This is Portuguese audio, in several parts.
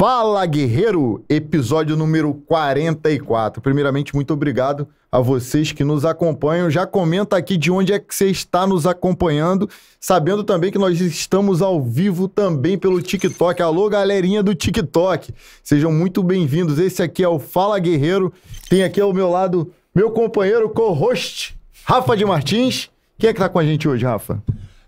Fala Guerreiro, episódio número 44. Primeiramente, muito obrigado a vocês que nos acompanham. Já comenta aqui de onde é que você está nos acompanhando, sabendo também que nós estamos ao vivo também pelo TikTok. Alô, galerinha do TikTok. Sejam muito bem-vindos. Esse aqui é o Fala Guerreiro. Tem aqui ao meu lado meu companheiro co-host, Rafa de Martins. Quem é que tá com a gente hoje, Rafa?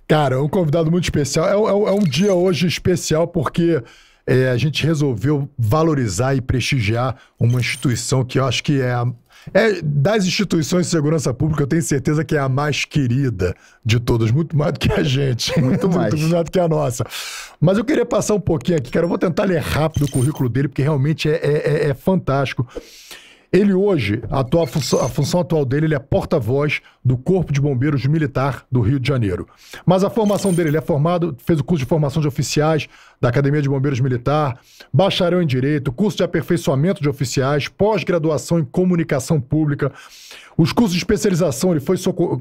Cara, um convidado muito especial. É, é, é um dia hoje especial porque é, a gente resolveu valorizar e prestigiar uma instituição que eu acho que é, a, é das instituições de segurança pública, eu tenho certeza que é a mais querida de todas, muito mais do que a gente, muito, mais. muito mais do que a nossa. Mas eu queria passar um pouquinho aqui, cara, eu vou tentar ler rápido o currículo dele, porque realmente é, é, é, é fantástico. Ele hoje, a, a função atual dele, ele é porta-voz do Corpo de Bombeiros Militar do Rio de Janeiro. Mas a formação dele, ele é formado, fez o curso de formação de oficiais da Academia de Bombeiros Militar, bacharel em Direito, curso de aperfeiçoamento de oficiais, pós-graduação em Comunicação Pública, os cursos de especialização, ele foi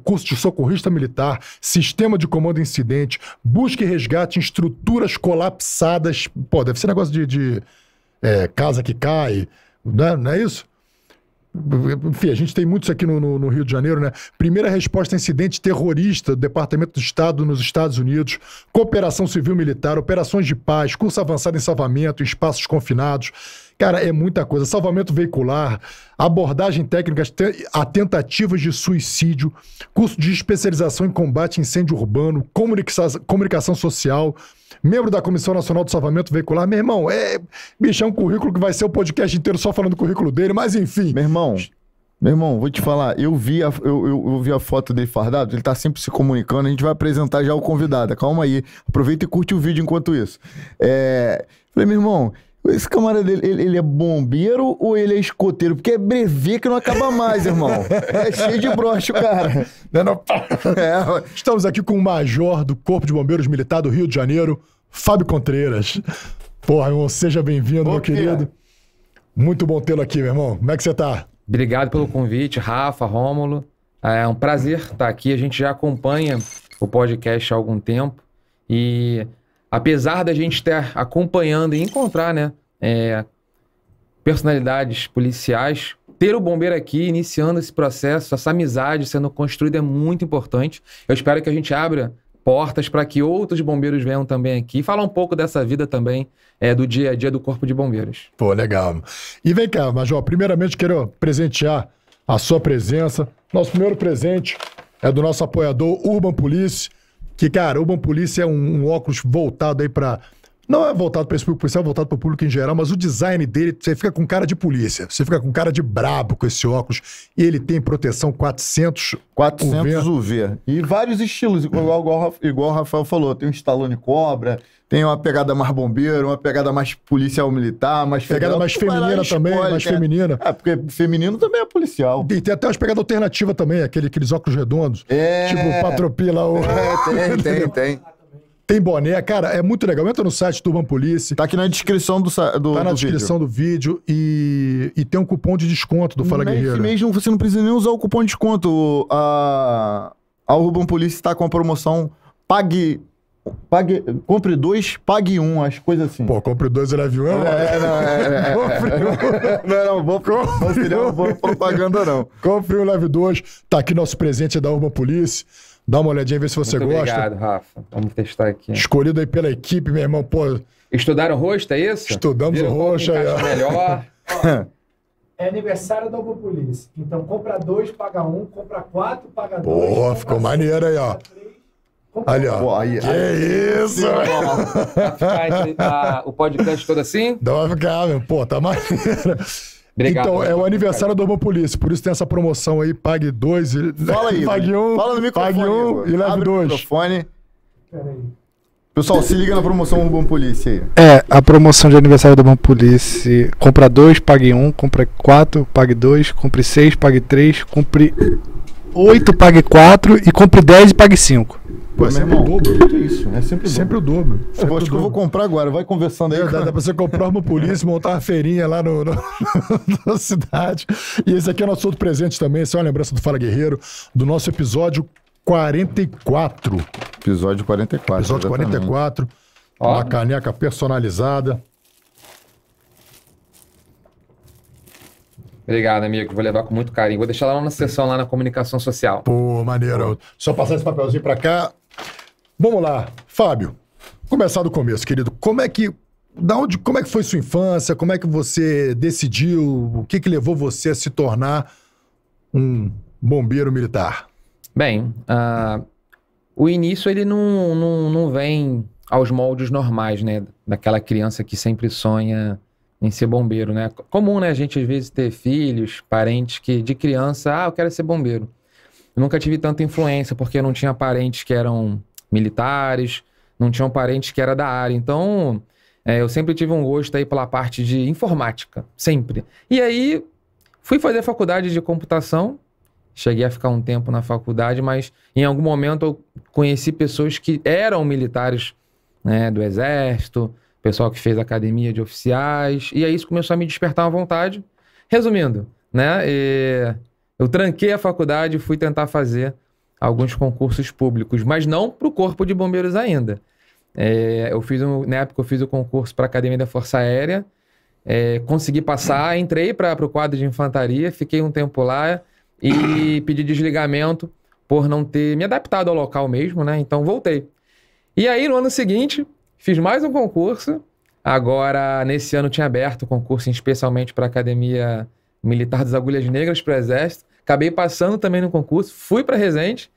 curso de socorrista militar, sistema de comando incidente, busca e resgate em estruturas colapsadas. Pô, deve ser negócio de, de é, casa que cai, né? não é isso? enfim, a gente tem muitos aqui no, no, no, Rio de Janeiro, né? Primeira resposta a é incidente terrorista do Departamento de Estado nos Estados Unidos, cooperação civil-militar, operações de paz, curso avançado em salvamento, espaços confinados. Cara, é muita coisa. Salvamento veicular, abordagem técnica a tentativas de suicídio, curso de especialização em combate a incêndio urbano, comunica comunicação social membro da Comissão Nacional de Salvamento Veicular. Meu irmão, é, bicho, é um currículo que vai ser o podcast inteiro só falando do currículo dele, mas enfim. Meu irmão, meu irmão, vou te falar, eu vi, a, eu, eu, eu, vi a foto dele fardado, ele tá sempre se comunicando, a gente vai apresentar já o convidado. Calma aí, aproveita e curte o vídeo enquanto isso. É, falei, meu irmão, esse camarada, ele, ele, é bombeiro ou ele é escoteiro? Porque é brevê que não acaba mais, irmão. É cheio de broche, cara. Não, é não. É. Estamos aqui com o major do Corpo de Bombeiros Militar do Rio de Janeiro, Fábio Contreiras. Porra, irmão, seja bem-vindo, meu querido. Muito bom tê-lo aqui, meu irmão. Como é que você tá? Obrigado pelo convite, Rafa, Rômulo. É um prazer estar aqui. A gente já acompanha o podcast há algum tempo. E apesar da gente estar acompanhando e encontrar, né, é, personalidades policiais, ter o bombeiro aqui iniciando esse processo, essa amizade sendo construída é muito importante. Eu espero que a gente abra portas para que outros bombeiros venham também aqui e falar um pouco dessa vida também, é, do dia a dia do Corpo de Bombeiros. Pô, legal. E vem cá, Major, primeiramente quero presentear a sua presença. Nosso primeiro presente é do nosso apoiador Urban Police que, cara, Urban Polícia é um, um óculos voltado aí para não é voltado para esse público policial, é voltado para o público em geral, mas o design dele, você fica com cara de polícia, você fica com cara de brabo com esse óculos. E ele tem proteção 400 400 UV. UV. E vários estilos, igual, igual, igual o Rafael falou, tem um estalone Cobra, tem uma pegada mais bombeiro, uma pegada mais policial militar, mais pegada federal. mais feminina também, né? mais feminina. É, porque feminino também é policial. E tem até umas pegadas alternativas também, aquele, aqueles óculos redondos. É. Tipo, patropila ou. É, tem, tem, tem tem boné. Cara, é muito legal. Entra no site Turban Police. Tá aqui na descrição do do Tá na do descrição vídeo. do vídeo e, e tem um cupom de desconto do Fala Nesse Guerreiro. Mês, você não precisa nem usar o cupom de desconto. A, a Urban Police está com a promoção Pague Pague, compre dois, pague um, as coisas assim. Pô, compre dois e é leve um. É, é, não, é, é, é. compre um. Não, não, vou, compre não, vou propaganda não. Compre um, leve dois. Tá aqui nosso presente da Urban Police. Dá uma olhadinha ver vê se você Muito gosta. Obrigado, Rafa. Vamos testar aqui. Escolhido aí pela equipe, meu irmão. Pô. Estudaram rosto, é isso? Estudamos Viram o rosto. É. melhor. é aniversário da Obopolis, Então compra dois, paga um. Compra quatro, paga dois. Boa, ficou cinco, maneiro aí, ó. Três, Ali, ó. Pô, aí, que aí, isso, velho. Vai ficar a, o podcast todo assim? Dá uma ficar, meu. Pô, tá maneiro. Obrigado, então, né? é o aniversário do Police, por isso tem essa promoção aí, pague dois e... Fala aí, pague um, fala no microfone, pague um e leve dois. O microfone. Peraí. Pessoal, se liga na promoção Urban Police aí. É, a promoção de aniversário do Urban Police. Compra dois, pague um. Compra quatro, pague dois. Compre seis, pague três. Compre oito, pague quatro. E compre dez e pague cinco. Pô, é sempre irmão, o dobro. isso, né? é sempre o sempre dobro. O dobro sempre eu acho dobro. que eu vou comprar agora, vai conversando aí. É dá pra você comprar uma polícia, montar uma feirinha lá no, no, na cidade. E esse aqui é o nosso outro presente também, essa é uma lembrança do Fala Guerreiro, do nosso episódio 44. Episódio 44. Episódio exatamente. 44. Ó. Uma caneca personalizada. Obrigado, amigo. Vou levar com muito carinho. Vou deixar lá na sessão, lá na comunicação social. Pô, maneiro. Só passar esse papelzinho pra cá. Vamos lá, Fábio. Começar do começo, querido. Como é que da onde, como é que foi sua infância? Como é que você decidiu? O que que levou você a se tornar um bombeiro militar? Bem, uh, o início ele não, não, não vem aos moldes normais, né? Daquela criança que sempre sonha em ser bombeiro, né? Comum, né? A gente às vezes ter filhos, parentes que de criança, ah, eu quero ser bombeiro. Eu nunca tive tanta influência porque eu não tinha parentes que eram militares, não tinham parentes que era da área. Então, é, eu sempre tive um gosto aí pela parte de informática, sempre. E aí, fui fazer faculdade de computação, cheguei a ficar um tempo na faculdade, mas em algum momento eu conheci pessoas que eram militares né, do exército, pessoal que fez academia de oficiais, e aí isso começou a me despertar uma vontade. Resumindo, né, eh, eu tranquei a faculdade e fui tentar fazer alguns concursos públicos, mas não para o Corpo de Bombeiros ainda. É, eu fiz um, na época eu fiz o um concurso para a Academia da Força Aérea, é, consegui passar, entrei para o quadro de infantaria, fiquei um tempo lá e pedi desligamento por não ter me adaptado ao local mesmo, né? Então voltei. E aí no ano seguinte fiz mais um concurso. Agora nesse ano tinha aberto o concurso especialmente para a Academia Militar das Agulhas Negras para o Exército. Acabei passando também no concurso, fui para Resende,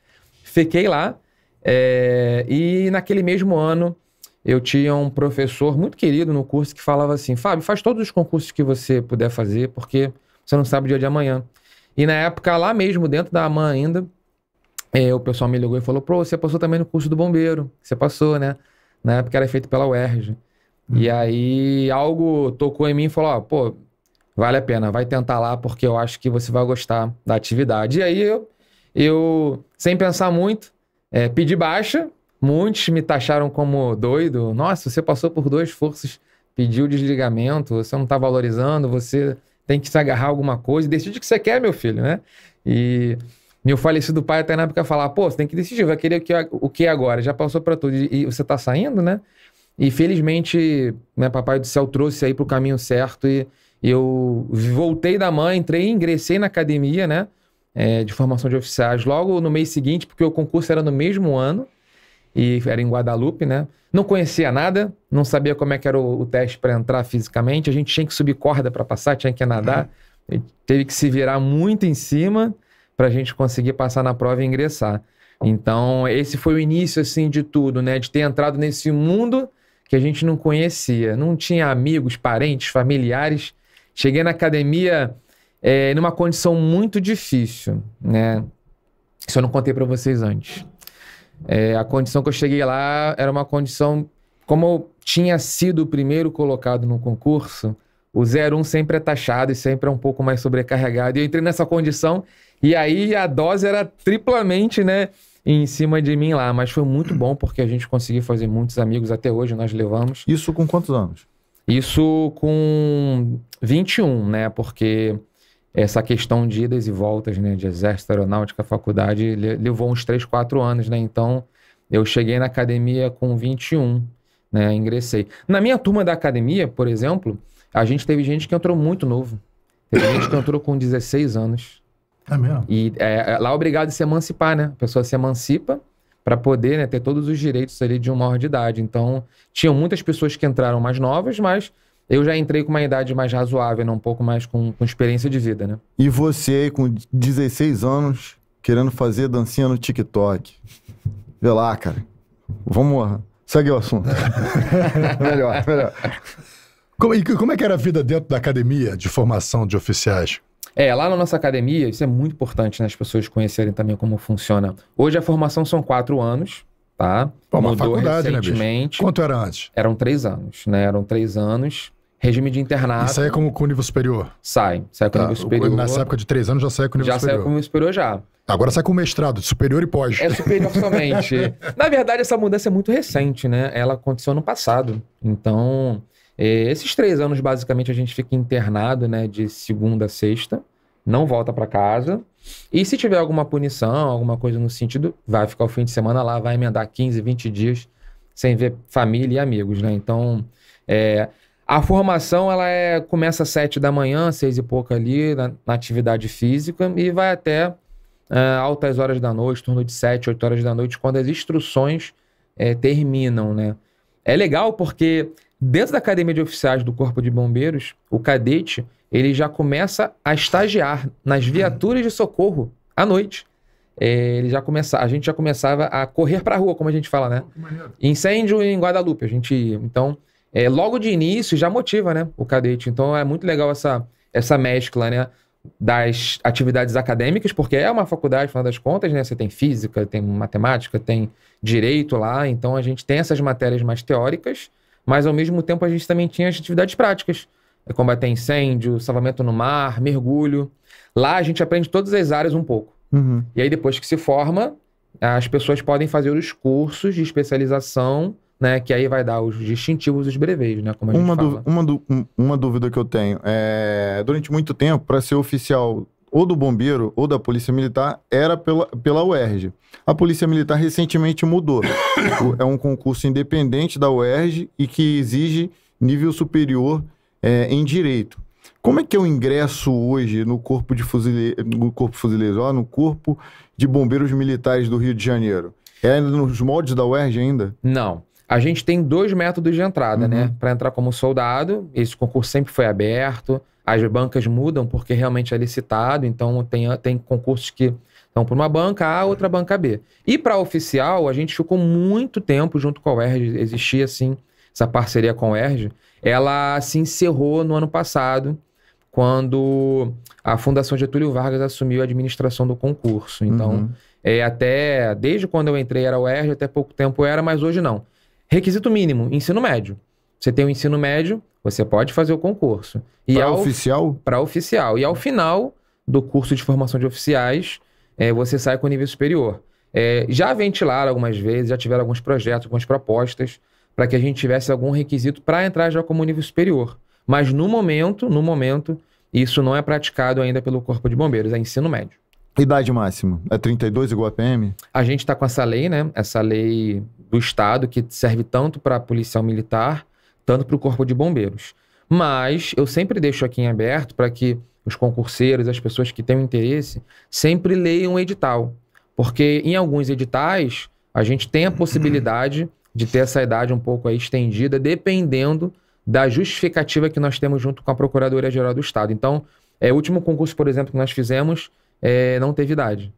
fiquei lá. É, e naquele mesmo ano eu tinha um professor muito querido no curso que falava assim: Fábio, faz todos os concursos que você puder fazer, porque você não sabe o dia de amanhã. E na época, lá mesmo, dentro da AMAN ainda, é, o pessoal me ligou e falou: Pô, você passou também no curso do bombeiro. Você passou, né? Na época era feito pela UERJ. Uhum. E aí algo tocou em mim e falou: ah, Pô, Vale a pena, vai tentar lá porque eu acho que você vai gostar da atividade. E aí eu, eu sem pensar muito, é, pedi baixa. Muitos me taxaram como doido. Nossa, você passou por dois forças, pediu desligamento, você não está valorizando, você tem que se agarrar a alguma coisa. Decide o que você quer, meu filho, né? E meu falecido pai até na época falar pô, você tem que decidir, vai querer o que, o que agora? Já passou para tudo e você está saindo, né? E felizmente, meu né, papai do céu trouxe aí para o caminho certo e eu voltei da mãe, entrei, ingressei na academia, né? É, de formação de oficiais logo no mês seguinte, porque o concurso era no mesmo ano e era em Guadalupe, né? Não conhecia nada, não sabia como é que era o, o teste para entrar fisicamente. A gente tinha que subir corda para passar, tinha que nadar. Uhum. Teve que se virar muito em cima para a gente conseguir passar na prova e ingressar. Então, esse foi o início, assim, de tudo, né? De ter entrado nesse mundo que a gente não conhecia. Não tinha amigos, parentes, familiares Cheguei na academia é, numa condição muito difícil, né? Isso eu não contei para vocês antes. É, a condição que eu cheguei lá era uma condição. Como eu tinha sido o primeiro colocado no concurso, o 01 sempre é taxado e sempre é um pouco mais sobrecarregado. E eu entrei nessa condição e aí a dose era triplamente, né? Em cima de mim lá. Mas foi muito bom porque a gente conseguiu fazer muitos amigos até hoje, nós levamos. Isso com quantos anos? Isso com 21, né? Porque essa questão de idas e voltas, né? De exército, aeronáutica, faculdade, levou uns 3, 4 anos, né? Então, eu cheguei na academia com 21, né? Ingressei. Na minha turma da academia, por exemplo, a gente teve gente que entrou muito novo. Teve gente que entrou com 16 anos. É mesmo? E é, é, lá é obrigado a se emancipar, né? A pessoa se emancipa para poder né, ter todos os direitos ali de uma maior de idade. Então, tinham muitas pessoas que entraram mais novas, mas eu já entrei com uma idade mais razoável, né? um pouco mais com, com experiência de vida, né? E você, com 16 anos, querendo fazer dancinha no TikTok. Vê lá, cara. Vamos. Segue o assunto. melhor, melhor. Como, e como é que era a vida dentro da academia de formação de oficiais? É, lá na nossa academia, isso é muito importante, né? As pessoas conhecerem também como funciona. Hoje a formação são quatro anos tá? Pô, uma Mudou faculdade, né, recentemente. Né, Quanto era antes? Eram três anos, né? Eram três anos. Regime de internato. E sai é como com nível superior? Sai, sai com tá. nível superior. Nessa época de três anos já sai com nível já superior. Já sai com nível superior já. Agora sai com mestrado, superior e pós. É superior somente. Na verdade, essa mudança é muito recente, né? Ela aconteceu no passado. Então, eh, esses três anos, basicamente, a gente fica internado, né? De segunda a sexta não volta para casa. E se tiver alguma punição, alguma coisa no sentido, vai ficar o fim de semana lá, vai emendar 15, 20 dias sem ver família e amigos, né? Então, é, a formação ela é, começa às 7 da manhã, seis e pouco ali, na, na atividade física, e vai até é, altas horas da noite, turno de 7, 8 horas da noite, quando as instruções é, terminam, né? É legal porque dentro da academia de oficiais do Corpo de Bombeiros, o cadete ele já começa a estagiar nas viaturas de socorro à noite. É, ele já começa, a gente já começava a correr para a rua, como a gente fala, né? Incêndio em Guadalupe, a gente então é, logo de início já motiva, né, o cadete. Então é muito legal essa essa mescla, né, das atividades acadêmicas, porque é uma faculdade, afinal das contas, né? Você tem física, tem matemática, tem direito lá, então a gente tem essas matérias mais teóricas, mas ao mesmo tempo a gente também tinha as atividades práticas. É combater incêndio, salvamento no mar, mergulho. Lá a gente aprende todas as áreas um pouco. Uhum. E aí, depois que se forma, as pessoas podem fazer os cursos de especialização, né? Que aí vai dar os distintivos, os breves, né? Como a uma gente fala. Uma, uma dúvida que eu tenho. É, durante muito tempo, para ser oficial ou do bombeiro ou da polícia militar era pela, pela UERJ. A polícia militar recentemente mudou. é um concurso independente da UERJ e que exige nível superior é, em direito. Como é que eu é ingresso hoje no corpo de fuzileiro, no corpo fuzileiro, ó, no corpo de bombeiros militares do Rio de Janeiro? É nos moldes da UERJ ainda? Não. A gente tem dois métodos de entrada, né? uhum. né? Para entrar como soldado, esse concurso sempre foi aberto. As bancas mudam porque realmente é licitado, então tem, tem concursos que estão para uma banca A, outra banca B. E para oficial, a gente ficou muito tempo junto com a UERJ, existia assim essa parceria com a UERJ ela se encerrou no ano passado, quando a Fundação Getúlio Vargas assumiu a administração do concurso. Então, uhum. é, até desde quando eu entrei era o ERJ, até pouco tempo era, mas hoje não. Requisito mínimo, ensino médio. Você tem o ensino médio, você pode fazer o concurso. Para oficial? Para oficial. E ao final do curso de formação de oficiais, é, você sai com o nível superior. É, já ventilaram algumas vezes, já tiveram alguns projetos, algumas propostas para que a gente tivesse algum requisito para entrar já como nível superior. Mas no momento, no momento, isso não é praticado ainda pelo Corpo de Bombeiros, é ensino médio. Idade máxima? É 32 igual a PM? A gente está com essa lei, né? Essa lei do Estado que serve tanto para a policial militar, tanto para o Corpo de Bombeiros. Mas eu sempre deixo aqui em aberto para que os concurseiros, as pessoas que têm interesse, sempre leiam o edital. Porque em alguns editais, a gente tem a possibilidade de ter essa idade um pouco aí estendida, dependendo da justificativa que nós temos junto com a Procuradoria-Geral do Estado. Então, é, o último concurso, por exemplo, que nós fizemos, é, não teve idade.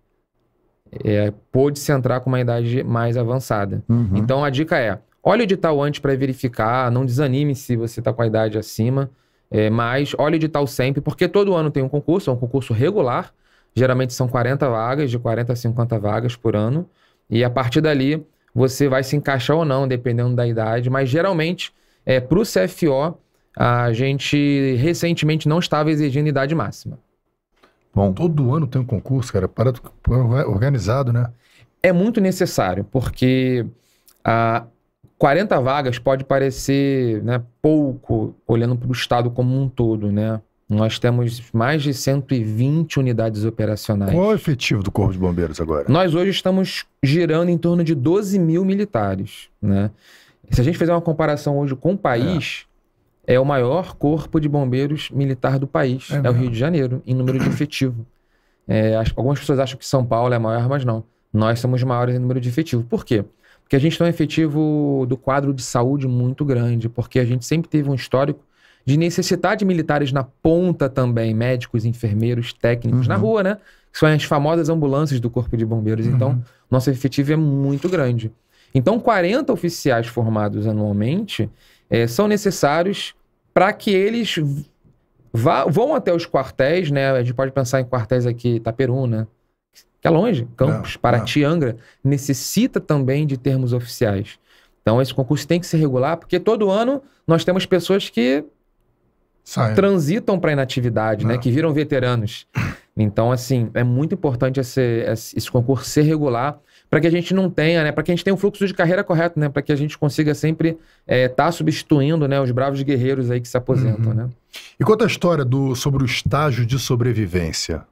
É, Pôde-se entrar com uma idade mais avançada. Uhum. Então, a dica é, olhe o edital antes para verificar, não desanime se você está com a idade acima, é, mas olhe o edital sempre, porque todo ano tem um concurso, é um concurso regular, geralmente são 40 vagas, de 40 a 50 vagas por ano, e a partir dali você vai se encaixar ou não, dependendo da idade. Mas geralmente, é, para o CFO, a gente recentemente não estava exigindo idade máxima. Bom, todo ano tem um concurso, cara, para, organizado, né? É muito necessário, porque a 40 vagas pode parecer né, pouco, olhando para o Estado como um todo, né? Nós temos mais de 120 unidades operacionais. Qual é o efetivo do Corpo de Bombeiros agora? Nós hoje estamos girando em torno de 12 mil militares. Né? Se a gente fizer uma comparação hoje com o país, é, é o maior corpo de bombeiros militar do país. É, é o Rio de Janeiro, em número de efetivo. É, algumas pessoas acham que São Paulo é maior, mas não. Nós somos maiores em número de efetivo. Por quê? Porque a gente tem um efetivo do quadro de saúde muito grande, porque a gente sempre teve um histórico de necessidade de militares na ponta também, médicos, enfermeiros, técnicos, uhum. na rua, né? Que são as famosas ambulâncias do Corpo de Bombeiros. Então, uhum. Então, nosso efetivo é muito grande. Então, 40 oficiais formados anualmente é, são necessários para que eles vá, vão até os quartéis, né? A gente pode pensar em quartéis aqui, Itaperuna, né? que é longe, Campos, Paraty, Angra, necessita também de termos oficiais. Então, esse concurso tem que se regular, porque todo ano nós temos pessoas que Sai. transitam para inatividade, né? É. Que viram veteranos. Então, assim, é muito importante esse, esse concurso ser regular para que a gente não tenha, né? Para que a gente tenha um fluxo de carreira correto, né? Para que a gente consiga sempre estar é, tá substituindo, né? Os bravos guerreiros aí que se aposentam, uhum. né? E conta a história do, sobre o estágio de sobrevivência.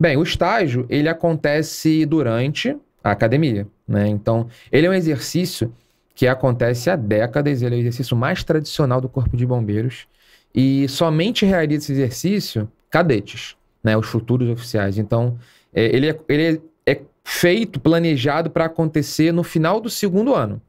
Bem, o estágio ele acontece durante a academia, né? Então, ele é um exercício que acontece há décadas. Ele é o exercício mais tradicional do corpo de bombeiros. E somente realiza esse exercício cadetes, né, os futuros oficiais. Então, é, ele, é, ele é feito, planejado para acontecer no final do segundo ano,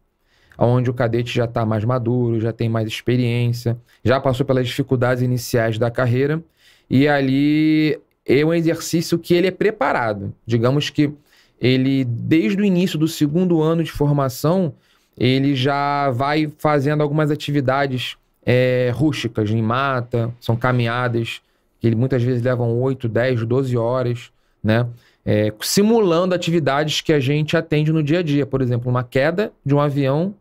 onde o cadete já está mais maduro, já tem mais experiência, já passou pelas dificuldades iniciais da carreira, e ali é um exercício que ele é preparado. Digamos que ele, desde o início do segundo ano de formação, ele já vai fazendo algumas atividades é, rústicas, em mata, são caminhadas que muitas vezes levam 8, 10, 12 horas, né? É, simulando atividades que a gente atende no dia a dia. Por exemplo, uma queda de um avião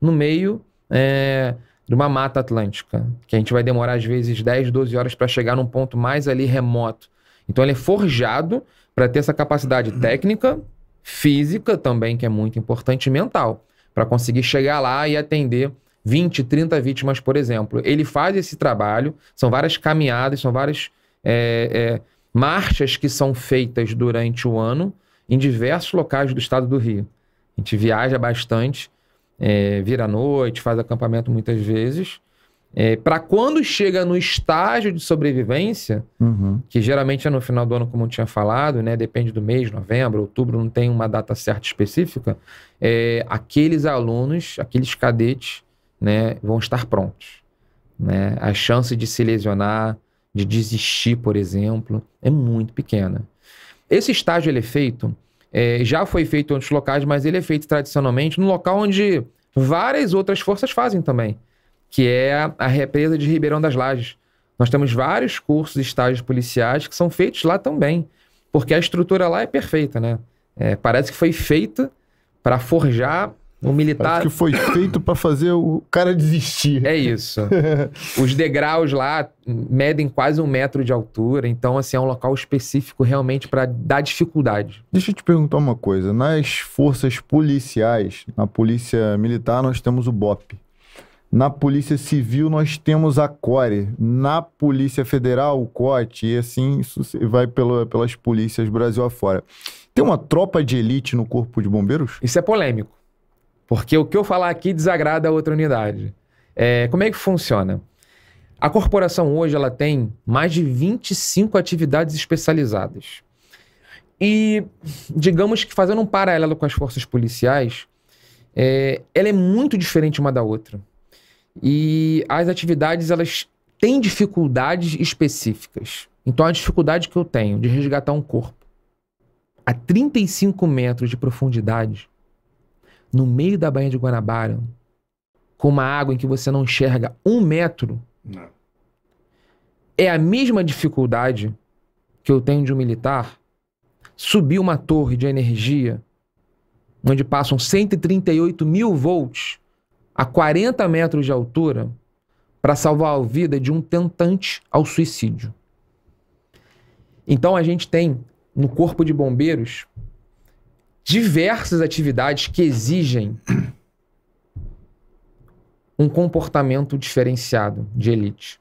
no meio é, de uma mata atlântica, que a gente vai demorar às vezes 10, 12 horas para chegar num ponto mais ali remoto. Então ele é forjado para ter essa capacidade técnica, física também, que é muito importante, e mental, para conseguir chegar lá e atender 20, 30 vítimas, por exemplo. Ele faz esse trabalho, são várias caminhadas, são várias é, é, marchas que são feitas durante o ano em diversos locais do estado do Rio. A gente viaja bastante, é, vira à noite, faz acampamento muitas vezes. É, para quando chega no estágio de sobrevivência, uhum. que geralmente é no final do ano, como eu tinha falado, né? Depende do mês, novembro, outubro, não tem uma data certa específica. É, aqueles alunos, aqueles cadetes, né, vão estar prontos. Né? A chance de se lesionar, de desistir, por exemplo, é muito pequena. Esse estágio ele é feito, é, já foi feito em outros locais, mas ele é feito tradicionalmente no local onde várias outras forças fazem também, que é a represa de Ribeirão das Lajes. Nós temos vários cursos e estágios policiais que são feitos lá também, porque a estrutura lá é perfeita, né? É, parece que foi feita para forjar o militar. Acho que foi feito para fazer o cara desistir. É isso. Os degraus lá medem quase um metro de altura, então, assim, é um local específico realmente para dar dificuldade. Deixa eu te perguntar uma coisa. Nas forças policiais, na polícia militar, nós temos o BOP. Na Polícia Civil, nós temos a CORE. Na Polícia Federal, o COT. E assim, isso vai pelas polícias Brasil afora. Tem uma tropa de elite no Corpo de Bombeiros? Isso é polêmico. Porque o que eu falar aqui desagrada a outra unidade. É, como é que funciona? A corporação hoje ela tem mais de 25 atividades especializadas. E, digamos que fazendo um paralelo com as forças policiais, é, ela é muito diferente uma da outra. E as atividades, elas têm dificuldades específicas. Então, a dificuldade que eu tenho de resgatar um corpo a 35 metros de profundidade no meio da Baía de Guanabara, com uma água em que você não enxerga um metro, não. é a mesma dificuldade que eu tenho de um militar subir uma torre de energia onde passam 138 mil volts a 40 metros de altura para salvar a vida de um tentante ao suicídio. Então a gente tem no corpo de bombeiros diversas atividades que exigem um comportamento diferenciado de elite.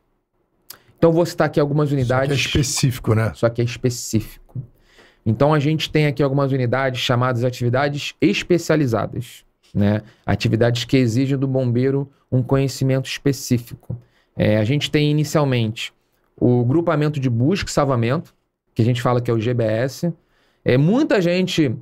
Então vou citar aqui algumas unidades. Só que é específico, né? Só que é específico. Então a gente tem aqui algumas unidades chamadas atividades especializadas, né? Atividades que exigem do bombeiro um conhecimento específico. É, a gente tem inicialmente o grupamento de busca e salvamento, que a gente fala que é o GBS. É, muita gente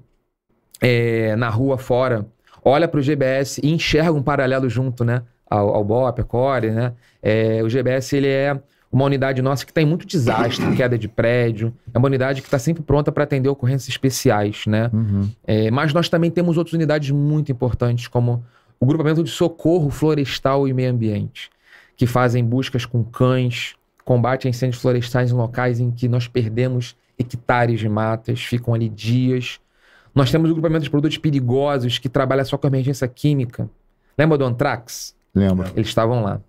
é, na rua fora olha para o GBS e enxerga um paralelo junto, né? Ao, ao BOP, a Core, né? É, o GBS, ele é uma unidade nossa que tem muito desastre, queda de prédio. É uma unidade que está sempre pronta para atender ocorrências especiais, né? Uhum. É, mas nós também temos outras unidades muito importantes, como o Grupamento de Socorro Florestal e Meio Ambiente, que fazem buscas com cães, combate a incêndios florestais em locais em que nós perdemos hectares de matas, ficam ali dias nós temos o grupamento de produtos perigosos que trabalha só com emergência química. Lembra do Antrax? Lembra. Eles estavam lá.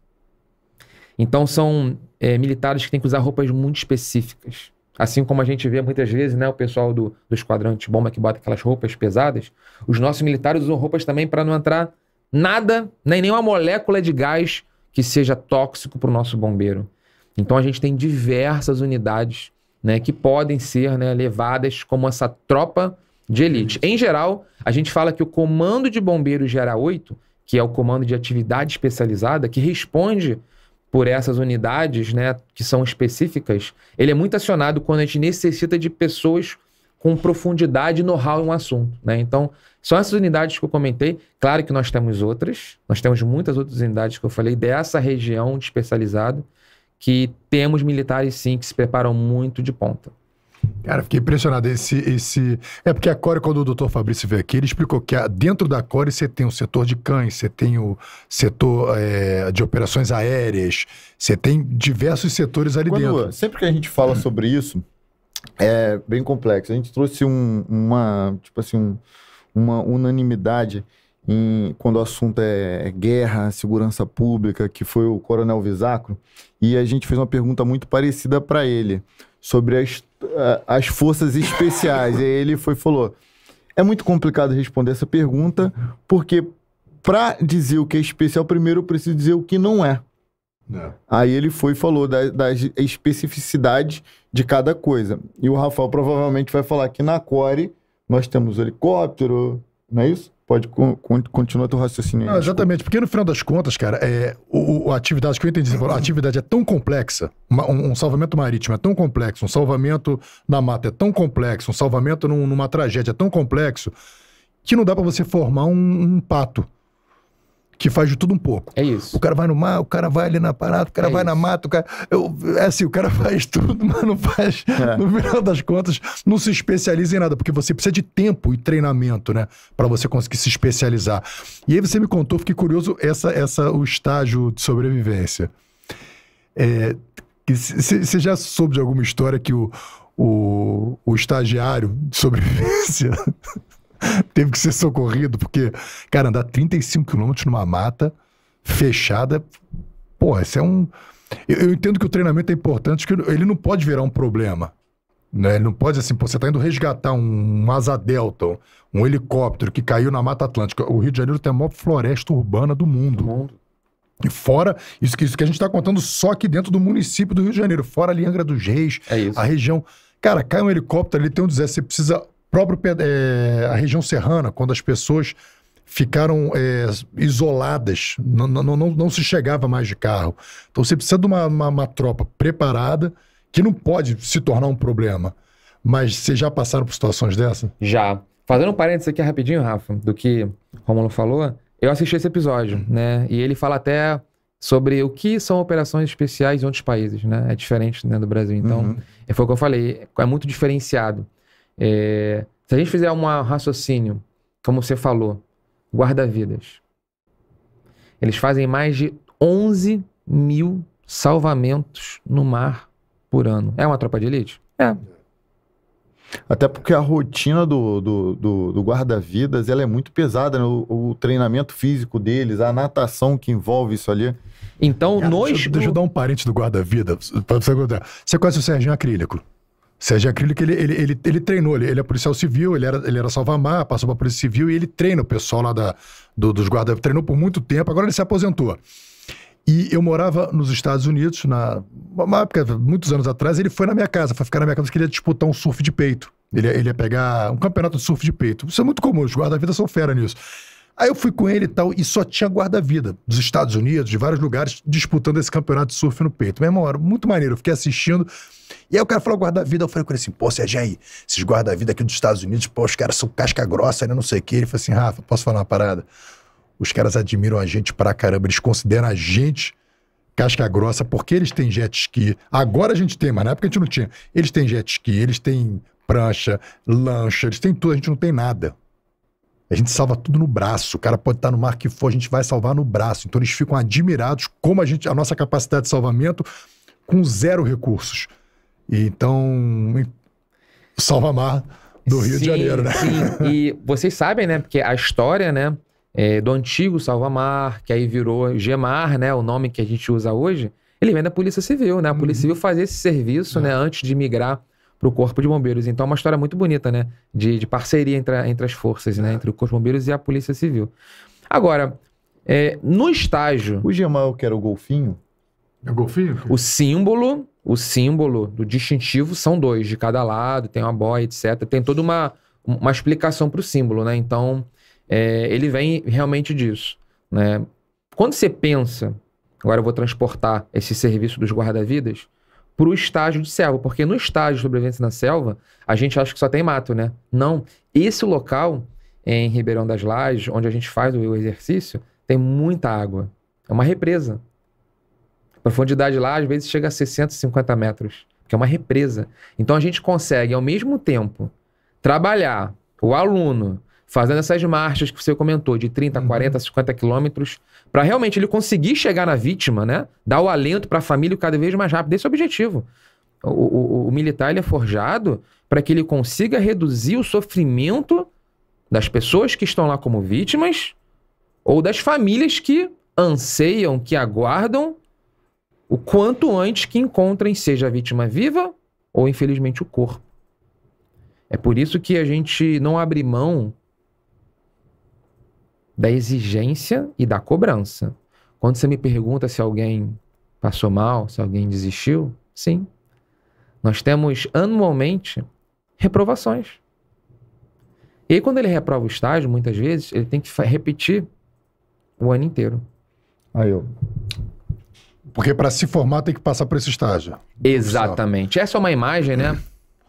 Então são é, militares que têm que usar roupas muito específicas. Assim como a gente vê muitas vezes, né, o pessoal do, do esquadrão bomba que bota aquelas roupas pesadas, os nossos militares usam roupas também para não entrar nada, nem nenhuma molécula de gás que seja tóxico para o nosso bombeiro. Então a gente tem diversas unidades né, que podem ser né, levadas como essa tropa de elite. Em geral, a gente fala que o Comando de Bombeiros Geral 8, que é o Comando de Atividade Especializada, que responde por essas unidades, né, que são específicas, ele é muito acionado quando a gente necessita de pessoas com profundidade e know-how em um assunto, né? Então, são essas unidades que eu comentei. Claro que nós temos outras, nós temos muitas outras unidades que eu falei dessa região de especializada que temos militares sim que se preparam muito de ponta. Cara, fiquei impressionado. Esse, esse... É porque a Core, quando o doutor Fabrício veio aqui, ele explicou que dentro da Core você tem o setor de cães, você tem o setor é, de operações aéreas, você tem diversos setores ali quando, dentro. Sempre que a gente fala hum. sobre isso, é bem complexo. A gente trouxe um, uma, tipo assim, um, uma unanimidade em, quando o assunto é, é guerra, segurança pública, que foi o Coronel Visacro, e a gente fez uma pergunta muito parecida para ele sobre as, as forças especiais. e ele foi falou: é muito complicado responder essa pergunta, porque para dizer o que é especial, primeiro eu preciso dizer o que não é. Não. É. Aí ele foi e falou da, das especificidades de cada coisa. E o Rafael provavelmente vai falar que na Core nós temos helicóptero, não é isso? Pode con continuar teu raciocínio. Aí, Não, exatamente, porque no final das contas, cara, é, o, a atividade que eu entendi, a atividade é tão complexa, uma, um, um, salvamento marítimo é tão complexo, um salvamento na mata é tão complexo, um salvamento num, numa tragédia é tão complexo que não dá para você formar um, um pato que faz de tudo um pouco. É isso. O cara vai no mar, o cara vai ali na parada, o cara é vai isso. na mata, o cara. Eu, é assim, o cara faz tudo, mas não faz. É. No final das contas, não se especializa em nada, porque você precisa de tempo e treinamento, né? para você conseguir se especializar. E aí você me contou, fiquei curioso, essa, essa, o estágio de sobrevivência. É, você é, já soube de alguma história que o, o, o estagiário de sobrevivência. teve que ser socorrido, porque, cara, andar 35 quilômetros numa mata fechada, pô, isso é um. Eu, eu, entendo que o treinamento é importante, que ele não pode virar um problema. Né? Ele não pode, assim, pô, você tá indo resgatar um, um asa delta, um helicóptero que caiu na Mata Atlântica. O Rio de Janeiro tem a maior floresta urbana do mundo. Do mundo. E fora, isso que, isso que a gente está contando só aqui dentro do município do Rio de Janeiro, fora a Liangra dos Reis, é a região. Cara, cai um helicóptero ali, tem um dizer, você precisa próprio é, a região serrana, quando as pessoas ficaram é, isoladas, não, não, não, não, se chegava mais de carro. Então você precisa de uma, uma, uma, tropa preparada, que não pode se tornar um problema. Mas vocês já passaram por situações dessa? Já. Fazendo um parênteses aqui rapidinho, Rafa, do que Romulo falou, eu assisti esse episódio, uhum. né? E ele fala até sobre o que são operações especiais em outros países, né? É diferente né, do Brasil. Então, uhum. É, foi o que eu falei, é muito diferenciado. É, se a gente fizer um raciocínio, como você falou, guarda-vidas. Eles fazem mais de 11 mil salvamentos no mar por ano. É uma tropa de elite? É. Até porque a rotina do, do, do, do guarda-vidas ela é muito pesada, né? o, o, treinamento físico deles, a natação que envolve isso ali. Então, ah, nós. Deixa, deixa, eu dar um parente do guarda-vida para você Você conhece o Serginho Acrílico? Sérgio Acrílico, ele, ele, ele, ele, treinou, ele, ele é policial civil, ele era, ele era salvamar, passou para polícia civil e ele treina o pessoal lá da, do, dos guarda treinou por muito tempo, agora ele se aposentou. E eu morava nos Estados Unidos, na uma época, muitos anos atrás, ele foi na minha casa, foi ficar na minha casa, queria ele ia disputar um surf de peito. Ele, ele ia pegar um campeonato de surf de peito. Isso é muito comum, os guarda-vidas são fera nisso. Aí eu fui com ele e tal, e só tinha guarda-vida dos Estados Unidos, de vários lugares, disputando esse campeonato de surf no peito. mesma hora muito maneiro, eu fiquei assistindo. E aí o cara falou guarda-vida, eu falei com ele assim, pô, Sérgio, aí, esses guarda-vida aqui dos Estados Unidos, pô, os caras são casca grossa, né, não sei o quê. Ele falou assim, Rafa, posso falar uma parada? Os caras admiram a gente pra caramba, eles consideram a gente casca grossa, porque eles têm jet ski. Agora a gente tem, mas na época a gente não tinha. Eles têm jet ski, eles têm prancha, lancha, eles têm tudo, a gente não tem nada. A gente salva tudo no braço. O cara pode estar no mar que for, a gente vai salvar no braço. Então eles ficam admirados como a gente, a nossa capacidade de salvamento com zero recursos. E, então, salva mar do Rio sim, de Janeiro, né? Sim. E vocês sabem, né? Porque a história, né, é do antigo Salva Mar, que aí virou Gemar, né, o nome que a gente usa hoje, ele vem da Polícia Civil, né? A Polícia uhum. Civil fazia esse serviço, é. né, antes de migrar para o Corpo de Bombeiros. Então é uma história muito bonita, né? De, de parceria entre, a, entre as forças, né? Entre o Corpo de Bombeiros e a Polícia Civil. Agora, é, no estágio. O Gemal, que era o golfinho. É o golfinho? O símbolo, o símbolo do distintivo são dois, de cada lado, tem uma boia, etc. Tem toda uma, uma explicação para o símbolo, né? Então, é, ele vem realmente disso, né? Quando você pensa, agora eu vou transportar esse serviço dos guarda-vidas, pro estágio de selva, porque no estágio de sobrevivência na selva, a gente acha que só tem mato, né? Não. Esse local em Ribeirão das Lajes, onde a gente faz o exercício, tem muita água. É uma represa. A profundidade lá, às vezes, chega a 650 metros, que é uma represa. Então a gente consegue, ao mesmo tempo, trabalhar o aluno fazendo essas marchas que você comentou, de 30, uhum. 40, 50 quilômetros, para realmente ele conseguir chegar na vítima, né? Dar o alento para a família cada vez mais rápido. Esse é o objetivo. O, o, o militar ele é forjado para que ele consiga reduzir o sofrimento das pessoas que estão lá como vítimas ou das famílias que anseiam, que aguardam o quanto antes que encontrem, seja a vítima viva ou infelizmente o corpo. É por isso que a gente não abre mão da exigência e da cobrança. Quando você me pergunta se alguém passou mal, se alguém desistiu, sim. Nós temos anualmente reprovações. E aí, quando ele reprova o estágio, muitas vezes, ele tem que repetir o ano inteiro. Aí eu. Porque para se formar tem que passar por esse estágio. Então, Exatamente. Essa é uma imagem, né?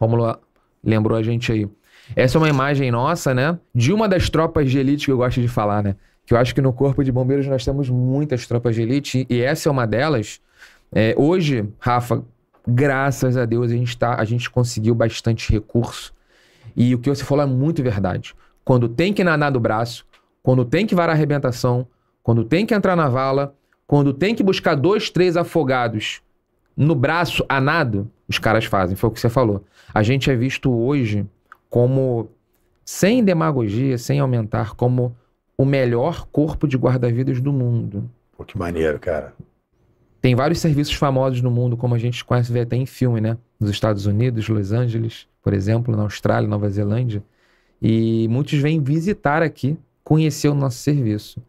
Romulo lembrou a gente aí. Essa é uma imagem nossa, né? De uma das tropas de elite que eu gosto de falar, né? Que eu acho que no Corpo de Bombeiros nós temos muitas tropas de elite e essa é uma delas. É, hoje, Rafa, graças a Deus a gente, tá, a gente conseguiu bastante recurso. E o que você falou é muito verdade. Quando tem que nadar do braço, quando tem que varar a arrebentação, quando tem que entrar na vala, quando tem que buscar dois, três afogados no braço anado, os caras fazem. Foi o que você falou. A gente é visto hoje como, sem demagogia, sem aumentar, como o melhor corpo de guarda-vidas do mundo. Pô, que maneiro, cara. Tem vários serviços famosos no mundo, como a gente conhece vê até em filme, né? Nos Estados Unidos, Los Angeles, por exemplo, na Austrália, Nova Zelândia. E muitos vêm visitar aqui, conhecer o nosso serviço.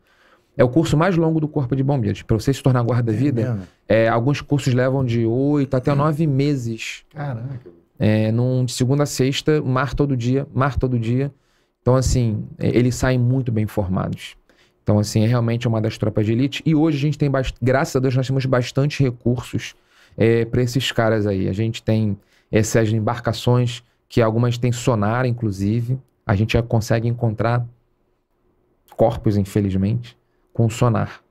É o curso mais longo do Corpo de Bombeiros. Para você se tornar guarda-vida, é é, alguns cursos levam de oito até nove meses. Caraca é, num, de segunda a sexta, mar todo dia, mar todo dia. Então, assim, é, eles saem muito bem formados. Então, assim, é realmente uma das tropas de elite. E hoje a gente tem, graças a Deus, nós temos bastante recursos é, para esses caras aí. A gente tem é, essas embarcações, que algumas têm sonar, inclusive. A gente já consegue encontrar corpos, infelizmente, com sonar.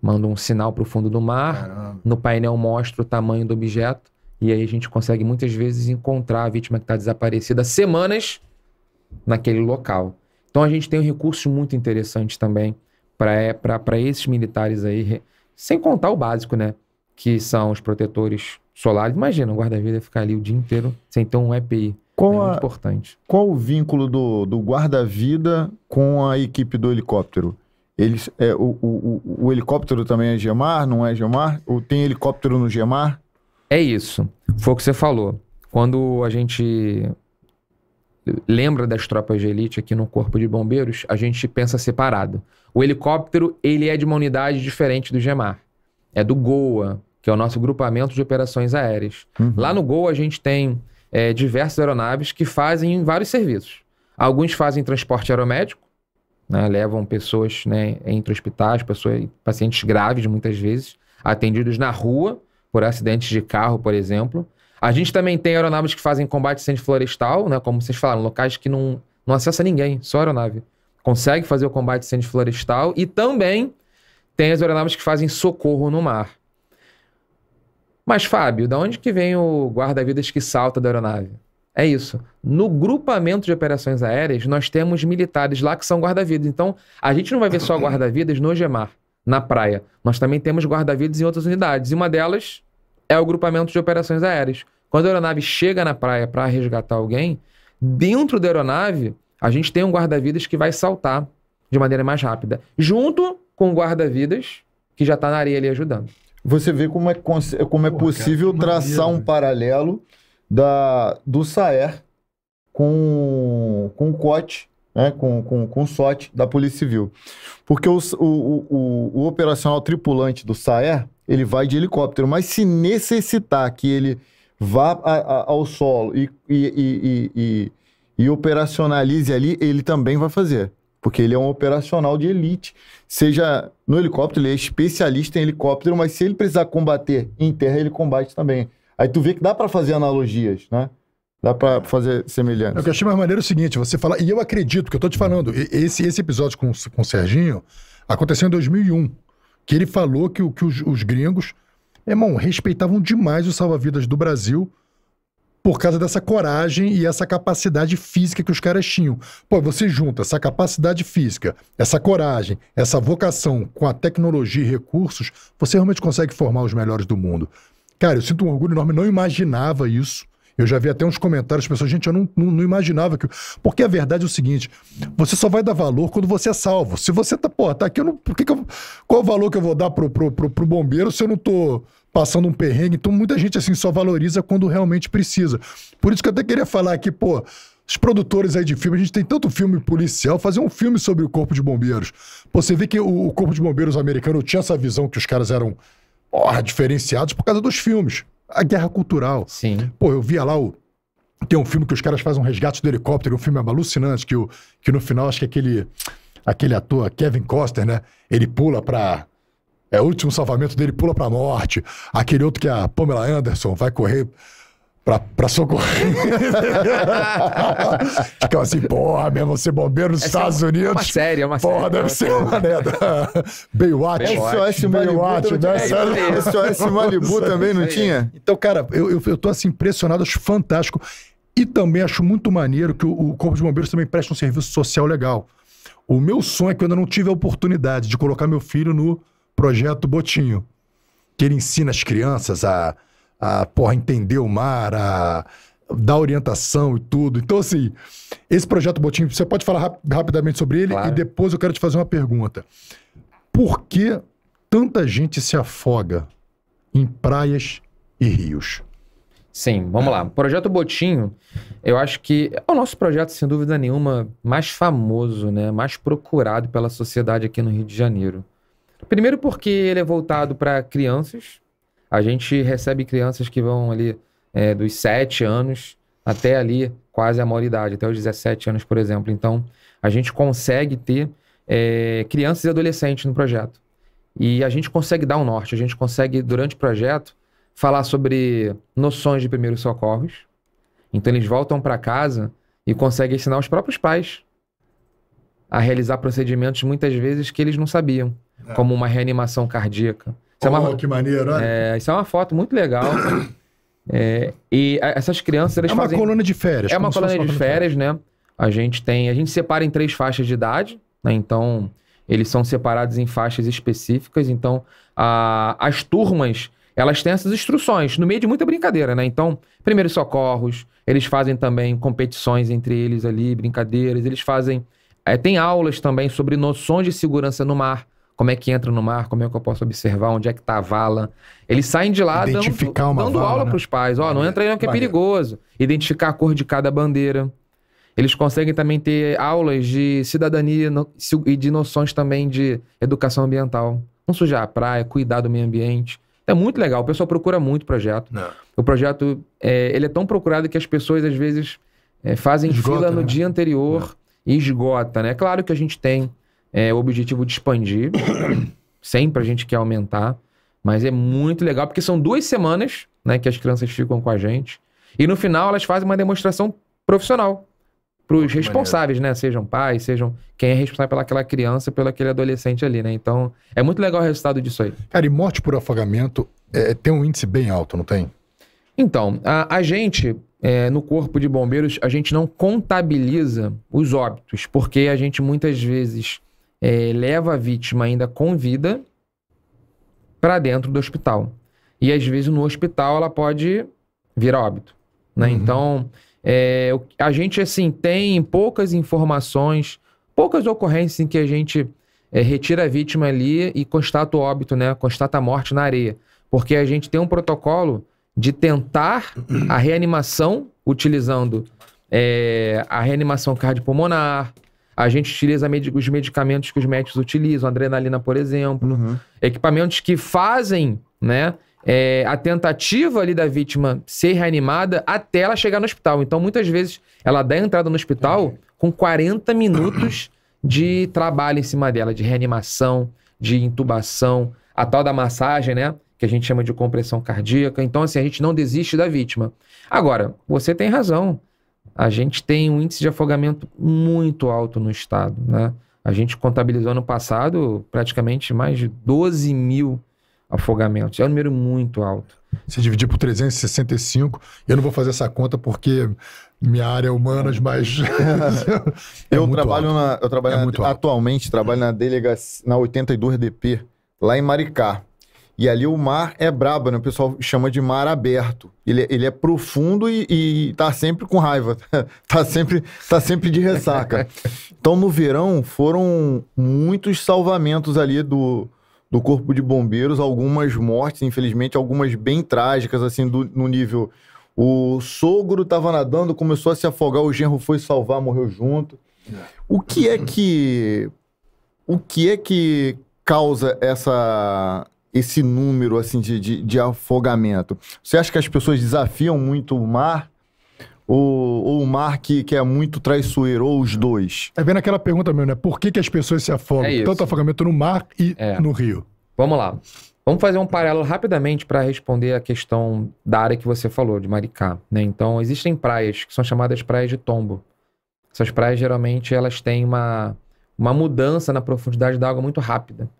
Manda um sinal para o fundo do mar, Caramba. no painel mostra o tamanho do objeto. E aí a gente consegue muitas vezes encontrar a vítima que está desaparecida semanas naquele local. Então a gente tem um recurso muito interessante também para é, esses militares aí, sem contar o básico, né? Que são os protetores solares. Imagina, um guarda-vida ficar ali o dia inteiro sem ter um EPI. Qual é muito a, importante. Qual o vínculo do, do guarda-vida com a equipe do helicóptero? Eles, é, o, o, o, o helicóptero também é Gemar, não é Gemar? Ou tem helicóptero no Gemar? É isso. Foi o que você falou. Quando a gente lembra das tropas de elite aqui no Corpo de Bombeiros, a gente pensa separado. O helicóptero, ele é de uma unidade diferente do GEMAR. É do GOA, que é o nosso grupamento de operações aéreas. Uhum. Lá no GOA a gente tem é, diversas aeronaves que fazem vários serviços. Alguns fazem transporte aeromédico, né, levam pessoas né, entre hospitais, pessoas, pacientes graves muitas vezes, atendidos na rua por acidentes de carro, por exemplo. A gente também tem aeronaves que fazem combate incêndio florestal, né? Como vocês falaram, locais que não, não acessa ninguém, só aeronave. Consegue fazer o combate incêndio florestal e também tem as aeronaves que fazem socorro no mar. Mas, Fábio, da onde que vem o guarda-vidas que salta da aeronave? É isso. No grupamento de operações aéreas, nós temos militares lá que são guarda-vidas. Então, a gente não vai ver só guarda-vidas no GEMAR na praia. Nós também temos guarda-vidas em outras unidades. E uma delas é o grupamento de operações aéreas. Quando a aeronave chega na praia para resgatar alguém, dentro da aeronave, a gente tem um guarda-vidas que vai saltar de maneira mais rápida, junto com o guarda-vidas que já está na areia ali ajudando. Você vê como é, como é Porra, possível cara, traçar um paralelo da, do Saer com, com o Cote né, com, com, com da Polícia Civil. Porque o, o, o, o, operacional tripulante do SAER, ele vai de helicóptero, mas se necessitar que ele vá a, a, ao solo e, e, e, e, operacionalize ali, ele também vai fazer. Porque ele é um operacional de elite. Seja no helicóptero, ele é especialista em helicóptero, mas se ele precisar combater em terra, ele combate também. Aí tu vê que dá para fazer analogias, né? Dá pra fazer semelhança. O que eu achei mais maneiro é o seguinte: você fala, e eu acredito que eu tô te falando, esse, esse episódio com, com o Serginho aconteceu em 2001, que ele falou que, que os, os gringos, irmão, respeitavam demais os salva-vidas do Brasil por causa dessa coragem e essa capacidade física que os caras tinham. Pô, você junta essa capacidade física, essa coragem, essa vocação com a tecnologia e recursos, você realmente consegue formar os melhores do mundo. Cara, eu sinto um orgulho enorme, não imaginava isso. Eu já vi até uns comentários, pessoas, gente, eu não, não, não, imaginava que. Porque a verdade é o seguinte: você só vai dar valor quando você é salvo. Se você tá, pô, tá aqui, eu não. Por que, que eu, qual o valor que eu vou dar pro, pro, pro, pro bombeiro se eu não tô passando um perrengue? Então, muita gente assim só valoriza quando realmente precisa. Por isso que eu até queria falar aqui, pô, os produtores aí de filme, a gente tem tanto filme policial, fazer um filme sobre o Corpo de Bombeiros. Pô, você vê que o, o Corpo de Bombeiros americano tinha essa visão que os caras eram. Porra, diferenciados por causa dos filmes a guerra cultural. Sim. Pô, eu via lá o. Tem um filme que os caras fazem um resgate do helicóptero, um filme alucinante, que, o, que no final acho que aquele, aquele ator, Kevin Costner, né? Ele pula pra. É o último salvamento dele, pula pra morte. Aquele outro que é a Pamela Anderson vai correr pra, pra socorrer. Ficava assim, porra, mesmo, você é bombeiro nos Essa é Estados é uma, Unidos. Uma série, é uma série. Porra, deve é ser uma merda. Baywatch. SOS Malibu. SOS Malibu também, não tinha? Então, cara, eu, eu, eu tô assim impressionado, acho fantástico. E também acho muito maneiro que o, o Corpo de Bombeiros também presta um serviço social legal. O meu sonho é que eu ainda não tive a oportunidade de colocar meu filho no projeto Botinho, que ele ensina as crianças a a porra, entender o mar, a dar orientação e tudo. Então, assim, esse projeto botinho, você pode falar rap rapidamente sobre ele claro. e depois eu quero te fazer uma pergunta. Por que tanta gente se afoga em praias e rios? Sim, vamos lá. O projeto Botinho, eu acho que é o nosso projeto, sem dúvida nenhuma, mais famoso, né? mais procurado pela sociedade aqui no Rio de Janeiro. Primeiro porque ele é voltado para crianças, a gente recebe crianças que vão ali é, dos 7 anos até ali quase a maioridade, até os 17 anos, por exemplo. Então, a gente consegue ter é, crianças e adolescentes no projeto. E a gente consegue dar um norte, a gente consegue, durante o projeto, falar sobre noções de primeiros socorros. Então, eles voltam para casa e conseguem ensinar os próprios pais a realizar procedimentos muitas vezes que eles não sabiam, é. como uma reanimação cardíaca, isso oh, é uma, que maneiro, olha. É, isso é uma foto muito legal. é, e essas crianças, elas É uma fazem, coluna de férias. É uma coluna, de, férias, né? A gente tem... A gente separa em três faixas de idade, né? Então, eles são separados em faixas específicas. Então, a, as turmas elas têm essas instruções, no meio de muita brincadeira, né? Então, primeiros socorros, eles fazem também competições entre eles ali, brincadeiras, eles fazem. É, tem aulas também sobre noções de segurança no mar como é que entra no mar, como é que eu posso observar, onde é que está a vala. Eles saem de lá Identificar dando, dando vala, aula né? para os pais. Ó, oh, não entra aí não que é perigoso. Identificar a cor de cada bandeira. Eles conseguem também ter aulas de cidadania e de noções também de educação ambiental. Não sujar a praia, cuidar do meio ambiente. é muito legal, o pessoal procura muito o projeto. Não. É. O projeto é, ele é tão procurado que as pessoas às vezes é, fazem esgota, fila no né? dia anterior Não. É. e esgota, né? Claro que a gente tem é, o objetivo de expandir. Sempre a gente quer aumentar. Mas é muito legal, porque são duas semanas né, que as crianças ficam com a gente. E no final elas fazem uma demonstração profissional para os responsáveis, maneiro. né? Sejam pais, sejam quem é responsável pelaquela criança, pelo aquele adolescente ali, né? Então, é muito legal o resultado disso aí. Cara, e morte por afogamento é, é, tem um índice bem alto, não tem? Então, a, a gente, é, no Corpo de Bombeiros, a gente não contabiliza os óbitos, porque a gente muitas vezes é, leva a vítima ainda com vida para dentro do hospital. E às vezes no hospital ela pode vir a óbito. Né? Uhum. Então, é, a gente assim tem poucas informações, poucas ocorrências em que a gente é, retira a vítima ali e constata o óbito, né? constata a morte na areia. Porque a gente tem um protocolo de tentar a reanimação utilizando é, a reanimação cardiopulmonar, a gente utiliza os medicamentos que os médicos utilizam, adrenalina, por exemplo. Uhum. Equipamentos que fazem, né? É, a tentativa ali da vítima ser reanimada até ela chegar no hospital. Então, muitas vezes, ela dá entrada no hospital uhum. com 40 minutos de trabalho em cima dela, de reanimação, de intubação, a tal da massagem, né? Que a gente chama de compressão cardíaca. Então, assim, a gente não desiste da vítima. Agora, você tem razão a gente tem um índice de afogamento muito alto no estado, né? A gente contabilizou no passado praticamente mais de 12 mil afogamentos. É um número muito alto. Se dividir por 365, eu não vou fazer essa conta porque minha área é humanas, mas. é eu, trabalho na, eu trabalho é na, atualmente, trabalho na delegacia na 82 DP, lá em Maricá. E ali o mar é brabo, né? O pessoal chama de mar aberto. Ele, é, ele é profundo e, e tá sempre com raiva. tá, sempre, tá sempre de ressaca. Então, no verão, foram muitos salvamentos ali do, do Corpo de Bombeiros, algumas mortes, infelizmente, algumas bem trágicas, assim, do, no nível. O sogro estava nadando, começou a se afogar, o genro foi salvar, morreu junto. O que é que. O que é que causa essa, esse número assim de, de, de, afogamento? Você acha que as pessoas desafiam muito o mar? Ou, ou o mar que, que é muito traiçoeiro, ou os dois? É vendo aquela pergunta mesmo, né? Por que, que as pessoas se afogam? É Tanto afogamento no mar e é. no rio. Vamos lá. Vamos fazer um paralelo rapidamente para responder a questão da área que você falou, de Maricá. Né? Então, existem praias que são chamadas praias de tombo. Essas praias, geralmente, elas têm uma, uma mudança na profundidade da água muito rápida.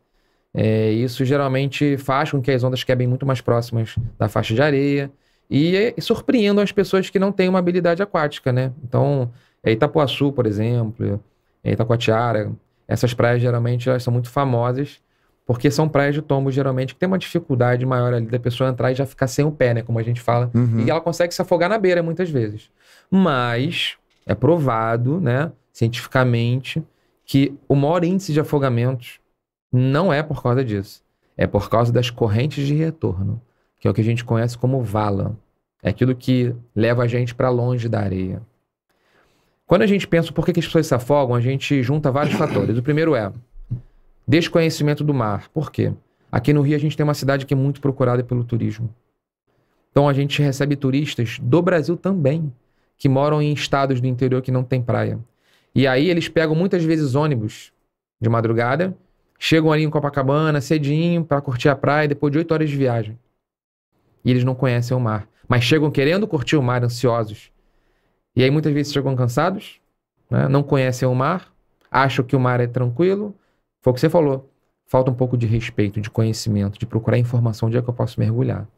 É, isso geralmente faz com que as ondas quebrem muito mais próximas da faixa de areia e, e surpreendam as pessoas que não têm uma habilidade aquática, né? Então, é Itapuaçu, por exemplo, é Itacoatiara, essas praias geralmente elas são muito famosas porque são praias de tombo, geralmente, que tem uma dificuldade maior ali da pessoa entrar e já ficar sem o pé, né? Como a gente fala. Uhum. E ela consegue se afogar na beira muitas vezes. Mas é provado, né, cientificamente, que o maior índice de afogamentos não é por causa disso. É por causa das correntes de retorno, que é o que a gente conhece como vala. É aquilo que leva a gente para longe da areia. Quando a gente pensa por que, que as pessoas se afogam, a gente junta vários fatores. O primeiro é desconhecimento do mar. Por quê? Aqui no Rio a gente tem uma cidade que é muito procurada pelo turismo. Então a gente recebe turistas do Brasil também, que moram em estados do interior que não tem praia. E aí eles pegam muitas vezes ônibus de madrugada chegam ali em Copacabana cedinho para curtir a praia depois de oito horas de viagem. E eles não conhecem o mar, mas chegam querendo curtir o mar, ansiosos. E aí muitas vezes chegam cansados, né? não conhecem o mar, acham que o mar é tranquilo. Foi o que você falou. Falta um pouco de respeito, de conhecimento, de procurar informação onde é que eu posso mergulhar.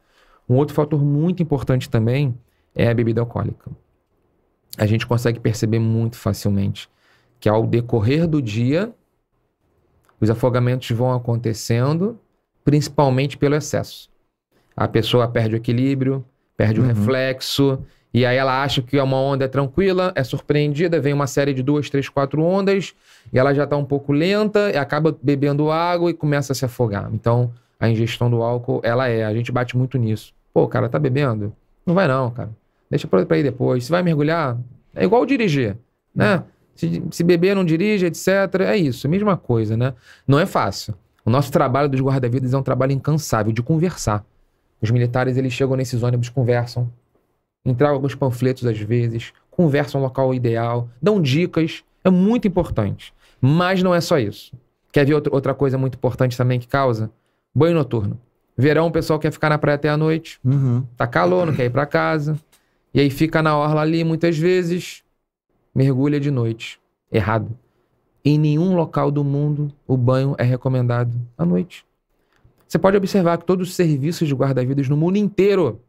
Um outro fator muito importante também é a bebida alcoólica. A gente consegue perceber muito facilmente que ao decorrer do dia os afogamentos vão acontecendo principalmente pelo excesso. A pessoa perde o equilíbrio, perde uhum. o reflexo, e aí ela acha que é uma onda é tranquila, é surpreendida, vem uma série de duas, três, quatro ondas, e ela já está um pouco lenta, e acaba bebendo água e começa a se afogar. Então, a ingestão do álcool, ela é. A gente bate muito nisso. Pô, cara, tá bebendo? Não vai não, cara. Deixa pra, pra ir depois. Se vai mergulhar, é igual dirigir, né? Uhum. Se, se beber, não dirige, etc. É isso, mesma coisa, né? Não é fácil. O nosso trabalho dos guarda-vidas é um trabalho incansável de conversar. Os militares, eles chegam nesses ônibus, conversam, entregam alguns panfletos às vezes, conversam o local ideal, dão dicas. É muito importante. Mas não é só isso. Quer ver outra coisa muito importante também que causa? Banho noturno. Verão, o pessoal quer ficar na praia até a noite. Uhum. Tá calor, não quer ir para casa. E aí fica na orla ali muitas vezes mergulha de noite. Errado. Em nenhum local do mundo o banho é recomendado à noite. Você pode observar que todos os serviços de guarda-vidas no mundo inteiro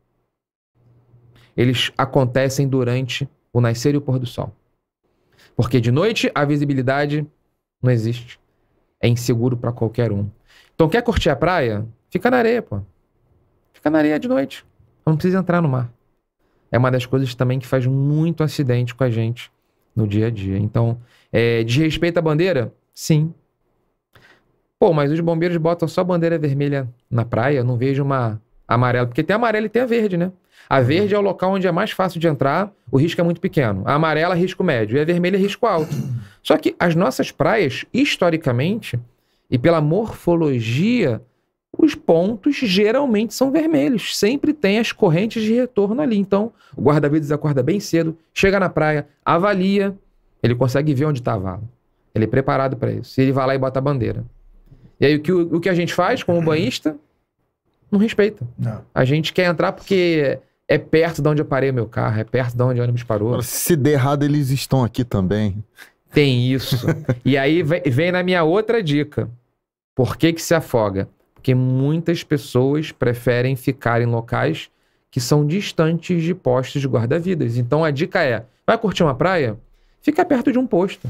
eles acontecem durante o nascer e o pôr do sol. Porque de noite a visibilidade não existe. É inseguro para qualquer um. Então quer curtir a praia? Fica na areia, pô. Fica na areia de noite. Não precisa entrar no mar. É uma das coisas também que faz muito acidente com a gente no dia a dia. Então, é, desrespeita a bandeira? Sim. Pô, mas os bombeiros botam só bandeira vermelha na praia, não vejo uma amarela. Porque tem a amarela e tem a verde, né? A uhum. verde é o local onde é mais fácil de entrar, o risco é muito pequeno. A amarela, risco médio. E a vermelha, risco alto. Só que as nossas praias, historicamente, e pela morfologia os pontos geralmente são vermelhos. Sempre tem as correntes de retorno ali. Então, o guarda-vidas acorda bem cedo, chega na praia, avalia, ele consegue ver onde está a vala. Ele é preparado para isso. E ele vai lá e bota a bandeira. E aí, o que, o, o que a gente faz como banhista? Não respeita. Não. A gente quer entrar porque é perto de onde eu parei o meu carro, é perto de onde o ônibus parou. Se der errado, eles estão aqui também. Tem isso. e aí vem, vem na minha outra dica. Por que, que se afoga? Porque muitas pessoas preferem ficar em locais que são distantes de postos de guarda-vidas. Então a dica é: vai curtir uma praia? Fica perto de um posto.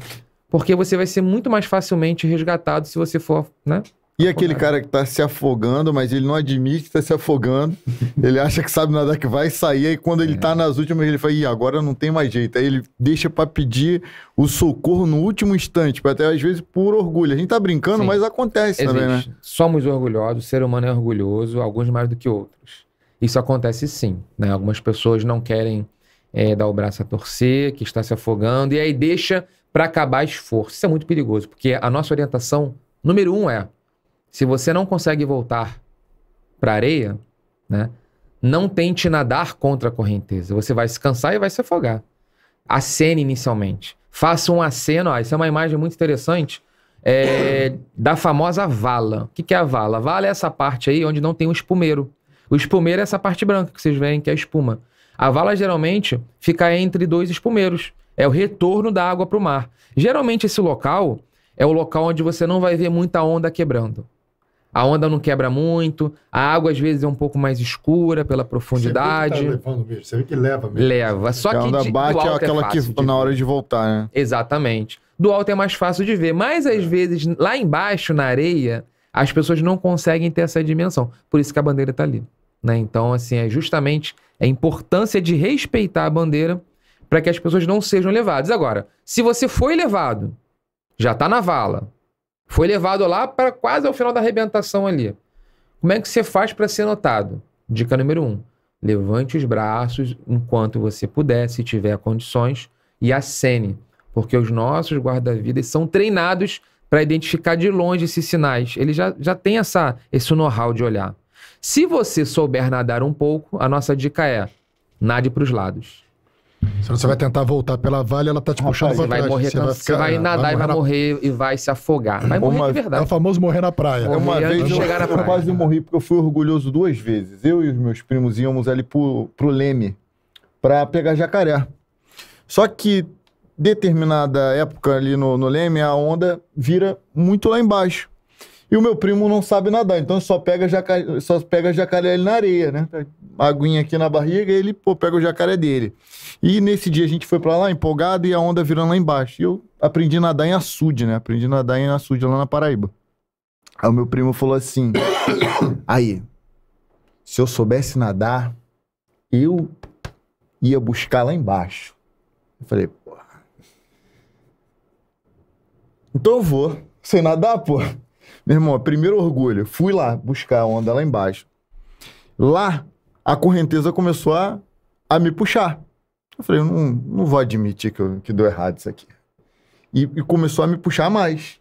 Porque você vai ser muito mais facilmente resgatado se você for, né? E aquele cara que tá se afogando, mas ele não admite que tá se afogando. ele acha que sabe nadar, que vai sair. Aí quando ele tá é. tá nas últimas, ele fala, Ih, agora não tem mais jeito. Aí ele deixa para pedir o socorro no último instante, até às vezes por orgulho. A gente tá brincando, Sim. mas acontece Existe. também, né? Somos orgulhosos, o ser humano é orgulhoso, alguns mais do que outros. Isso acontece sim, né? Algumas pessoas não querem é, dar o braço a torcer, que está se afogando, e aí deixa para acabar esforço. Isso é muito perigoso, porque a nossa orientação número um é se você não consegue voltar para a areia, né? Não tente nadar contra a correnteza. Você vai se cansar e vai se afogar. Acene inicialmente. Faça um aceno. Ah, isso é uma imagem muito interessante é, da famosa vala. O que, que é a vala? A vala é essa parte aí onde não tem o um espumeiro. O espumeiro é essa parte branca que vocês veem, que é a espuma. A vala geralmente fica entre dois espumeiros. É o retorno da água para o mar. Geralmente esse local é o local onde você não vai ver muita onda quebrando a onda não quebra muito, a água às vezes é um pouco mais escura pela profundidade. Você vê que, tá levando você vê que leva mesmo. Leva. Só que, que a onda de, bate é, é aquela é fácil, que na hora de voltar, né? Exatamente. Do alto é mais fácil de ver, mas às é. vezes lá embaixo, na areia, as pessoas não conseguem ter essa dimensão. Por isso que a bandeira está ali. Né? Então, assim, é justamente a importância de respeitar a bandeira para que as pessoas não sejam levadas. Agora, se você foi levado, já está na vala, foi levado lá para quase ao final da arrebentação ali. Como é que você faz para ser notado? Dica número um: levante os braços enquanto você puder, se tiver condições, e acene, porque os nossos guarda-vidas são treinados para identificar de longe esses sinais. Ele já, já tem essa, esse know-how de olhar. Se você souber nadar um pouco, a nossa dica é nade para os lados. Se você vai tentar voltar pela vale, ela tá te puxando Rapaz, pra trás. Vai morrer, você, vai, ficar, você vai nadar vai e vai na... morrer e vai se afogar. Vai morrer uma... de verdade. É o famoso morrer na praia. Morrer uma vez eu, eu, quase morri porque eu fui orgulhoso duas vezes. Eu e os meus primos íamos ali pro, pro Leme para pegar jacaré. Só que determinada época ali no, no Leme, a onda vira muito lá embaixo. E o meu primo não sabe nadar, então só pega, jaca... só pega jacaré na areia, né? A aguinha aqui na barriga, ele pô, pega o jacaré dele. E nesse dia a gente foi para lá empolgado e a onda virando lá embaixo. E eu aprendi a nadar em açude, né? Aprendi a nadar em açude lá na Paraíba. Aí o meu primo falou assim: Aí, se eu soubesse nadar, eu ia buscar lá embaixo. Eu falei, pô. Então eu vou. Sem nadar, pô meu irmão, primeiro orgulho, fui lá buscar a onda lá embaixo. Lá, a correnteza começou a, a me puxar. Eu falei, não, não vou admitir que, eu, que deu errado isso aqui. E, e, começou a me puxar mais.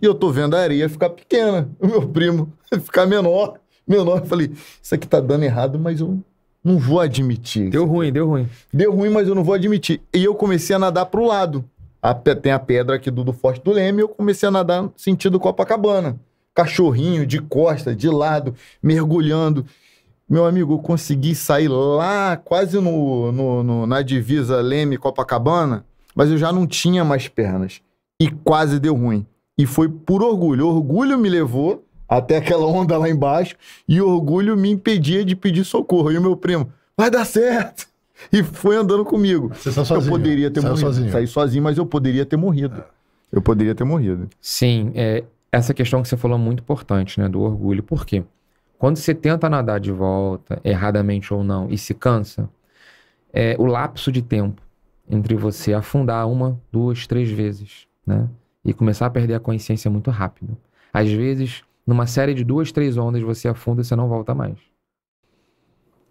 E eu tô vendo a areia ficar pequena, o meu primo ficar menor, menor. Eu falei, isso aqui tá dando errado, mas eu não vou admitir. Deu ruim, deu ruim. Deu ruim, mas eu não vou admitir. E eu comecei a nadar pro lado. A, tem a pedra aqui do, do Forte do Leme, eu comecei a nadar sentido Copacabana cachorrinho, de costa, de lado, mergulhando. Meu amigo, eu consegui sair lá, quase no, no, no na divisa Leme Copacabana, mas eu já não tinha mais pernas. E quase deu ruim. E foi por orgulho. O orgulho me levou até aquela onda lá embaixo e orgulho me impedia de pedir socorro. E o meu primo, vai dar certo! E foi andando comigo. Você sozinho. Eu poderia ter Saiu morrido. Sozinho. Saí sozinho, mas eu poderia ter morrido. Eu poderia ter morrido. Sim, é, essa questão que você falou é muito importante, né? Do orgulho. Por quê? Quando você tenta nadar de volta, erradamente ou não, e se cansa, é o lapso de tempo entre você afundar uma, duas, três vezes, né? E começar a perder a consciência é muito rápido. Às vezes, numa série de duas, três ondas, você afunda e você não volta mais.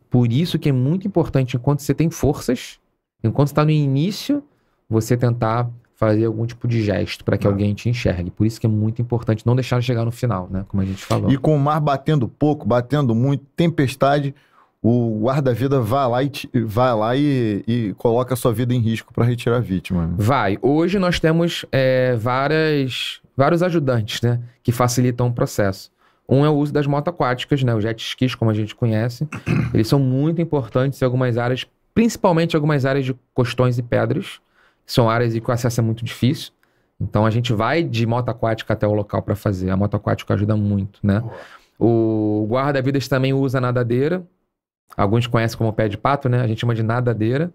Por isso que é muito importante, enquanto você tem forças, enquanto está no início, você tentar fazer algum tipo de gesto para que é. alguém te enxergue. Por isso que é muito importante não deixar chegar no final, né? Como a gente falou. E com o mar batendo pouco, batendo muito, tempestade, o guarda-vida vai lá, e, vai lá e, e coloca a sua vida em risco para retirar a vítima. Né? Vai. Hoje nós temos é, várias, vários ajudantes, né? Que facilitam o processo. Um é o uso das motoaquáticas, né? Os jet skis, como a gente conhece. Eles são muito importantes em algumas áreas, principalmente algumas áreas de costões e pedras são áreas em que o acesso é muito difícil. Então a gente vai de moto aquática até o local para fazer. A moto aquática ajuda muito, né? O guarda-vidas também usa nadadeira. Alguns conhecem como pé de pato, né? A gente chama de nadadeira.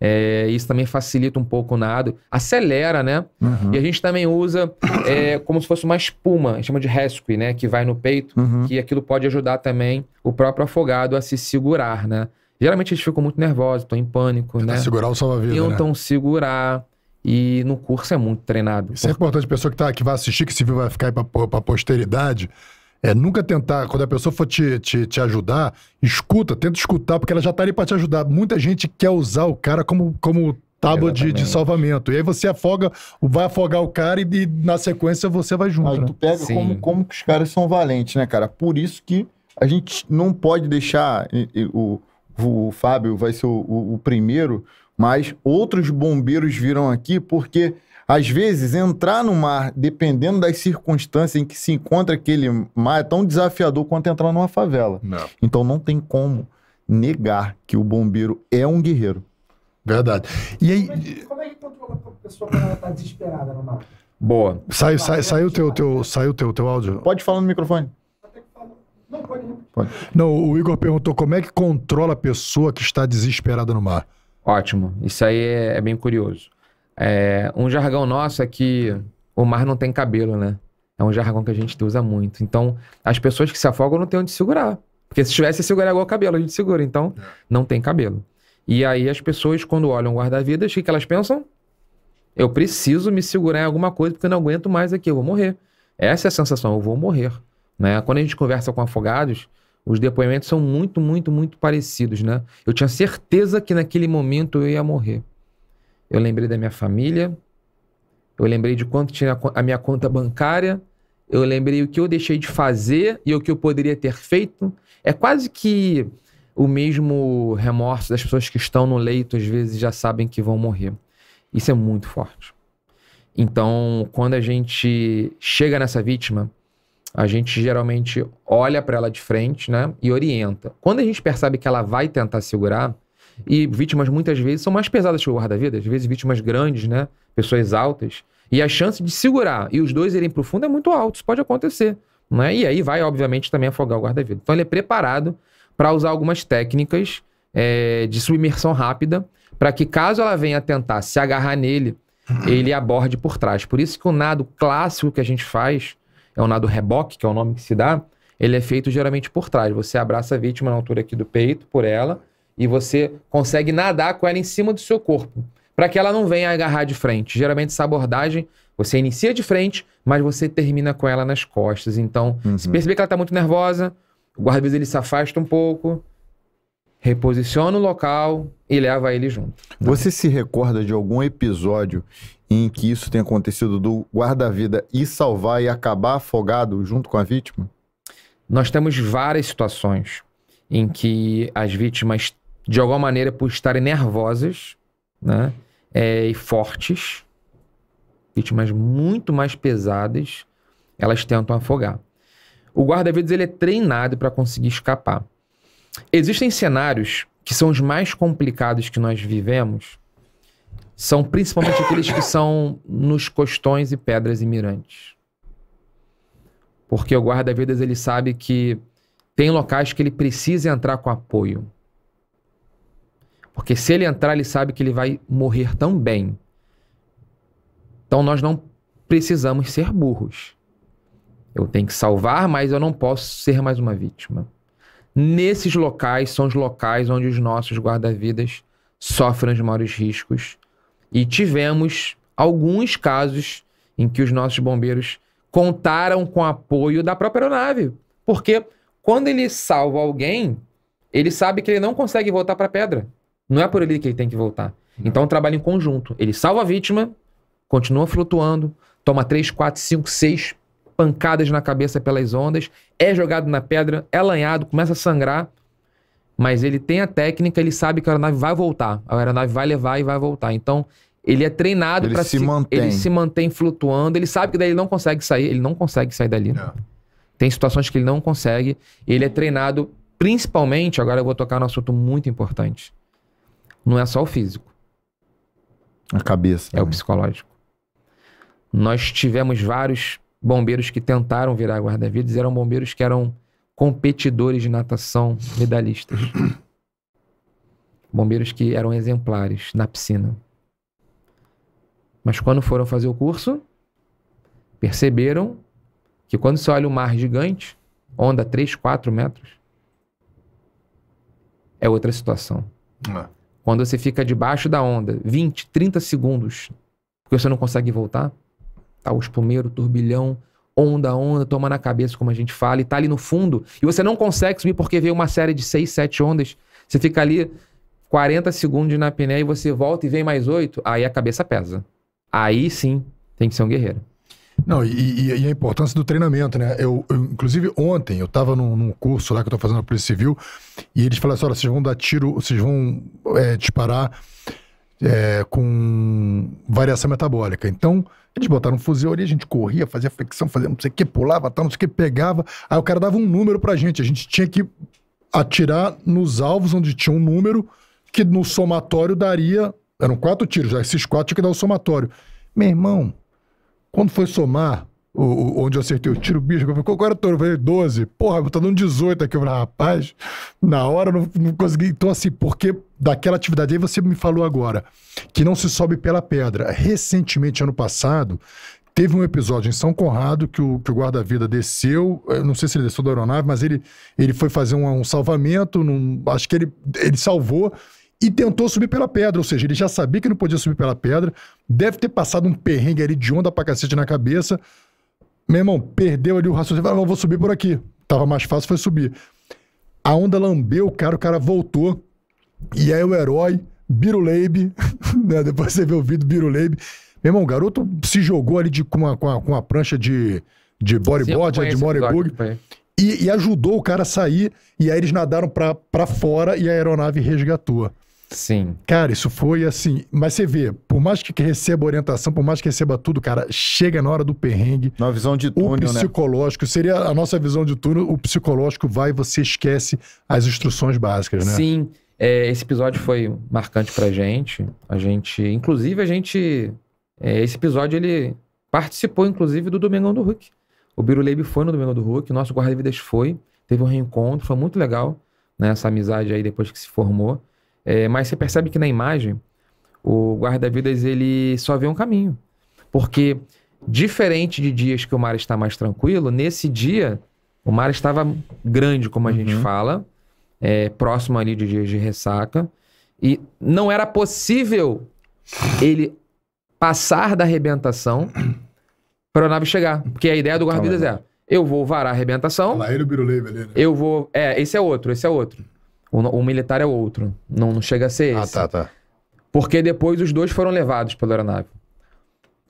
É, isso também facilita um pouco o nado, acelera, né? Uhum. E a gente também usa é, como se fosse uma espuma, a gente chama de rescue, né? Que vai no peito, uhum. que aquilo pode ajudar também o próprio afogado a se segurar, né? Geralmente eles ficam muito nervosos, estão em pânico, Tentar né? segurar o salva-vida, Tentam né? segurar. E no curso é muito treinado. Isso é porque... é importante, a pessoa que, tá, que vai assistir, que se viu vai ficar aí pra, pra posteridade, é nunca tentar, quando a pessoa for te, te, te ajudar, escuta, tenta escutar, porque ela já tá ali pra te ajudar. Muita gente quer usar o cara como, como tábua de, de, salvamento. E aí você afoga, vai afogar o cara e, e na sequência você vai junto. Aí né? tu pega como, como que os caras são valentes, né, cara? Por isso que a gente não pode deixar o o Fábio vai ser o, o, o primeiro, mas outros bombeiros virão aqui porque às vezes, entrar no mar, dependendo das circunstâncias em que se encontra aquele mar, é tão desafiador quanto entrar numa favela. Não. Então não tem como negar que o bombeiro é um guerreiro. Verdade. E aí. Como é que, é controla a pessoa quando ela está desesperada no mar? Boa. Saiu sai, saiu o teu, teu, saiu teu, teu áudio? Pode falar no microfone. Não, pode, Não, o Igor perguntou como é que controla a pessoa que está desesperada no mar. Ótimo, isso aí é, é bem curioso. É, um jargão nosso é que o mar não tem cabelo, né? É um jargão que a gente usa muito. Então, as pessoas que se afogam não têm onde segurar. Porque se tivesse segurar igual o cabelo, a gente segura. Então, é. não tem cabelo. E aí as pessoas, quando olham guarda-vidas, o que, que elas pensam? Eu preciso me segurar em alguma coisa porque eu não aguento mais aqui, eu vou morrer. Essa é a sensação, eu vou morrer. Né? Quando a gente conversa com afogados, os depoimentos são muito, muito, muito parecidos, né? Eu tinha certeza que naquele momento eu ia morrer. Eu lembrei da minha família, eu lembrei de quanto tinha a minha conta bancária, eu lembrei o que eu deixei de fazer e o que eu poderia ter feito. É quase que o mesmo remorso das pessoas que estão no leito, às vezes já sabem que vão morrer. Isso é muito forte. Então, quando a gente chega nessa vítima, a gente geralmente olha para ela de frente, né? E orienta. Quando a gente percebe que ela vai tentar segurar, e vítimas muitas vezes são mais pesadas que o guarda-vida, às vezes vítimas grandes, né? Pessoas altas. E a chance de segurar e os dois irem para o fundo é muito alta, isso pode acontecer. Né? E aí vai, obviamente, também afogar o guarda-vida. Então ele é preparado para usar algumas técnicas é, de submersão rápida, para que caso ela venha tentar se agarrar nele, ele aborde por trás. Por isso que o nado clássico que a gente faz é o nado reboque, que é o nome que se dá, ele é feito geralmente por trás. Você abraça a vítima na altura aqui do peito, por ela, e você consegue nadar com ela em cima do seu corpo, para que ela não venha agarrar de frente. Geralmente essa abordagem, você inicia de frente, mas você termina com ela nas costas. Então, uhum. se perceber que ela está muito nervosa, o guarda-vidas ele se afasta um pouco, reposiciona o local e leva ele junto. Você se recorda de algum episódio em que isso tenha acontecido do guarda-vida ir salvar e acabar afogado junto com a vítima? Nós temos várias situações em que as vítimas, de alguma maneira, por estarem nervosas né, é, e fortes, vítimas muito mais pesadas, elas tentam afogar. O guarda-vidas ele é treinado para conseguir escapar. Existem cenários que são os mais complicados que nós vivemos, são principalmente aqueles que são nos costões e pedras e mirantes. Porque o guarda-vidas ele sabe que tem locais que ele precisa entrar com apoio. Porque se ele entrar, ele sabe que ele vai morrer tão bem. Então nós não precisamos ser burros. Eu tenho que salvar, mas eu não posso ser mais uma vítima. Nesses locais são os locais onde os nossos guarda-vidas sofrem os maiores riscos e tivemos alguns casos em que os nossos bombeiros contaram com apoio da própria aeronave. Porque quando ele salva alguém, ele sabe que ele não consegue voltar para a pedra. Não é por ele que ele tem que voltar. Uhum. Então trabalha trabalho em conjunto. Ele salva a vítima, continua flutuando, toma três quatro cinco seis pancadas na cabeça pelas ondas, é jogado na pedra, é lanhado, começa a sangrar. Mas ele tem a técnica, ele sabe que a aeronave vai voltar. A aeronave vai levar e vai voltar. Então, ele é treinado para se, se mantém. ele se mantém flutuando, ele sabe que daí ele não consegue sair, ele não consegue sair dali. É. Tem situações que ele não consegue, ele é treinado principalmente, agora eu vou tocar num assunto muito importante. Não é só o físico. A cabeça. É né? o psicológico. Nós tivemos vários bombeiros que tentaram virar guarda-vidas, eram bombeiros que eram competidores de natação medalhistas. Bombeiros que eram exemplares na piscina. Mas quando foram fazer o curso, perceberam que quando você olha o mar gigante, onda 3, 4 metros, é outra situação. É. Quando você fica debaixo da onda 20, 30 segundos, porque você não consegue voltar, tá espumeiro, o turbilhão, onda, onda, toma na cabeça, como a gente fala, e tá ali no fundo. E você não consegue subir porque veio uma série de seis sete ondas. Você fica ali 40 segundos na apneia e você volta e vem mais oito Aí a cabeça pesa. Aí sim, tem que ser um guerreiro. Não, e, e, a importância do treinamento, né? Eu, eu inclusive, ontem eu estava num, num, curso lá que eu estou fazendo na Polícia Civil e eles falaram assim: olha, vocês vão dar tiro, vocês vão é, disparar é, com variação metabólica. Então, eles botaram um fuzil ali, a gente corria, fazia flexão, fazia não sei o que, pulava, tal, não sei o que, pegava. Aí o cara dava um número pra gente. A gente tinha que atirar nos alvos onde tinha um número que no somatório daria. Eram quatro tiros, esses quatro tinha que dar o somatório. Meu irmão, quando foi somar, o, o, onde eu acertei o tiro bicho. Eu falei, qual era o touro? Eu falei, 12. Porra, tô tá dando 18 aqui. Eu falei, rapaz, na hora eu não, não consegui. Então, assim, porque daquela atividade aí você me falou agora, que não se sobe pela pedra. Recentemente, ano passado, Teve um episódio em São Conrado que o, que o guarda-vida desceu, não sei se ele desceu da aeronave, mas ele, ele foi fazer um, um salvamento, num, acho que ele, ele salvou e tentou subir pela pedra, ou seja, ele já sabia que não podia subir pela pedra, deve ter passado um perrengue ali de onda pra cacete na cabeça, meu irmão, perdeu ali o raciocínio. Falou, ah, vou subir por aqui. Tava mais fácil, foi subir. A onda lambeu o cara, o cara voltou. E aí o herói, birulebe né? Depois você vê o vídeo, birulebe Meu irmão, o garoto se jogou ali de, com, uma, com, uma, com prancha de, de bodyboard, né, de bodyboard. E, e, ajudou o cara a sair. E aí eles nadaram pra, pra fora e a aeronave resgatou. Sim. Cara, isso foi assim. Mas você vê, por mais que receba orientação, por mais que receba tudo, cara, chega na hora do perrengue. Na visão de túnel, o né? psicológico, né? seria a nossa visão de túnel, o psicológico vai você esquece as instruções básicas, né? Sim. É, esse episódio foi marcante pra gente. A gente, inclusive, a gente. É, esse episódio ele participou, inclusive, do Domingão do Hulk. O Biruleib foi no Domingão do Hulk, nosso guarda-vidas foi, teve um reencontro, foi muito legal, né? Essa amizade aí depois que se formou. É, mas você percebe que na imagem, o guarda-vidas ele só vê um caminho. Porque, diferente de dias que o mar está mais tranquilo, nesse dia o mar estava grande, como a uhum. gente fala, é, próximo ali de dias de ressaca. E não era possível ele passar da arrebentação para a nave chegar. Porque a ideia do tá guarda-vidas é: eu vou varar a arrebentação. Lá ele o Birulei, beleza. Né? Eu vou. É, esse é outro, esse é outro. O, o militar é outro. Não, não chega a ser ah, esse. Ah, tá, tá. Porque depois os dois foram levados pela aeronave.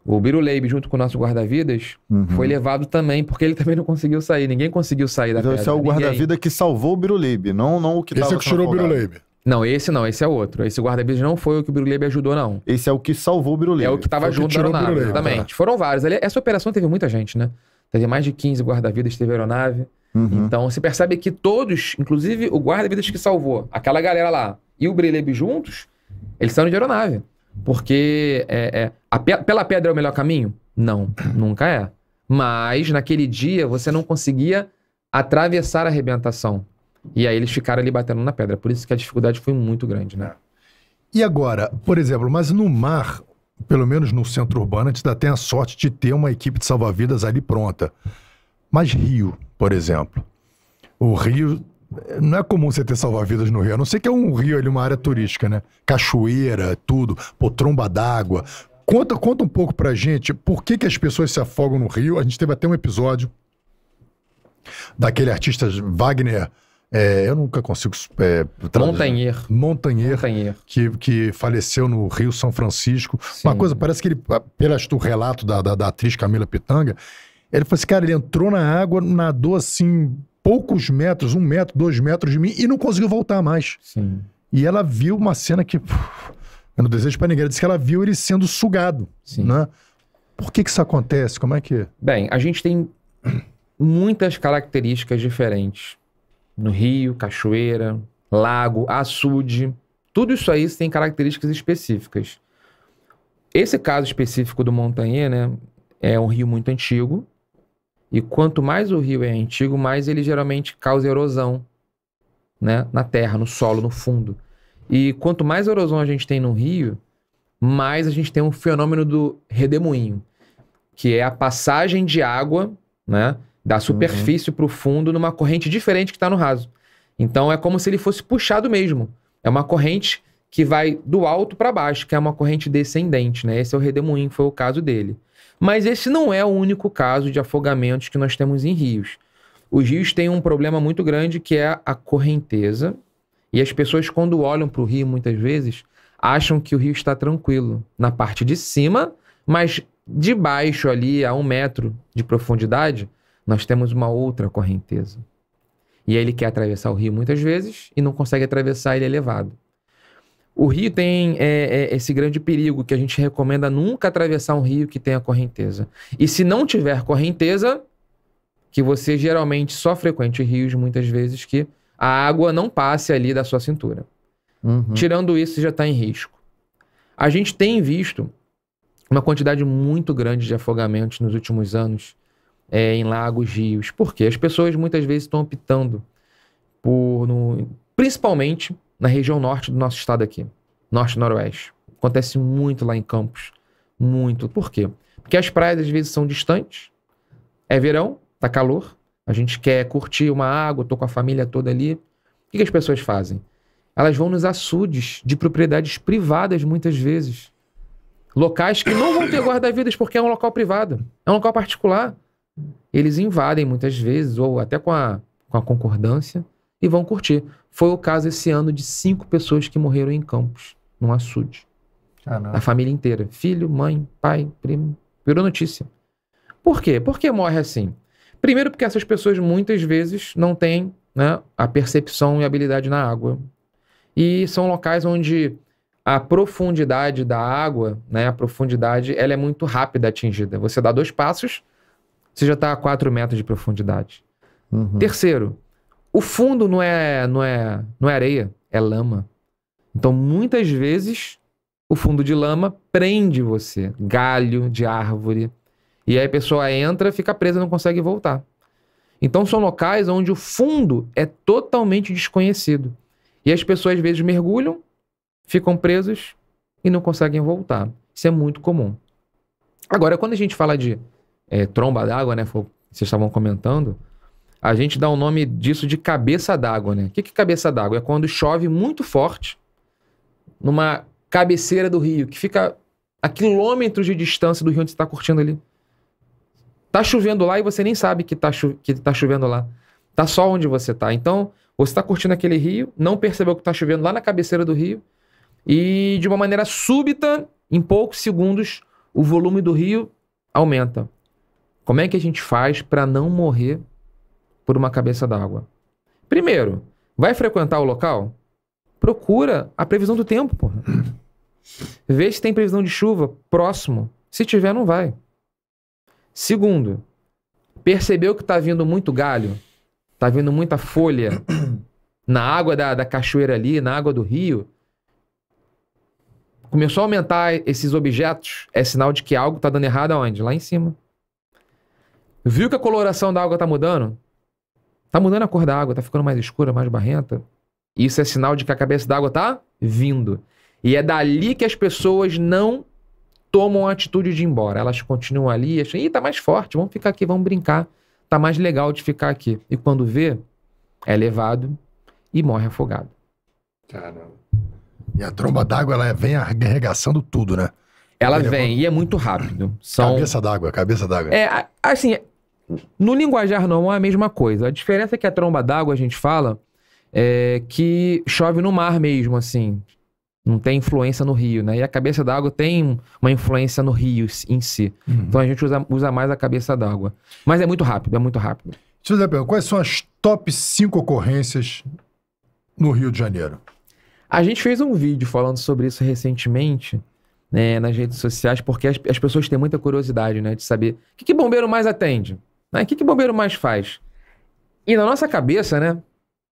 O Biruleib, junto com o nosso guarda-vidas, uhum. foi levado também, porque ele também não conseguiu sair. Ninguém conseguiu sair da então, pedra. Esse é o guarda-vida que salvou o Biruleib, não, não o que Esse é que tirou o Biruleib. Não, esse não, esse é outro. Esse guarda-vidas não foi o que o Biruleib ajudou, não. Esse é o que salvou o Biruleib. É o que estava junto da aeronave, exatamente. Ah, Foram vários. Essa operação teve muita gente, né? Teve mais de 15 guarda-vidas, teve aeronave. Uhum. Então, você percebe que todos, inclusive o guarda-vidas que salvou, aquela galera lá e o Brilebe juntos, eles saíram de aeronave. Porque é, é pe pela pedra é o melhor caminho? Não, nunca é. Mas naquele dia você não conseguia atravessar a arrebentação. E aí eles ficaram ali batendo na pedra. Por isso que a dificuldade foi muito grande, né? E agora, por exemplo, mas no mar, pelo menos no centro urbano, a gente ainda tem a sorte de ter uma equipe de salva-vidas ali pronta. Mas Rio, por exemplo. O Rio. Não é comum você ter salva-vidas no Rio, a não ser que é um rio ali, uma área turística, né? Cachoeira, tudo, pô, tromba d'água. Conta, conta um pouco pra gente por que, que as pessoas se afogam no Rio. A gente teve até um episódio daquele artista Wagner é, eu nunca consigo. É, Montanher. Montanher. Que, que faleceu no Rio São Francisco. Sim. Uma coisa, parece que ele, pelo do relato da, da, da, atriz Camila Pitanga, ele falou assim: cara, ele entrou na água, nadou assim, poucos metros, um metro, dois metros de mim, e não conseguiu voltar mais. Sim. E ela viu uma cena que. Puf, eu não desejo para ninguém. Ela disse que ela viu ele sendo sugado. Sim. Né? Por que, que isso acontece? Como é que. Bem, a gente tem muitas características diferentes no rio, cachoeira, lago, açude. Tudo isso aí tem características específicas. Esse caso específico do Montanhê, né, é um rio muito antigo. E quanto mais o rio é antigo, mais ele geralmente causa erosão, né, na terra, no solo, no fundo. E quanto mais erosão a gente tem no rio, mais a gente tem um fenômeno do redemoinho, que é a passagem de água, né, da uhum. superfície uhum. para o fundo numa corrente diferente que está no raso. Então é como se ele fosse puxado mesmo. É uma corrente que vai do alto para baixo, que é uma corrente descendente, né? Esse é o redemoinho, foi o caso dele. Mas esse não é o único caso de afogamentos que nós temos em rios. Os rios têm um problema muito grande que é a correnteza. E as pessoas, quando olham para o rio, muitas vezes, acham que o rio está tranquilo na parte de cima, mas de baixo ali, a um metro de profundidade, nós temos uma outra correnteza. E aí ele quer atravessar o rio muitas vezes e não consegue atravessar, ele é levado. O rio tem é, é, esse grande perigo que a gente recomenda nunca atravessar um rio que tenha correnteza. E se não tiver correnteza, que você geralmente só frequente rios muitas vezes que a água não passe ali da sua cintura. Uhum. Tirando isso, já está em risco. A gente tem visto uma quantidade muito grande de afogamentos nos últimos anos é, em lagos, rios. Porque as pessoas muitas vezes estão optando por, no, principalmente na região norte do nosso estado aqui, norte e noroeste. Acontece muito lá em Campos, muito. Por quê? Porque as praias às vezes são distantes, é verão, tá calor, a gente quer curtir uma água, tô com a família toda ali. O que, que as pessoas fazem? Elas vão nos açudes de propriedades privadas muitas vezes. Locais que não vão ter guarda-vidas porque é um local privado, é um local particular eles invadem muitas vezes, ou até com a, com a concordância, e vão curtir. Foi o caso esse ano de cinco pessoas que morreram em campos, num açude. Caramba. A família inteira. Filho, mãe, pai, primo. Virou notícia. Por quê? Por que morre assim? Primeiro, porque essas pessoas muitas vezes não têm né, a percepção e habilidade na água. E são locais onde a profundidade da água, né, a profundidade, ela é muito rápida atingida. Você dá dois passos, você já está a 4 metros de profundidade. Uhum. Terceiro, o fundo não é, não, é, não é areia, é lama. Então, muitas vezes, o fundo de lama prende você, galho de árvore. E aí a pessoa entra, fica presa, não consegue voltar. Então, são locais onde o fundo é totalmente desconhecido. E as pessoas, às vezes, mergulham, ficam presas e não conseguem voltar. Isso é muito comum. Agora, quando a gente fala de é, tromba d'água, né? Foi, vocês estavam comentando. A gente dá o um nome disso de cabeça d'água, né? O que, que é cabeça d'água? É quando chove muito forte numa cabeceira do rio, que fica a quilômetros de distância do rio onde você está curtindo ali. Tá chovendo lá e você nem sabe que tá, cho que tá chovendo lá. Tá só onde você tá. Então, você está curtindo aquele rio, não percebeu que tá chovendo lá na cabeceira do rio, e de uma maneira súbita, em poucos segundos, o volume do rio aumenta. Como é que a gente faz para não morrer por uma cabeça d'água? Primeiro, vai frequentar o local? Procura a previsão do tempo, porra. Vê se tem previsão de chuva próximo. Se tiver, não vai. Segundo, percebeu que está vindo muito galho, está vindo muita folha na água da, da cachoeira ali, na água do rio. Começou a aumentar esses objetos, é sinal de que algo está dando errado aonde? Lá em cima. Viu que a coloração da água tá mudando? Tá mudando a cor da água, tá ficando mais escura, mais barrenta. Isso é sinal de que a cabeça d'água tá vindo. E é dali que as pessoas não tomam a atitude de ir embora. Elas continuam ali e acham, ih, tá mais forte, vamos ficar aqui, vamos brincar. Tá mais legal de ficar aqui. E quando vê, é levado e morre afogado. Caramba. E a tromba d'água, ela vem arregaçando tudo, né? Ela é vem e é muito rápido. São... Cabeça d'água, cabeça d'água. É, assim, no linguajar não é a mesma coisa. A diferença é que a tromba d'água a gente fala é que chove no mar mesmo, assim. Não tem influência no rio, né? E a cabeça d'água tem uma influência no rio em si. Uhum. Então a gente usa, usa mais a cabeça d'água. Mas é muito rápido, é muito rápido. Deixa eu quais são as top 5 ocorrências no Rio de Janeiro? A gente fez um vídeo falando sobre isso recentemente. Né, nas redes sociais, porque as, as, pessoas têm muita curiosidade, né? De saber o que, que bombeiro mais atende. Né? O que, que bombeiro mais faz? E na nossa cabeça, né?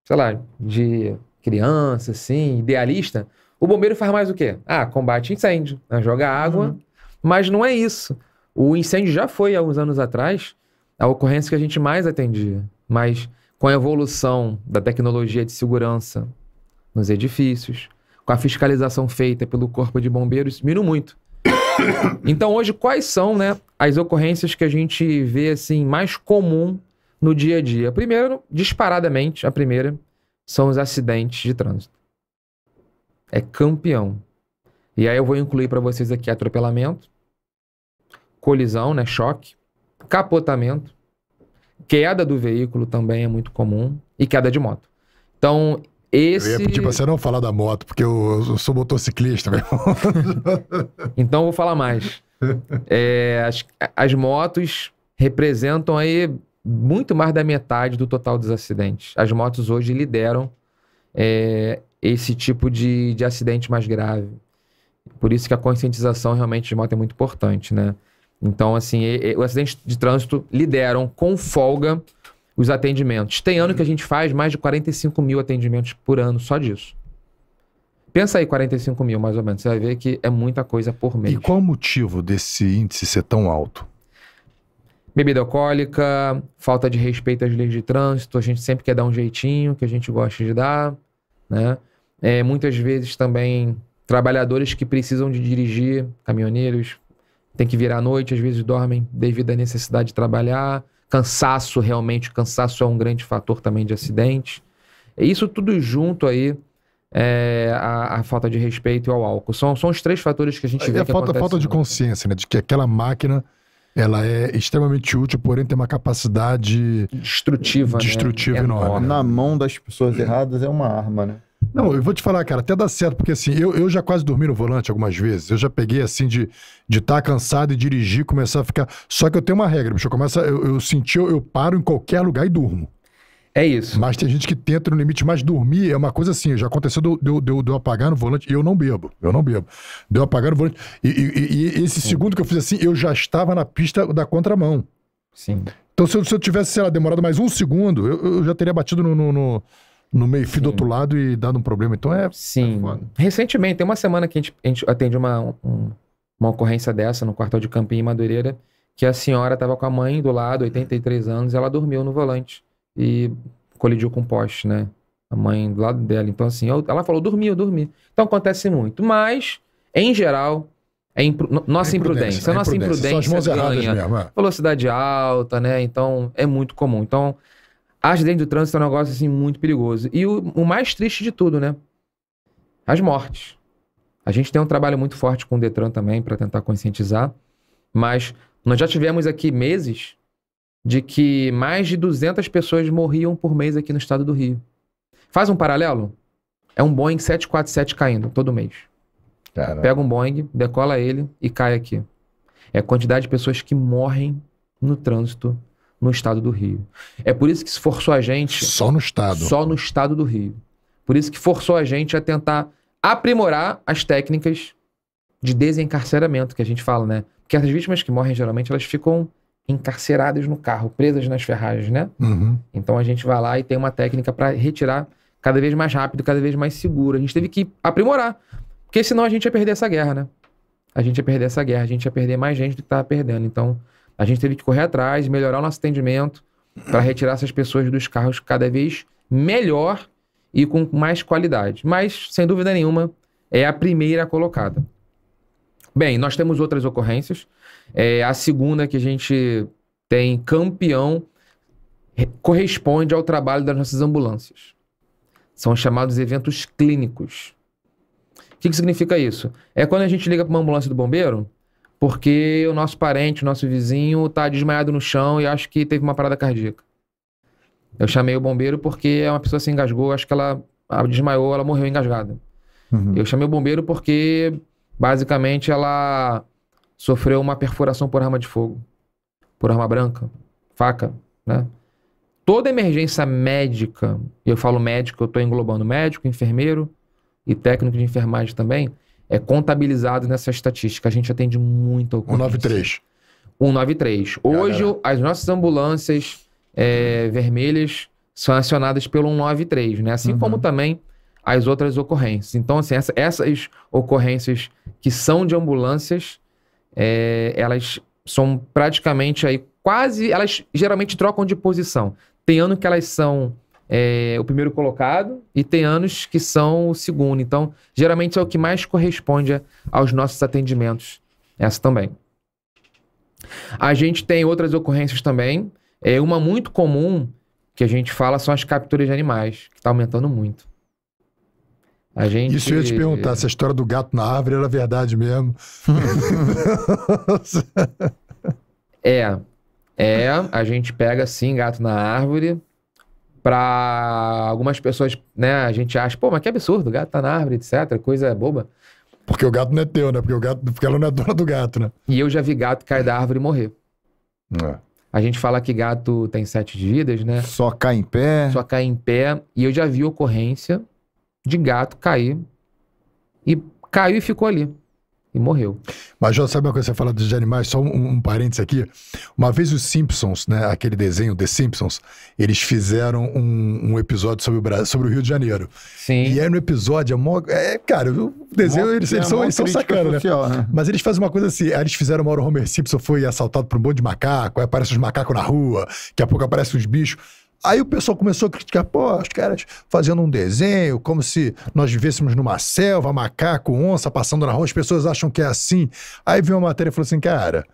Sei lá, de criança, assim, idealista, o bombeiro faz mais o quê? Ah, combate incêndio, né? joga água. Uhum. Mas não é isso. O incêndio já foi, há uns anos atrás, a ocorrência que a gente mais atendia. Mas com a evolução da tecnologia de segurança nos edifícios, com a fiscalização feita pelo Corpo de Bombeiros, miram muito. Então, hoje, quais são né, as ocorrências que a gente vê assim mais comum no dia a dia. Primeiro, disparadamente, a primeira são os acidentes de trânsito. É campeão. E aí eu vou incluir para vocês aqui atropelamento, colisão, né, choque, capotamento, queda do veículo também é muito comum e queda de moto. Então, esse... Eu ia pedir pra você não falar da moto, porque eu, eu sou motociclista, meu irmão. então eu vou falar mais é, as, as motos representam aí muito mais da metade do total dos acidentes. As motos hoje lideram é, esse tipo de, de acidente mais grave. Por isso que a conscientização realmente de moto é muito importante, né? Então, assim, e, e, de trânsito lideram com folga os atendimentos. Tem ano que a gente faz mais de 45 mil atendimentos por ano só disso. Pensa aí, 45 mil mais ou menos. Você vai ver que é muita coisa por mês. E qual o motivo desse índice ser tão alto? Bebida alcoólica, falta de respeito às leis de trânsito. A gente sempre quer dar um jeitinho que a gente gosta de dar, né? É, muitas vezes também trabalhadores que precisam de dirigir, caminhoneiros, tem que virar à noite, às vezes dormem devido à necessidade de trabalhar. Cansaço, realmente, cansaço é um grande fator também de acidente. Isso tudo junto aí é, a, a, falta de respeito ao álcool. São, são os três fatores que a gente vê. E a falta, falta de né? consciência, né? De que aquela máquina ela é extremamente útil, porém tem uma capacidade destrutiva, né? destrutiva né? enorme. Na mão das pessoas erradas é uma arma, né? Não, eu vou te falar, cara, até dá certo, porque assim, eu, eu já quase dormi no volante algumas vezes. Eu já peguei assim de estar de tá cansado e dirigir, começar a ficar. Só que eu tenho uma regra, bicho. Eu começo, eu, eu senti, eu, eu paro em qualquer lugar e durmo. É isso. Mas tem gente que tenta no limite, mas dormir é uma coisa assim. Já aconteceu de eu, de eu, de eu apagar no volante, eu não bebo, eu não bebo. Deu apagar no volante. E, e, e esse Sim. segundo que eu fiz assim, eu já estava na pista da contramão. Sim. Então, se eu, se eu tivesse, sei lá, demorado mais um segundo, eu, eu já teria batido no, no, no, no meio fio do outro lado e dado um problema. Então é. é Sim. É Recentemente, tem uma semana que a gente, a gente atende uma, um, uma ocorrência dessa no quartel de Campinho, em Madureira, que a senhora estava com a mãe do lado, 83 anos, e ela dormiu no volante e colidiu com o poste, né? A mãe do lado dela. Então, assim, eu, ela falou: dormi, eu dormi. Então acontece muito. Mas, em geral, é impru nossa é imprudência. imprudência. É nossa imprudência. São as mãos erradas mesmo. É. Velocidade alta, né? Então, é muito comum. Então, acidente do trânsito é um negócio, assim, muito perigoso. E o, o mais triste de tudo, né? As mortes. A gente tem um trabalho muito forte com o Detran também para tentar conscientizar, mas nós já tivemos aqui meses de que mais de 200 pessoas morriam por mês aqui no estado do Rio. Faz um paralelo? É um Boeing 747 caindo todo mês. Caramba. Pega um Boeing, decola ele e cai aqui. É a quantidade de pessoas que morrem no trânsito no estado do Rio. É por isso que se forçou a gente. Só no estado. Só no estado do Rio. Por isso que forçou a gente a tentar aprimorar as técnicas de desencarceramento que a gente fala, né? Porque as vítimas que morrem geralmente elas ficam encarceradas no carro, presas nas ferragens, né? Uhum. Então a gente vai lá e tem uma técnica para retirar cada vez mais rápido, cada vez mais seguro. A gente teve que aprimorar, porque senão a gente ia perder essa guerra, né? A gente ia perder essa guerra, a gente ia perder mais gente do que estava perdendo. Então a gente teve que correr atrás, melhorar o nosso atendimento para retirar essas pessoas dos carros cada vez melhor e com mais qualidade. Mas, sem dúvida nenhuma, é a primeira colocada. Bem, nós temos outras ocorrências. É, a segunda que a gente tem campeão corresponde ao trabalho das nossas ambulâncias. São chamados eventos clínicos. O que, que significa isso? É quando a gente liga para uma ambulância do bombeiro porque o nosso parente, o nosso vizinho, está desmaiado no chão e acho que teve uma parada cardíaca. Eu chamei o bombeiro porque é uma pessoa se engasgou, acho que ela, ela desmaiou, ela morreu engasgada. Uhum. Eu chamei o bombeiro porque, basicamente, ela sofreu uma perfuração por arma de fogo, por arma branca, faca, né? Toda emergência médica, eu falo médico, eu estou englobando médico, enfermeiro e técnico de enfermagem também, é contabilizado nessa estatística. A gente atende muito ocorrência. 193. 193. Hoje, as nossas ambulâncias é, vermelhas são acionadas pelo 193, né? Assim uhum. como também as outras ocorrências. Então, assim, essa, essas ocorrências que são de ambulâncias, é, elas são praticamente aí quase. Elas geralmente trocam de posição. Tem ano que elas são é, o primeiro colocado e tem anos que são o segundo. Então, geralmente é o que mais corresponde aos nossos atendimentos. Essa também. A gente tem outras ocorrências também. É uma muito comum que a gente fala são as capturas de animais, que está aumentando muito. A gente... Isso eu ia te perguntar, é. se a história do gato na árvore era verdade mesmo. é, é, a gente pega sim gato na árvore. Para algumas pessoas, né, a gente acha, pô, mas que absurdo, gato tá na árvore, etc, coisa boba. Porque o gato não é teu, né? Porque, o gato, porque ela não é dona do gato, né? E eu já vi gato cair da árvore e morrer. É. A gente fala que gato tem sete vidas, né? Só cai em pé. Só cai em pé. E eu já vi ocorrência de gato cair. E caiu e ficou ali. E morreu. Mas, já sabe uma coisa? que Você fala dos animais, só um, um parênteses aqui. Uma vez os Simpsons, né? Aquele desenho The Simpsons, eles fizeram um, um episódio sobre o, Brasil, sobre o Rio de Janeiro. Sim. E aí é no episódio, é, mó, é cara, o desenho, eles, eles, é são, eles são sacanas, né? né? Mas eles fazem uma coisa assim, aí eles fizeram uma hora o Homer Simpson foi assaltado por um monte de macaco, aí aparecem os macacos na rua, daqui a pouco aparecem os bichos. Aí o pessoal começou a criticar, pô, os caras fazendo um desenho, como se nós vivêssemos numa selva, macaco, onça passando na rua, as pessoas acham que é assim. Aí veio uma matéria e falou assim, cara,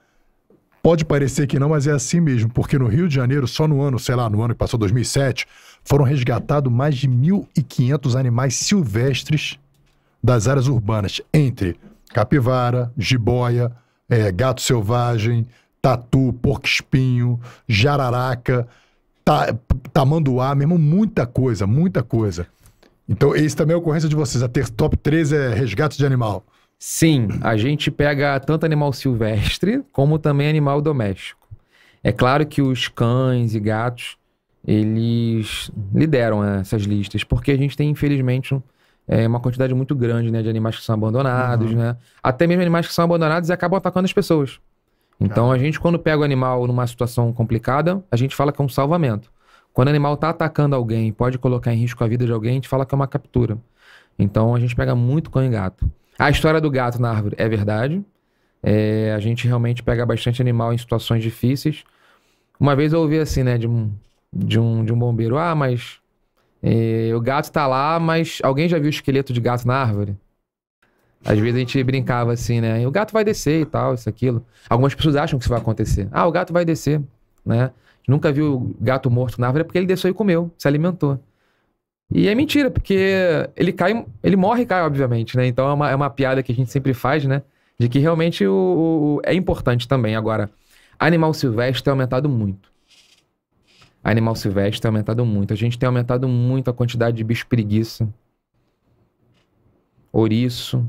pode parecer que não, mas é assim mesmo, porque no Rio de Janeiro, só no ano, sei lá, no ano que passou 2007, foram resgatados mais de 1.500 animais silvestres das áreas urbanas, entre capivara, jiboia, é, gato selvagem, tatu, porco-espinho, jararaca tá, Tamanduá tá mesmo, muita coisa, muita coisa. Então, esse também é a ocorrência de vocês. A ter top 3 é resgate de animal. Sim, a gente pega tanto animal silvestre como também animal doméstico. É claro que os cães e gatos, eles lideram essas listas, porque a gente tem, infelizmente, é, uma quantidade muito grande né, de animais que são abandonados, uhum. né? Até mesmo animais que são abandonados e acabam atacando as pessoas. Então a gente, quando pega o animal numa situação complicada, a gente fala que é um salvamento. Quando o animal está atacando alguém, pode colocar em risco a vida de alguém, a gente fala que é uma captura. Então a gente pega muito cão e gato. A história do gato na árvore é verdade. É, a gente realmente pega bastante animal em situações difíceis. Uma vez eu ouvi assim, né, de um, de um, de um bombeiro: Ah, mas é, o gato está lá, mas alguém já viu o esqueleto de gato na árvore? Às vezes a gente brincava assim, né? O gato vai descer e tal, isso, aquilo. Algumas pessoas acham que isso vai acontecer. Ah, o gato vai descer, né? Nunca viu o gato morto na árvore é porque ele desceu e comeu, se alimentou. E é mentira, porque ele cai, ele morre e cai, obviamente, né? Então é uma, é uma piada que a gente sempre faz, né? De que realmente o, o, o é importante também. Agora, animal silvestre tem aumentado muito. Animal silvestre tem aumentado muito. A gente tem aumentado muito a quantidade de bicho preguiça, ouriço,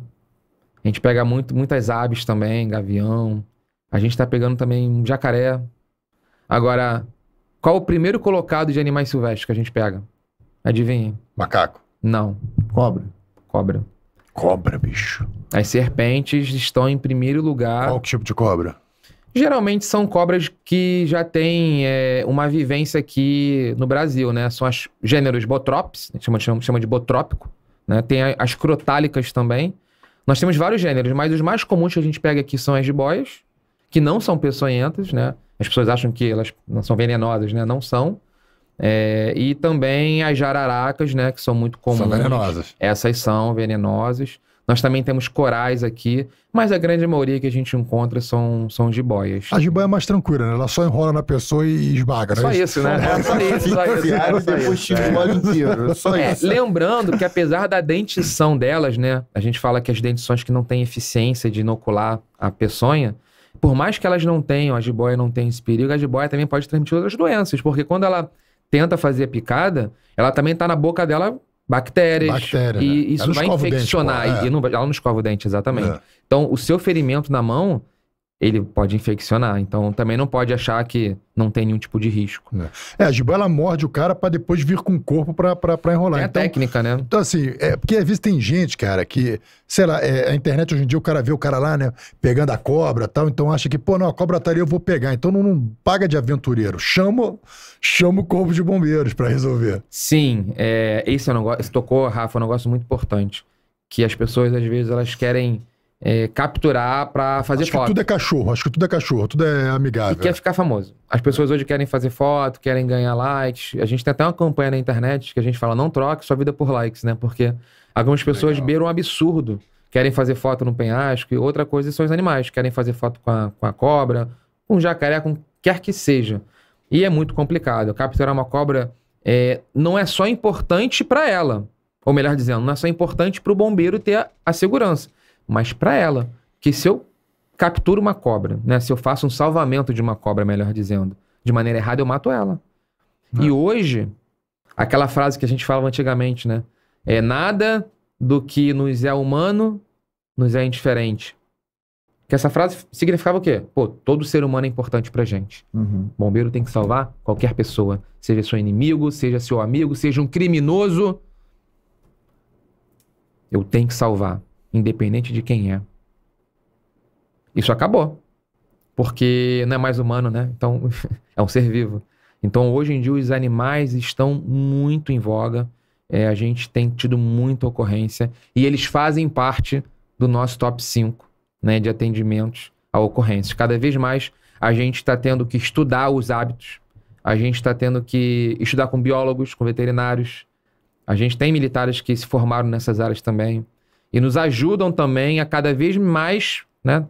a gente pega muito, muitas aves também, gavião. A gente tá pegando também um jacaré. Agora, qual o primeiro colocado de animais silvestres que a gente pega? Adivinha? Macaco. Não. Cobra. Cobra. Cobra, bicho. As serpentes estão em primeiro lugar. Qual tipo de cobra? Geralmente são cobras que já têm é, uma vivência aqui no Brasil, né? São as gêneros botrops, né? chama, chama, chama de botrópico. Né? Tem as crotálicas também, nós temos vários gêneros, mas os mais comuns que a gente pega aqui são as jiboias, que não são peçonhentas, né? As pessoas acham que elas não são venenosas, né? Não são. É, e também as jararacas, né? Que são muito comuns. São venenosas. Essas são venenosas. Nós também temos corais aqui. Mas a grande maioria que a gente encontra são, são jiboias. A jiboia é mais tranquila, né? Ela só enrola na pessoa e esbaga. né? Só isso, né? É, só isso, só é, isso. Lembrando que apesar da dentição delas, né? A gente fala que as dentições que não têm eficiência de inocular a peçonha, por mais que elas não tenham, a jiboia não tem esse perigo, a jiboia também pode transmitir outras doenças, porque quando ela tenta fazer a picada, ela também está na boca dela bactérias. Bactéria, e né? isso vai infeccionar. Dente, e é. não, ela não escova o dente, exatamente. É. Então, o seu ferimento na mão, ele pode infeccionar. Então, também não pode achar que não tem nenhum tipo de risco. É, é a jiboia, ela morde o cara para depois vir com o corpo para enrolar. É a então, técnica, né? Então, assim, é, porque às vezes tem gente, cara, que, sei lá, é, a internet hoje em dia, o cara vê o cara lá, né, pegando a cobra tal, então acha que, pô, não, a cobra tá ali, eu vou pegar. Então, não, não paga de aventureiro. Chama, chama o corpo de bombeiros para resolver. Sim, é, esse é um negócio, tocou, Rafa, é um negócio muito importante, que as pessoas, às vezes, elas querem é, capturar para fazer acho foto. Acho que tudo é cachorro, acho que tudo é cachorro, tudo é amigável. E quer ficar famoso. As pessoas hoje querem fazer foto, querem ganhar likes. A gente tem até uma campanha na internet que a gente fala, não troque sua vida por likes, né? Porque algumas pessoas Legal. beiram um absurdo. Querem fazer foto no penhasco e outra coisa são os animais. Querem fazer foto com a, com a cobra, com o jacaré, com quer que seja. E é muito complicado. Capturar uma cobra é, não é só importante para ela. Ou melhor dizendo, não é só importante para o bombeiro ter a, a segurança mas para ela. Que se eu capturo uma cobra, né? Se eu faço um salvamento de uma cobra, melhor dizendo, de maneira errada, eu mato ela. Não. E é. hoje, aquela frase que a gente falava antigamente, né? É nada do que nos é humano nos é indiferente. Que essa frase significava o quê? Pô, todo ser humano é importante pra gente. Uhum. Bombeiro tem que salvar qualquer pessoa, seja seu inimigo, seja seu amigo, seja um criminoso. Eu tenho que salvar independente de quem é. Isso acabou. Porque não é mais humano, né? Então, é um ser vivo. Então, hoje em dia, os animais estão muito em voga. É, a gente tem tido muita ocorrência. E eles fazem parte do nosso top 5 né, de atendimentos a ocorrências. Cada vez mais, a gente está tendo que estudar os hábitos. A gente está tendo que estudar com biólogos, com veterinários. A gente tem militares que se formaram nessas áreas também. E nos ajudam também a cada vez mais, né?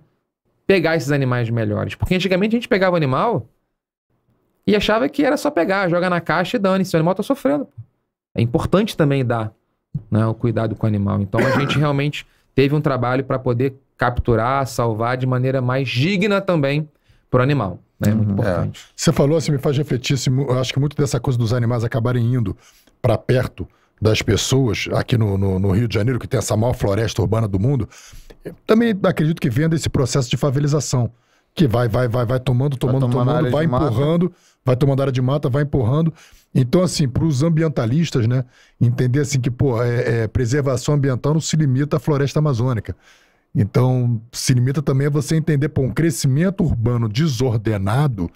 Pegar esses animais melhores. Porque antigamente a gente pegava o animal e achava que era só pegar, joga na caixa e dane-se. O animal está sofrendo. É importante também dar né, o cuidado com o animal. Então a gente realmente teve um trabalho para poder capturar, salvar de maneira mais digna também para o animal. Né? É muito uhum. importante. É. Você falou, assim, me faz refletir, eu acho que muito dessa coisa dos animais acabarem indo para perto das pessoas aqui no, no, no, Rio de Janeiro, que tem essa maior floresta urbana do mundo, também acredito que venda esse processo de favelização, que vai, vai, vai, vai tomando, tomando, vai tomando, vai empurrando, mata. vai tomando área de mata, vai empurrando. Então, assim, para os ambientalistas, né, entender assim que, pô, é, é, preservação ambiental não se limita à floresta amazônica. Então, se limita também a você entender, pô, um crescimento urbano desordenado,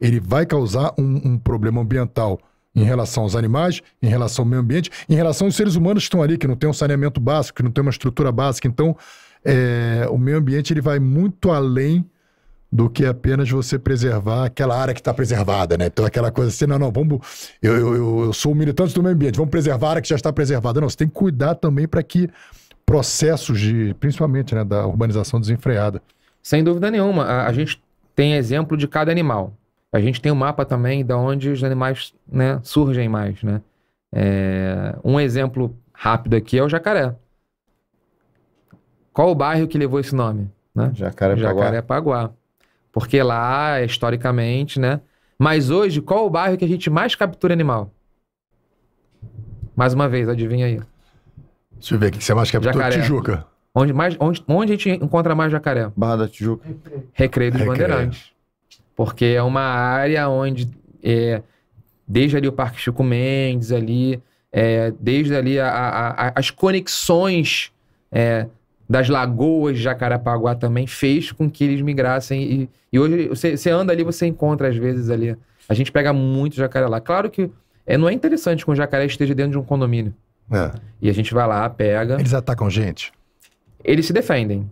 ele vai causar um, um problema ambiental em relação aos animais, em relação ao meio ambiente, em relação aos seres humanos que estão ali, que não tem um saneamento básico, que não tem uma estrutura básica. Então, é, o meio ambiente ele vai muito além do que apenas você preservar aquela área que está preservada, né? Então aquela coisa assim, não, não, vamos, eu, eu, eu sou um militante do meio ambiente, vamos preservar a área que já está preservada. Não, você tem que cuidar também para que processos de, principalmente, né, da urbanização desenfreada. Sem dúvida nenhuma, a, a gente tem exemplo de cada animal. A gente tem um mapa também da onde os animais né, surgem mais, né? É, um exemplo rápido aqui é o jacaré. Qual o bairro que levou esse nome? Né? jacaré paguá Porque lá, historicamente, né? Mas hoje, qual o bairro que a gente mais captura animal? Mais uma vez, adivinha aí. Deixa eu ver, o que você mais captura? Jacaré. Tijuca. Onde, mais, onde, onde a gente encontra mais jacaré? Barra da Tijuca. Recreio dos Recreio. Bandeirantes porque é uma área onde, é, desde ali o Parque Chico Mendes, ali, é, desde ali a, a, a, as conexões é, das lagoas de Jacarapaguá também fez com que eles migrassem. E, e hoje você, você, anda ali, você encontra às vezes ali. A gente pega muito jacaré lá. Claro que é, não é interessante que um jacaré esteja dentro de um condomínio. É. E a gente vai lá, pega. Eles atacam gente? Eles se defendem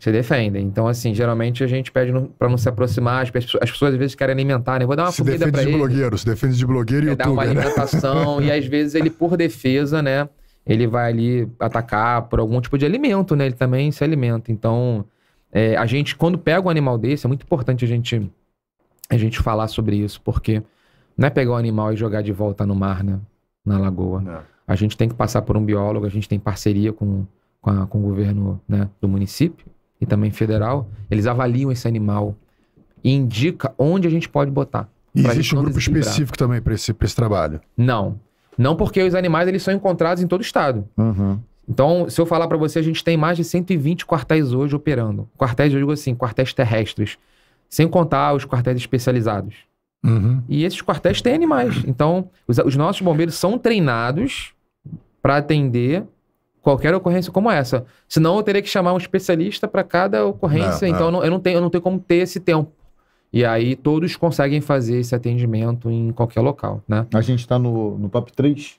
se defendem. Então, assim, geralmente a gente pede para não se aproximar, as pessoas, as pessoas às vezes querem alimentar, né? Vou dar uma se comida para ele. Se defende de blogueiro, se defende de blogueiro e é, youtuber, Dá né? uma alimentação né? e às vezes ele, por defesa, né? Ele vai ali atacar por algum tipo de alimento, né? Ele também se alimenta. Então, é, a gente, quando pega um animal desse, é muito importante a gente, a gente falar sobre isso, porque não é pegar o um animal e jogar de volta no mar, né? Na lagoa. Não. É. A gente tem que passar por um biólogo, a gente tem parceria com, com, a, com o governo né, do município, e também federal, eles avaliam esse animal e indica onde a gente pode botar. E existe um grupo específico também para esse, esse trabalho? Não. Não porque os animais eles são encontrados em todo o estado. Uhum. Então, se eu falar para você, a gente tem mais de 120 quartéis hoje operando. Quartéis, eu digo assim, quartéis terrestres. Sem contar os quartéis especializados. Uhum. E esses quartéis têm animais. Então, os, os nossos bombeiros são treinados para atender qualquer ocorrência como essa. Senão eu teria que chamar um especialista para cada ocorrência, não, então não. Eu, não, eu, não tenho, eu não tenho como ter esse tempo. E aí todos conseguem fazer esse atendimento em qualquer local, né? A gente está no, no top 3?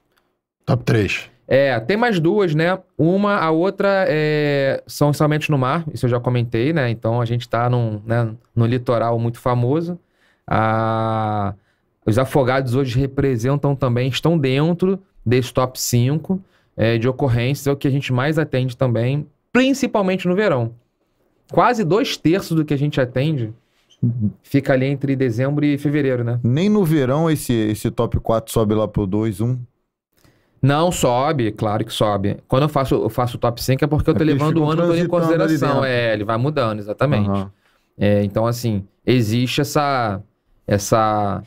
Top 3. É, tem mais duas, né? Uma, a outra é... são somente no mar, isso eu já comentei, né? Então a gente está num, né, num litoral muito famoso. Os afogados hoje representam também, estão dentro desse top 5 é, de ocorrências é o que a gente mais atende também, principalmente no verão. Quase dois terços do que a gente atende fica ali entre dezembro e fevereiro, né? Nem no verão esse, esse top 4 sobe lá pro 2, 1? Não, sobe, claro que sobe. Quando eu faço, eu faço o top 5 é porque eu tô é levando o ano em consideração. É, ele vai mudando, exatamente. Uhum. É, então, assim, existe essa, essa,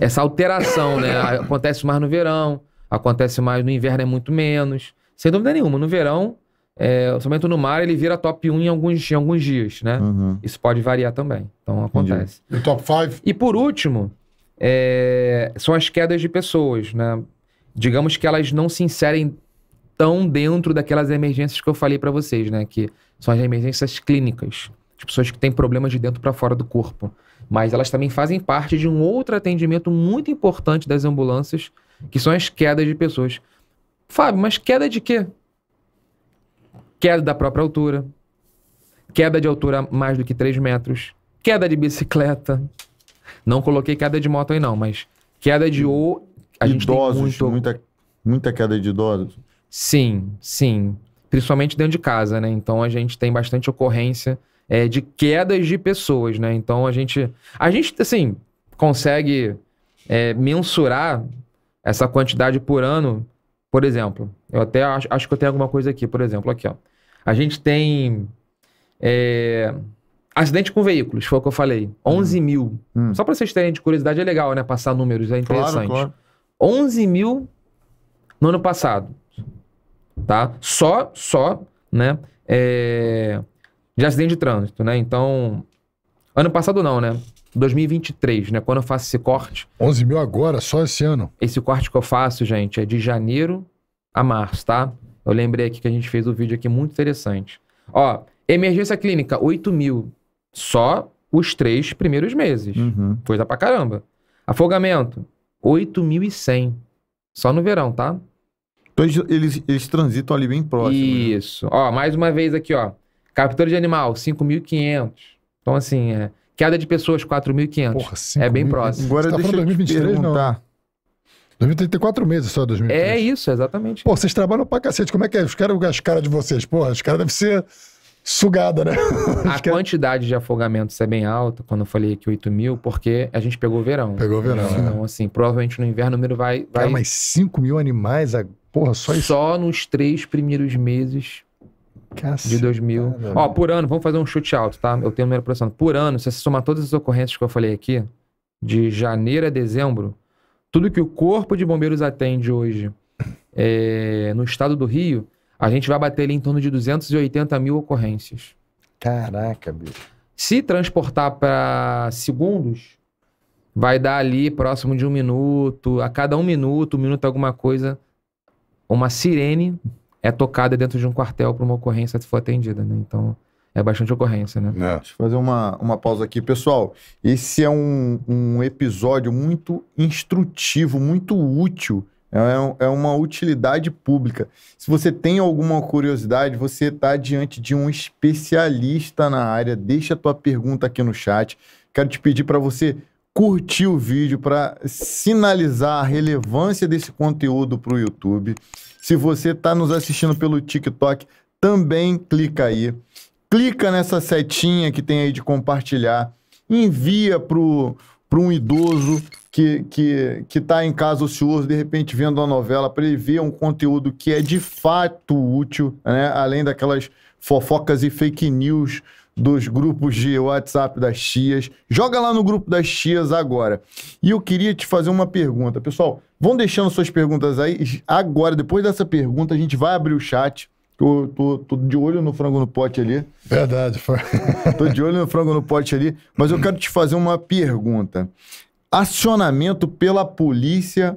essa alteração, né? Acontece mais no verão, acontece mais, no inverno é muito menos. Sem dúvida nenhuma, no verão, é, o somente no mar ele vira top 1 em alguns, em alguns dias, né? Uhum. Isso pode variar também. Então acontece. E top 5? E por último, é, são as quedas de pessoas, né? Digamos que elas não se inserem tão dentro daquelas emergências que eu falei para vocês, né? Que são as emergências clínicas. As pessoas que têm problemas de dentro para fora do corpo. Mas elas também fazem parte de um outro atendimento muito importante das ambulâncias, que são as quedas de pessoas. Fábio, mas queda de quê? Queda da própria altura, queda de altura mais do que 3 metros, queda de bicicleta. Não coloquei queda de moto aí não, mas queda de ou a idosos, gente tem muito... muita muita queda de idosos. Sim, sim, principalmente dentro de casa, né? Então a gente tem bastante ocorrência é, de quedas de pessoas, né? Então a gente, a gente assim consegue é, mensurar essa quantidade por ano, por exemplo, eu até acho, acho que eu tenho alguma coisa aqui, por exemplo, aqui, ó. A gente tem é, acidente com veículos, foi o que eu falei, 11 hum. mil. Hum. Só para vocês terem de curiosidade, é legal, né? Passar números, é interessante. Claro, claro. 11 mil no ano passado, tá? Só, só, né? É, de acidente de trânsito, né? Então, ano passado não, né? 2023, né? Quando eu faço esse corte. 11 mil agora, só esse ano. Esse corte que eu faço, gente, é de janeiro a março, tá? Eu lembrei aqui que a gente fez um vídeo aqui muito interessante. Ó, emergência clínica, 8 mil. Só os três primeiros meses. Uhum. Coisa pra caramba. Afogamento, 8.100. Só no verão, tá? Então eles, eles transitam ali bem próximo. Né? Isso. Né? Ó, mais uma vez aqui, ó. Captura de animal, 5.500. Então, assim, é, Queda de pessoas, 4.500. É bem mil... próximo. Agora Você tá deixa eu 2023, perguntar. Não. 2034 meses só, 2023. É isso, exatamente. Pô, vocês trabalham pra cacete. Como é que é? Os caras, as caras de vocês, porra, os caras devem ser sugada, né? A quantidade de afogamentos é bem alta, quando eu falei aqui 8 mil, porque a gente pegou verão. Pegou verão, Então, né? assim, provavelmente no inverno o número vai... vai... Cara, mas 5 mil animais, porra, só isso? Só nos três primeiros meses Caceta. De 2000. Ó, por ano, vamos fazer um chute alto, tá? Eu tenho um número processando. Por ano, se você somar todas as ocorrências que eu falei aqui, de janeiro a dezembro, tudo que o Corpo de Bombeiros atende hoje é, no estado do Rio, a gente vai bater ali em torno de 280 mil ocorrências. Caraca, bicho. Se transportar para segundos, vai dar ali próximo de um minuto, a cada um minuto, um minuto alguma coisa, uma sirene é tocada dentro de um quartel para uma ocorrência que for atendida, né? Então, é bastante ocorrência, né? É. Deixa eu fazer uma, uma pausa aqui. Pessoal, esse é um, um episódio muito instrutivo, muito útil. É, é, é uma utilidade pública. Se você tem alguma curiosidade, você está diante de um especialista na área. Deixa a tua pergunta aqui no chat. Quero te pedir para você curtir o vídeo para sinalizar a relevância desse conteúdo para o YouTube. Se você está nos assistindo pelo TikTok, também clica aí. Clica nessa setinha que tem aí de compartilhar. Envia para um idoso que, que, que tá em casa ocioso, de repente vendo uma novela, para ele ver um conteúdo que é de fato útil, né? Além daquelas fofocas e fake news dos grupos de WhatsApp das tias. Joga lá no grupo das tias agora. E eu queria te fazer uma pergunta. Pessoal, vão deixando suas perguntas aí. Agora, depois dessa pergunta, a gente vai abrir o chat. Tô, tô, tô de olho no frango no pote ali. Verdade. tô de olho no frango no pote ali. Mas eu quero te fazer uma pergunta. Acionamento pela polícia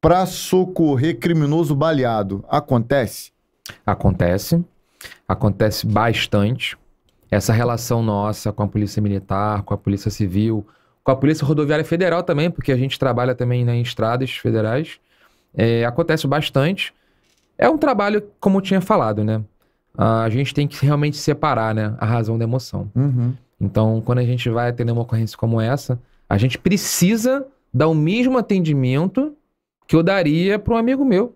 para socorrer criminoso baleado acontece? Acontece. Acontece bastante essa relação nossa com a Polícia Militar, com a Polícia Civil, com a Polícia Rodoviária Federal também, porque a gente trabalha também né, em estradas federais, é, acontece bastante. É um trabalho, como eu tinha falado, né? A gente tem que realmente separar né, a razão da emoção. Uhum. Então, quando a gente vai atender uma ocorrência como essa, a gente precisa dar o mesmo atendimento que eu daria para um amigo meu,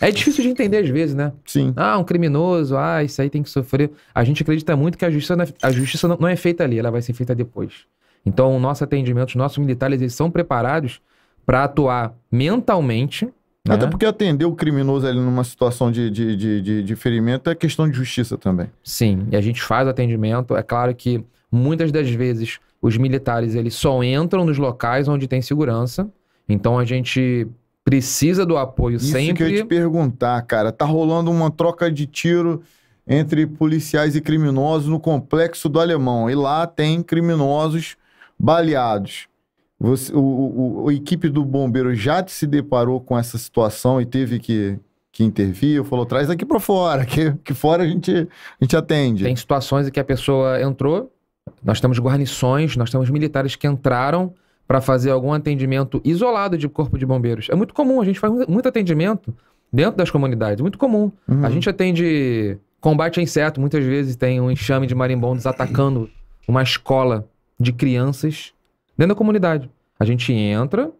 é difícil de entender às vezes, né? Sim. Ah, um criminoso, ah, isso aí tem que sofrer. A gente acredita muito que a justiça, não é, a justiça não é feita ali, ela vai ser feita depois. Então, o nosso atendimento, os nossos militares, eles são preparados para atuar mentalmente. Né? Até porque atender o criminoso ali numa situação de, de, de, de, ferimento é questão de justiça também. Sim, e a gente faz o atendimento. É claro que muitas das vezes os militares eles só entram nos locais onde tem segurança. Então a gente precisa do apoio Isso sempre. Isso que eu ia te perguntar, cara. Tá rolando uma troca de tiro entre policiais e criminosos no complexo do Alemão. E lá tem criminosos baleados. Você, o, o, a equipe do bombeiro já se deparou com essa situação e teve que, que intervir? Falou, traz aqui para fora, que, que fora a gente, a gente atende. Tem situações em que a pessoa entrou, nós temos guarnições, nós temos militares que entraram para fazer algum atendimento isolado de corpo de bombeiros. É muito comum, a gente faz muito atendimento dentro das comunidades, muito comum. Uhum. A gente atende combate a inseto, muitas vezes tem um enxame de marimbondos atacando uma escola de crianças dentro da comunidade. A gente entra,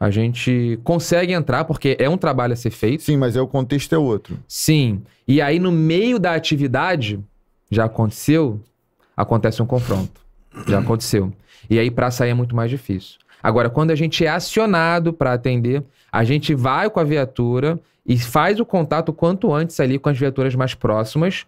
a gente consegue entrar, porque é um trabalho a ser feito. Sim, mas é o contexto é outro. Sim. E aí, no meio da atividade, já aconteceu, acontece um confronto. Já aconteceu. E aí, para sair é muito mais difícil. Agora, quando a gente é acionado para atender, a gente vai com a viatura e faz o contato quanto antes ali com as viaturas mais próximas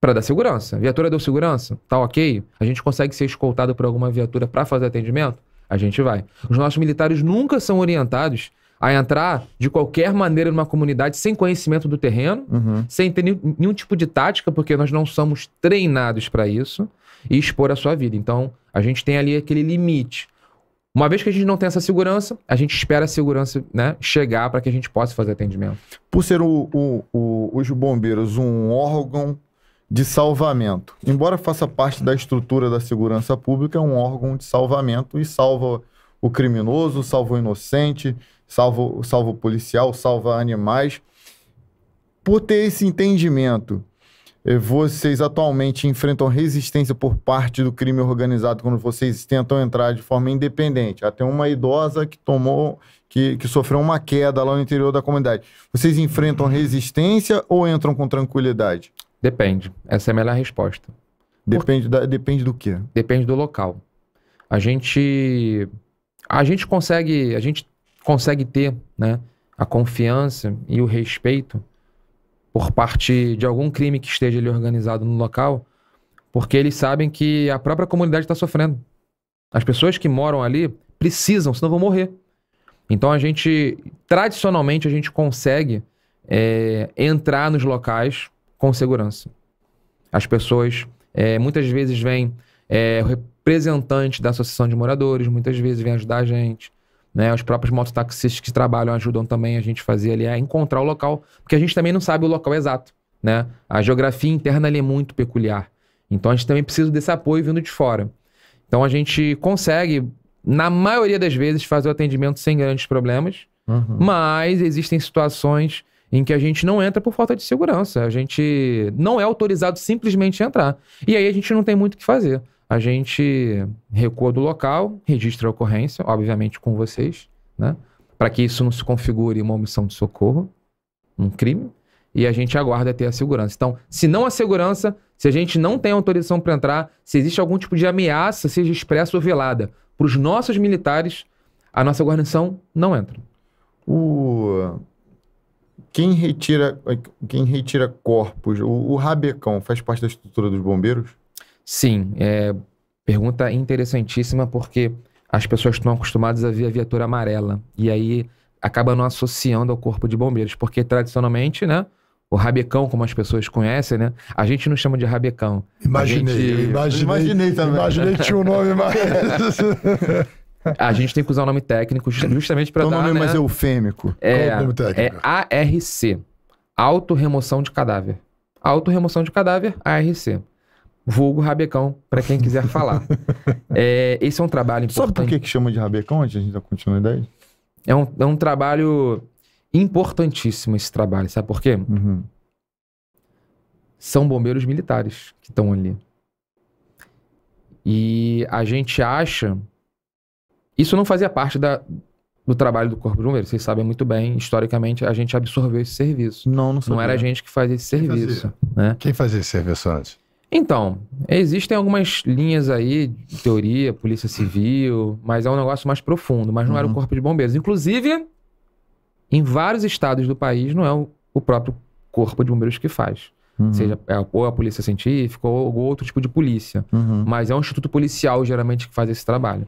para dar segurança. Viatura deu segurança? Tá ok? A gente consegue ser escoltado por alguma viatura para fazer atendimento? A gente vai. Os nossos militares nunca são orientados a entrar de qualquer maneira numa comunidade sem conhecimento do terreno, uhum. sem ter nenhum, nenhum tipo de tática, porque nós não somos treinados para isso e expor a sua vida. Então, a gente tem ali aquele limite. Uma vez que a gente não tem essa segurança, a gente espera a segurança né, chegar para que a gente possa fazer atendimento. Por ser o, o, o, os bombeiros um órgão de salvamento, embora faça parte da estrutura da segurança pública, é um órgão de salvamento e salva o criminoso, salva o inocente, salva, salva o policial, salva animais. Por ter esse entendimento eh, vocês atualmente enfrentam resistência por parte do crime organizado quando vocês tentam entrar de forma independente. Até uma idosa que tomou, que, que sofreu uma queda lá no interior da comunidade. Vocês enfrentam resistência ou entram com tranquilidade? Depende. Essa é a melhor resposta. Depende, da, depende do quê? Depende do local. A gente, a gente consegue, a gente consegue ter, né, a confiança e o respeito por parte de algum crime que esteja ali organizado no local, porque eles sabem que a própria comunidade está sofrendo. As pessoas que moram ali precisam, senão vão morrer. Então a gente, tradicionalmente, a gente consegue é, entrar nos locais com segurança. As pessoas, é, muitas vezes, vêm é, representante da associação de moradores, muitas vezes vêm ajudar a gente. Né, os próprios mototaxistas que trabalham ajudam também a gente fazer ali a é encontrar o local, porque a gente também não sabe o local exato. Né? A geografia interna é muito peculiar. Então a gente também precisa desse apoio vindo de fora. Então a gente consegue, na maioria das vezes, fazer o atendimento sem grandes problemas, uhum. mas existem situações em que a gente não entra por falta de segurança. A gente não é autorizado simplesmente a entrar. E aí a gente não tem muito o que fazer a gente recua do local, registra a ocorrência, obviamente com vocês, né? Para que isso não se configure uma omissão de socorro, um crime, e a gente aguarda ter a segurança. Então, se não a segurança, se a gente não tem autorização para entrar, se existe algum tipo de ameaça, seja expressa ou velada, para os nossos militares, a nossa guarnição não entra. O quem retira, quem retira corpos, o, o rabecão faz parte da estrutura dos bombeiros? Sim, é pergunta interessantíssima porque as pessoas estão acostumadas a ver a viatura amarela e aí acaba não associando ao corpo de bombeiros, porque tradicionalmente, né, o rabecão, como as pessoas conhecem, né? A gente não chama de rabecão. Imaginei, gente... imaginei, imaginei também. Imaginei que tinha um nome mais. A gente tem que usar o um nome técnico justamente para então dar... Então nome né? mais eufêmico. É, Qual é o nome técnico? É ARC. Autorremoção de cadáver. Autorremoção de cadáver, ARC vulgo rabecão, para quem quiser falar. é, esse é um trabalho importante. Sabe por que, que chama de rabecão antes de a gente dar continuidade? É um, é um trabalho importantíssimo esse trabalho, sabe por quê? Uhum. São bombeiros militares que estão ali. E a gente acha. Isso não fazia parte da, do trabalho do Corpo de Bombeiros. Vocês sabem muito bem, historicamente, a gente absorveu esse serviço. Não, não sabia. Não era a gente que fazia esse serviço. Quem fazia, né? Quem fazia esse serviço antes? Então, existem algumas linhas aí de teoria, polícia civil, mas é um negócio mais profundo, mas não uhum. era o uhum. corpo de bombeiros. Inclusive, em vários estados do país, não é o, o próprio corpo de bombeiros que faz. Uhum. Seja é, ou é a polícia científica ou, ou outro tipo de polícia. Uhum. Mas é um instituto policial, geralmente, que faz esse trabalho.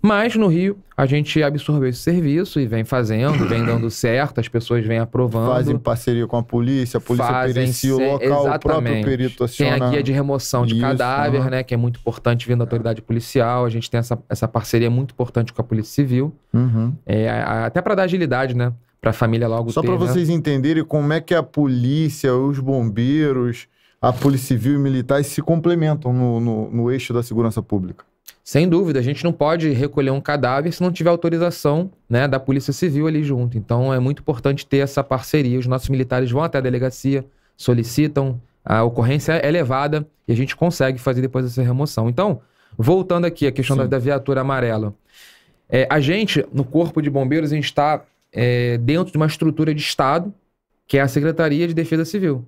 Mas no Rio, a gente absorveu esse serviço e vem fazendo, vem dando certo, as pessoas vêm aprovando. Fazem parceria com a polícia, a polícia pericia o local, exatamente. o próprio perito aciona. Tem a guia de remoção de Isso, cadáver, né, que é muito importante vindo da autoridade policial. A gente tem essa, essa parceria muito importante com a Polícia Civil. Uhum. É, até para dar agilidade, né? Para a família logo Só para né? vocês entenderem como é que a polícia, os bombeiros, a Polícia Civil e militares se complementam no, no, no eixo da segurança pública. Sem dúvida, a gente não pode recolher um cadáver se não tiver autorização né, da Polícia Civil ali junto. Então é muito importante ter essa parceria. Os nossos militares vão até a delegacia, solicitam, a ocorrência é elevada e a gente consegue fazer depois essa remoção. Então, voltando aqui à questão da, da, viatura amarela. É, a gente, no Corpo de Bombeiros, a gente está é, dentro de uma estrutura de Estado, que é a Secretaria de Defesa Civil.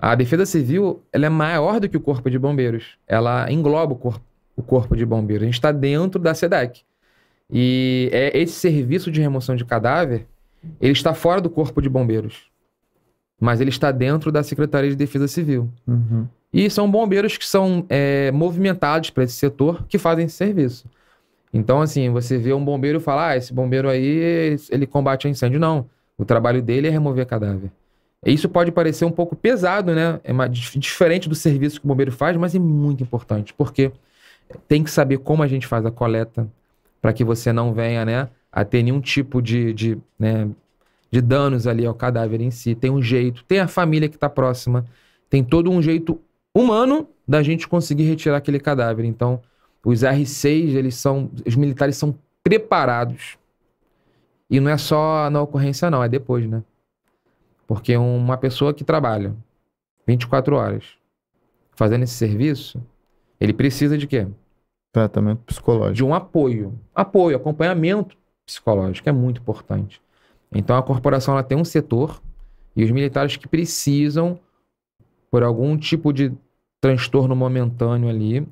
A Defesa Civil ela é maior do que o Corpo de Bombeiros. Ela engloba o Corpo o corpo de bombeiros A gente está dentro da SEDAC. E é esse serviço de remoção de cadáver, ele está fora do corpo de bombeiros. Mas ele está dentro da Secretaria de Defesa Civil. Uhum. E são bombeiros que são é, movimentados para esse setor que fazem esse serviço. Então, assim, você vê um bombeiro e fala: ah, esse bombeiro aí, ele combate incêndio. Não. O trabalho dele é remover cadáver. Isso pode parecer um pouco pesado, né? É uma, diferente do serviço que o bombeiro faz, mas é muito importante, porque tem que saber como a gente faz a coleta para que você não venha, né, a ter nenhum tipo de, de, né, de danos ali ao cadáver em si. Tem um jeito, tem a família que está próxima, tem todo um jeito humano da gente conseguir retirar aquele cadáver. Então, os R6, eles são, os militares são preparados. E não é só na ocorrência não, é depois, né? Porque uma pessoa que trabalha 24 horas fazendo esse serviço, ele precisa de quê? Tratamento psicológico. De um apoio. Apoio, acompanhamento psicológico é muito importante. Então a corporação ela tem um setor e os militares que precisam por algum tipo de transtorno momentâneo ali,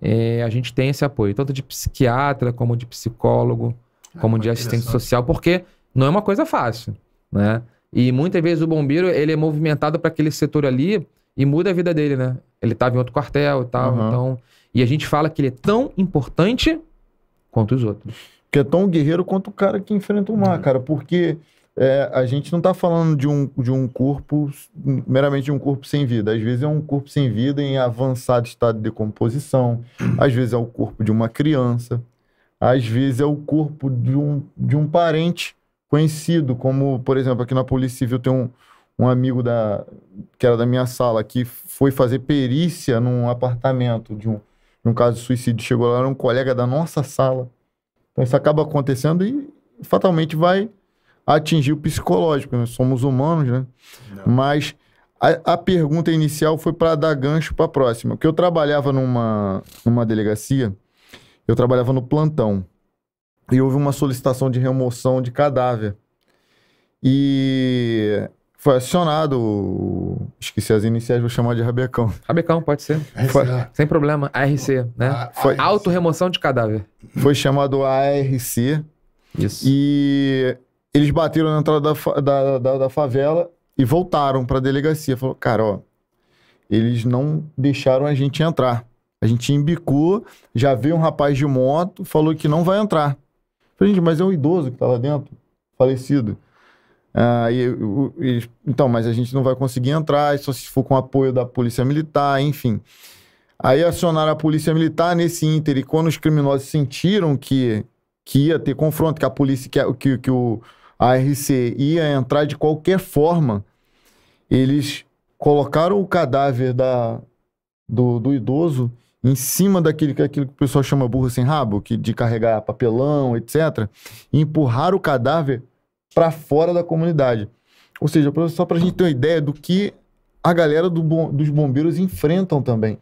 é, a gente tem esse apoio, tanto de psiquiatra como de psicólogo, ah, como de assistente social, porque não é uma coisa fácil, né? E muitas vezes o bombeiro ele é movimentado para aquele setor ali e muda a vida dele, né? ele estava em outro quartel e tal. Uhum. Então, e a gente fala que ele é tão importante quanto os outros. Que é tão guerreiro quanto o cara que enfrenta o mar, uhum. cara, porque é, a gente não está falando de um, de um corpo, meramente de um corpo sem vida. Às vezes é um corpo sem vida em avançado estado de decomposição, uhum. às vezes é o corpo de uma criança, às vezes é o corpo de um, de um parente conhecido, como, por exemplo, aqui na Polícia Civil tem um, um amigo da, que era da minha sala que foi fazer perícia num apartamento de um, de um caso de suicídio. Chegou lá, era um colega da nossa sala. Então isso acaba acontecendo e fatalmente vai atingir o psicológico. Nós somos humanos, né? Não. Mas a, a, pergunta inicial foi para dar gancho para a próxima. Porque eu trabalhava numa, numa delegacia, eu trabalhava no plantão. E houve uma solicitação de remoção de cadáver. E foi acionado. Esqueci as iniciais, vou chamar de rabecão. Rabecão, pode ser. Foi, sem problema, ARC, né? Ah, foi, Autorremoção de cadáver. Foi chamado ARC. Isso. E eles bateram na entrada da, da, da, da favela e voltaram para a delegacia. Falou, cara, ó, eles não deixaram a gente entrar. A gente embicou, já veio um rapaz de moto, falou que não vai entrar. Falei, gente, mas é um idoso que tá lá dentro, falecido. Ah, e, e, então, mas a gente não vai conseguir entrar, só se for com apoio da polícia militar, enfim. Aí acionaram a polícia militar nesse ínter, e quando os criminosos sentiram que, que ia ter confronto, que a polícia, que, que, que o ARC ia entrar de qualquer forma, eles colocaram o cadáver da, do, do idoso em cima daquele é aquilo que o pessoal chama burro sem rabo, que de carregar papelão, etc. E empurraram o cadáver para fora da comunidade. Ou seja, só para a gente ter uma ideia do que a galera do, dos bombeiros enfrentam também.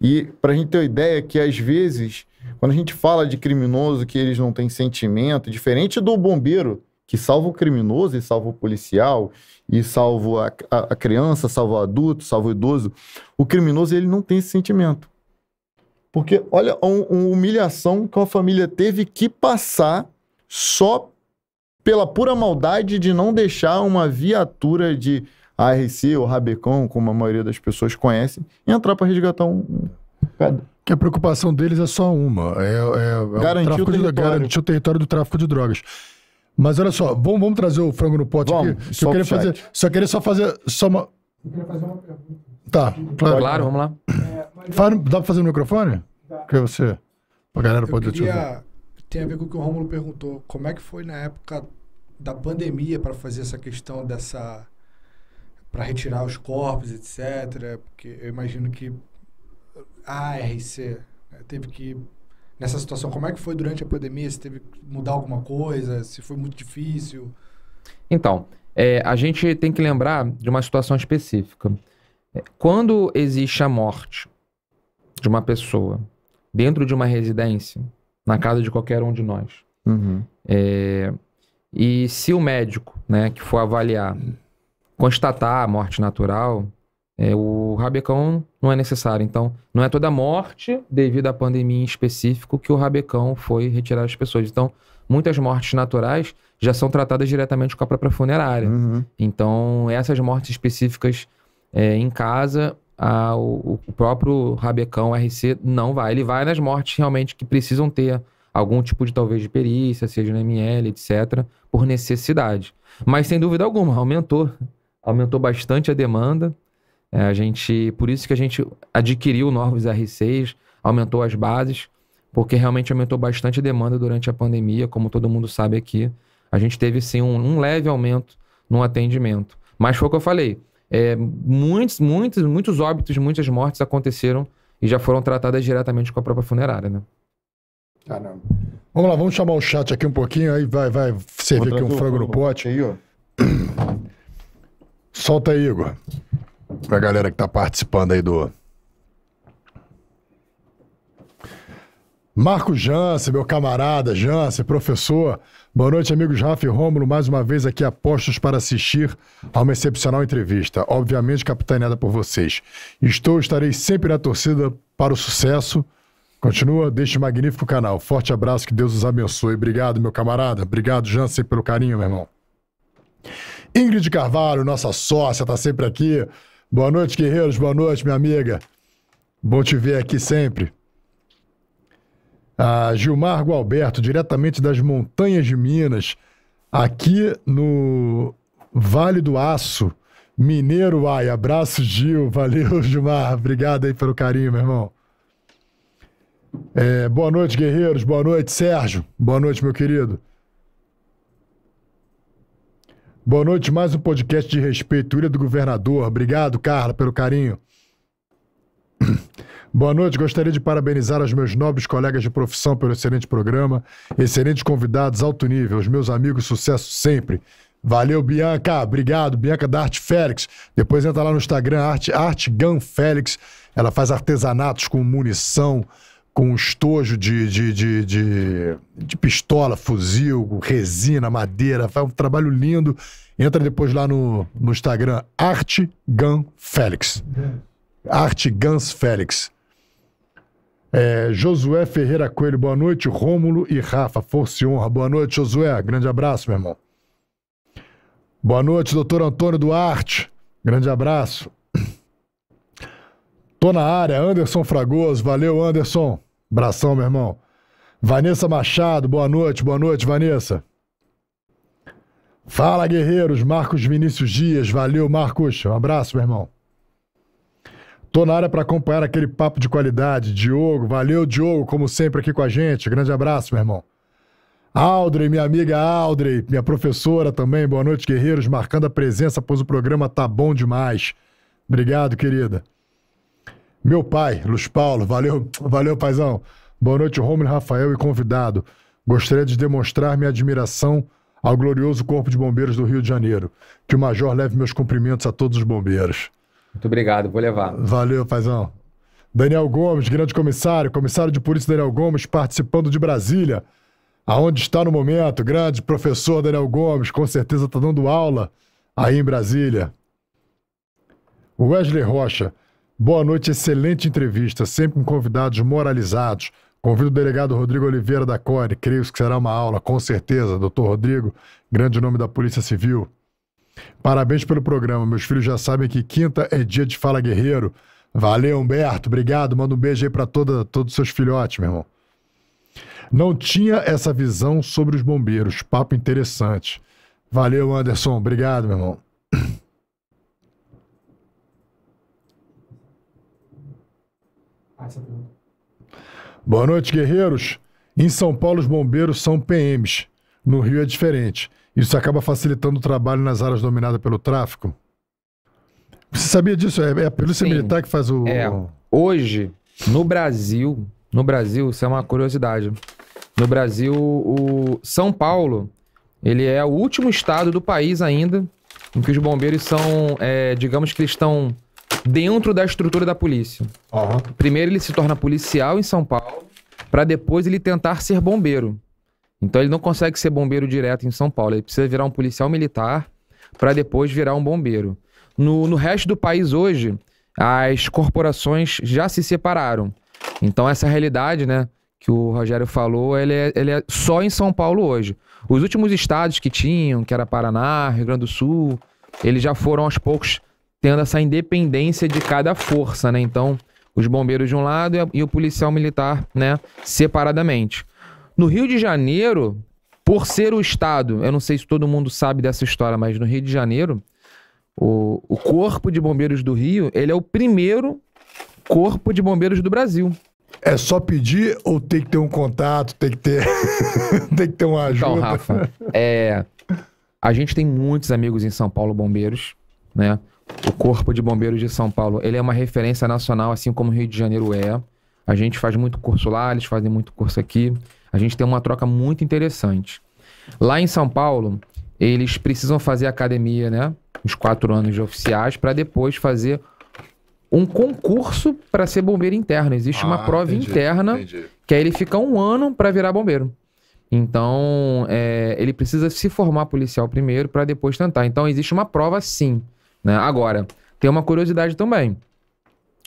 E para a gente ter uma ideia que às vezes, quando a gente fala de criminoso que eles não têm sentimento, diferente do bombeiro que salva o criminoso e salva o policial e salva a, a, a criança, salva o adulto, salva o idoso, o criminoso ele não tem esse sentimento. Porque olha a uma humilhação que uma família teve que passar só pela pura maldade de não deixar uma viatura de ARC ou Rabecon, como a maioria das pessoas conhece, entrar para resgatar um. Cada. Que a preocupação deles é só uma: é, é, é garantir, o tráfico o de, garantir o território do tráfico de drogas. Mas olha só, vamos, vamos trazer o frango no pote vamos, aqui. Que eu queria fazer, só queria só fazer só uma. Eu queria fazer uma pergunta. Tá, claro. claro vamos lá. É, dá para fazer no microfone? Dá. Que é você. A galera eu pode queria... te ouvir tem a ver com o que o Romulo perguntou. Como é que foi na época da pandemia para fazer essa questão dessa para retirar os corpos, etc. Porque eu imagino que a ARC né, teve que nessa situação. Como é que foi durante a pandemia? Se teve que mudar alguma coisa? Se foi muito difícil? Então, é, a gente tem que lembrar de uma situação específica. É, quando existe a morte de uma pessoa dentro de uma residência, na casa de qualquer um de nós. Uhum. É, e se o médico, né, que for avaliar, constatar a morte natural, é, o rabecão não é necessário. Então, não é toda morte devido à pandemia em específico que o rabecão foi retirar as pessoas. Então, muitas mortes naturais já são tratadas diretamente com a própria funerária. Uhum. Então, essas mortes específicas é, em casa, ah, o, o, próprio Rabecão RC não vai. Ele vai nas mortes realmente que precisam ter algum tipo de talvez de perícia, seja no ML, etc., por necessidade. Mas sem dúvida alguma, aumentou. Aumentou bastante a demanda. É, a gente, por isso que a gente adquiriu novos R6, aumentou as bases, porque realmente aumentou bastante a demanda durante a pandemia, como todo mundo sabe aqui. A gente teve sim um, um leve aumento no atendimento. Mas foi o que eu falei é, muitos, muitos, muitos óbitos, muitas mortes aconteceram e já foram tratadas diretamente com a própria funerária, né? Caramba. Vamos lá, vamos chamar o chat aqui um pouquinho, aí vai, vai servir aqui um frango no pote. Aí, ó. Solta aí, Igor. Pra galera que tá participando aí do. Marco Jance meu camarada Jance professor. Boa noite, amigos Rafa e Rômulo, mais uma vez aqui apostos para assistir a uma excepcional entrevista, obviamente capitaneada por vocês. Estou, estarei sempre na torcida para o sucesso. Continua deste magnífico canal. Forte abraço, que Deus os abençoe. Obrigado, meu camarada. Obrigado, Jansen, pelo carinho, meu irmão. Ingrid Carvalho, nossa sócia, está sempre aqui. Boa noite, guerreiros. Boa noite, minha amiga. Bom te ver aqui sempre. A Gilmar Gualberto, diretamente das montanhas de Minas, aqui no Vale do Aço, Mineiro, ai, abraço Gil, valeu Gilmar, obrigado aí pelo carinho, meu irmão. É, boa noite, guerreiros, boa noite, Sérgio, boa noite, meu querido. Boa noite, mais um podcast de respeito, Ilha do Governador, obrigado, Carla, pelo carinho. Boa noite, gostaria de parabenizar os meus nobres colegas de profissão pelo excelente programa, excelentes convidados, alto nível, os meus amigos, sucesso sempre. Valeu, Bianca. Obrigado, Bianca da Arte Félix. Depois entra lá no Instagram, Arte, Arte Gun Félix. Ela faz artesanatos com munição, com estojo de, de, de, de, de pistola, fuzil, resina, madeira. Faz um trabalho lindo. Entra depois lá no, no Instagram, Arte Gun Félix. Arte Guns Félix. É, Josué Ferreira Coelho, boa noite. Rômulo e Rafa, força e honra. Boa noite, Josué. Grande abraço, meu irmão. Boa noite, doutor Antônio Duarte. Grande abraço. Tô na área, Anderson Fragoso. Valeu, Anderson. Abração, meu irmão. Vanessa Machado, boa noite, boa noite, Vanessa. Fala, guerreiros. Marcos Vinícius Dias, valeu, Marcos. Um abraço, meu irmão. Tô na área para acompanhar aquele papo de qualidade. Diogo, valeu, Diogo, como sempre aqui com a gente. Grande abraço, meu irmão. Audrey, minha amiga Audrey, minha professora também. Boa noite, guerreiros. Marcando a presença, pois o programa tá bom demais. Obrigado, querida. Meu pai, Luiz Paulo, valeu, valeu, paizão. Boa noite, Romulo Rafael e convidado. Gostaria de demonstrar minha admiração ao glorioso Corpo de Bombeiros do Rio de Janeiro. Que o Major leve meus cumprimentos a todos os bombeiros. Muito obrigado, vou levar. Valeu, paizão. Daniel Gomes, grande comissário, comissário de polícia Daniel Gomes, participando de Brasília, aonde está no momento, grande professor Daniel Gomes, com certeza está dando aula aí em Brasília. Wesley Rocha, boa noite, excelente entrevista, sempre com convidados moralizados. Convido o delegado Rodrigo Oliveira da Core, creio que será uma aula, com certeza, doutor Rodrigo, grande nome da Polícia Civil. Parabéns pelo programa. Meus filhos já sabem que quinta é dia de Fala Guerreiro. Valeu, Humberto. Obrigado. Manda um beijo aí para todos os seus filhotes, meu irmão. Não tinha essa visão sobre os bombeiros. Papo interessante. Valeu, Anderson. Obrigado, meu irmão. Ah, é Boa noite, guerreiros. Em São Paulo, os bombeiros são PMs. No Rio é diferente. Isso acaba facilitando o trabalho nas áreas dominadas pelo tráfico? Você sabia disso? É, é a polícia Sim. militar que faz o. É, hoje, no Brasil, no Brasil, isso é uma curiosidade. No Brasil, o São Paulo, ele é o último estado do país ainda em que os bombeiros são, é, digamos que eles estão dentro da estrutura da polícia. Uhum. Primeiro ele se torna policial em São Paulo, para depois ele tentar ser bombeiro. Então ele não consegue ser bombeiro direto em São Paulo, ele precisa virar um policial militar para depois virar um bombeiro. No, no resto do país hoje, as corporações já se separaram. Então essa realidade, né, que o Rogério falou, ele é, ele é só em São Paulo hoje. Os últimos estados que tinham, que era Paraná, Rio Grande do Sul, eles já foram aos poucos tendo essa independência de cada força, né? Então, os bombeiros de um lado e o policial militar, né, separadamente. No Rio de Janeiro, por ser o Estado, eu não sei se todo mundo sabe dessa história, mas no Rio de Janeiro, o, o Corpo de Bombeiros do Rio, ele é o primeiro Corpo de Bombeiros do Brasil. É só pedir ou tem que ter um contato, tem que ter, tem que ter uma então, ajuda? Então, Rafa, é, a gente tem muitos amigos em São Paulo bombeiros, né? O Corpo de Bombeiros de São Paulo, ele é uma referência nacional, assim como o Rio de Janeiro é. A gente faz muito curso lá, eles fazem muito curso aqui a gente tem uma troca muito interessante. Lá em São Paulo, eles precisam fazer academia, né? Os quatro anos de oficiais, para depois fazer um concurso para ser bombeiro interno. Existe ah, uma prova entendi, interna entendi. que aí ele fica um ano para virar bombeiro. Então, é, ele precisa se formar policial primeiro para depois tentar. Então, existe uma prova sim. Né? Agora, tem uma curiosidade também.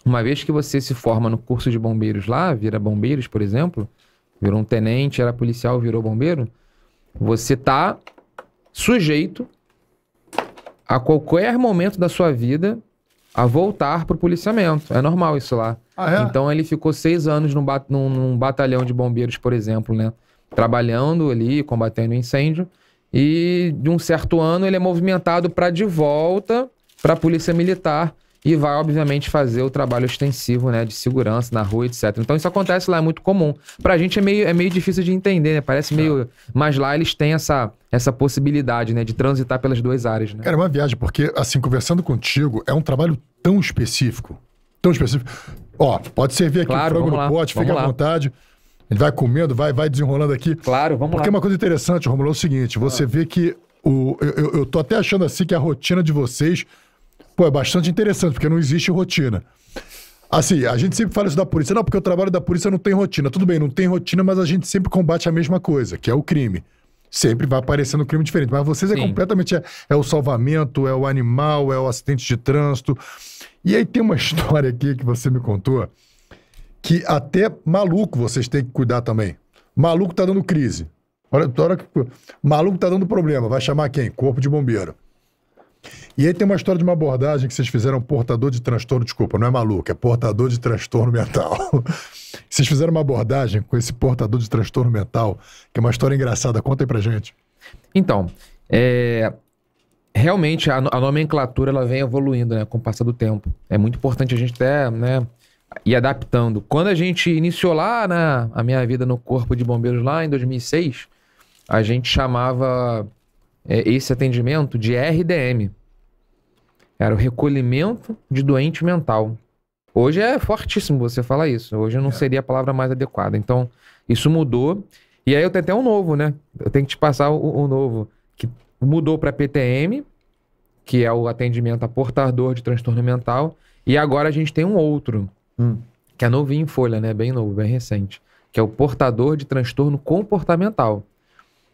Uma vez que você se forma no curso de bombeiros lá, vira bombeiros, por exemplo, virou um tenente, era policial, virou bombeiro, você tá sujeito a qualquer momento da sua vida a voltar pro policiamento. É normal isso lá. Ah, é? Então ele ficou seis anos num, bat num, num, batalhão de bombeiros, por exemplo, né? Trabalhando ali, combatendo incêndio. E de um certo ano ele é movimentado para de volta para a polícia militar e vai, obviamente, fazer o trabalho extensivo, né, de segurança na rua, etc. Então isso acontece lá, é muito comum. Pra gente é meio, é meio difícil de entender, né? Parece é. meio. Mas lá eles têm essa, essa possibilidade, né, de transitar pelas duas áreas, né? Cara, é uma viagem, porque, assim, conversando contigo, é um trabalho tão específico. Tão específico. Ó, pode servir aqui claro, frango no lá, pote, fica à vontade. ele vai comendo, vai, vai desenrolando aqui. Claro, vamos porque lá. Porque uma coisa interessante, Romulo, é o seguinte: você ah. vê que o, eu, eu tô até achando assim que a rotina de vocês Pô, é bastante interessante, porque não existe rotina. Assim, a gente sempre fala isso da polícia. Não, porque o trabalho da polícia não tem rotina. Tudo bem, não tem rotina, mas a gente sempre combate a mesma coisa, que é o crime. Sempre vai aparecendo um crime diferente. Mas vocês é Sim. é completamente... É, é, o salvamento, é o animal, é o acidente de trânsito. E aí tem uma história aqui que você me contou, que até maluco vocês têm que cuidar também. Maluco tá dando crise. Olha, olha, que... Maluco tá dando problema. Vai chamar quem? Corpo de bombeiro. E aí tem uma história de uma abordagem que vocês fizeram portador de transtorno, desculpa, não é maluco, é portador de transtorno mental. vocês fizeram uma abordagem com esse portador de transtorno mental, que é uma história engraçada. Conta aí pra gente. Então, é... realmente a, a, nomenclatura ela vem evoluindo né, com o passar do tempo. É muito importante a gente até né, ir adaptando. Quando a gente iniciou lá né, a minha vida no Corpo de Bombeiros, lá em 2006, a gente chamava é, esse atendimento de RDM, era o recolhimento de doente mental. Hoje é fortíssimo você falar isso. Hoje não é. seria a palavra mais adequada. Então, isso mudou. E aí eu tenho até um novo, né? Eu tenho que te passar o, o novo. Que mudou para PTM, que é o atendimento a portador de transtorno mental. E agora a gente tem um outro, hum. que é novinho em folha, né? Bem novo, bem recente. Que é o portador de transtorno comportamental.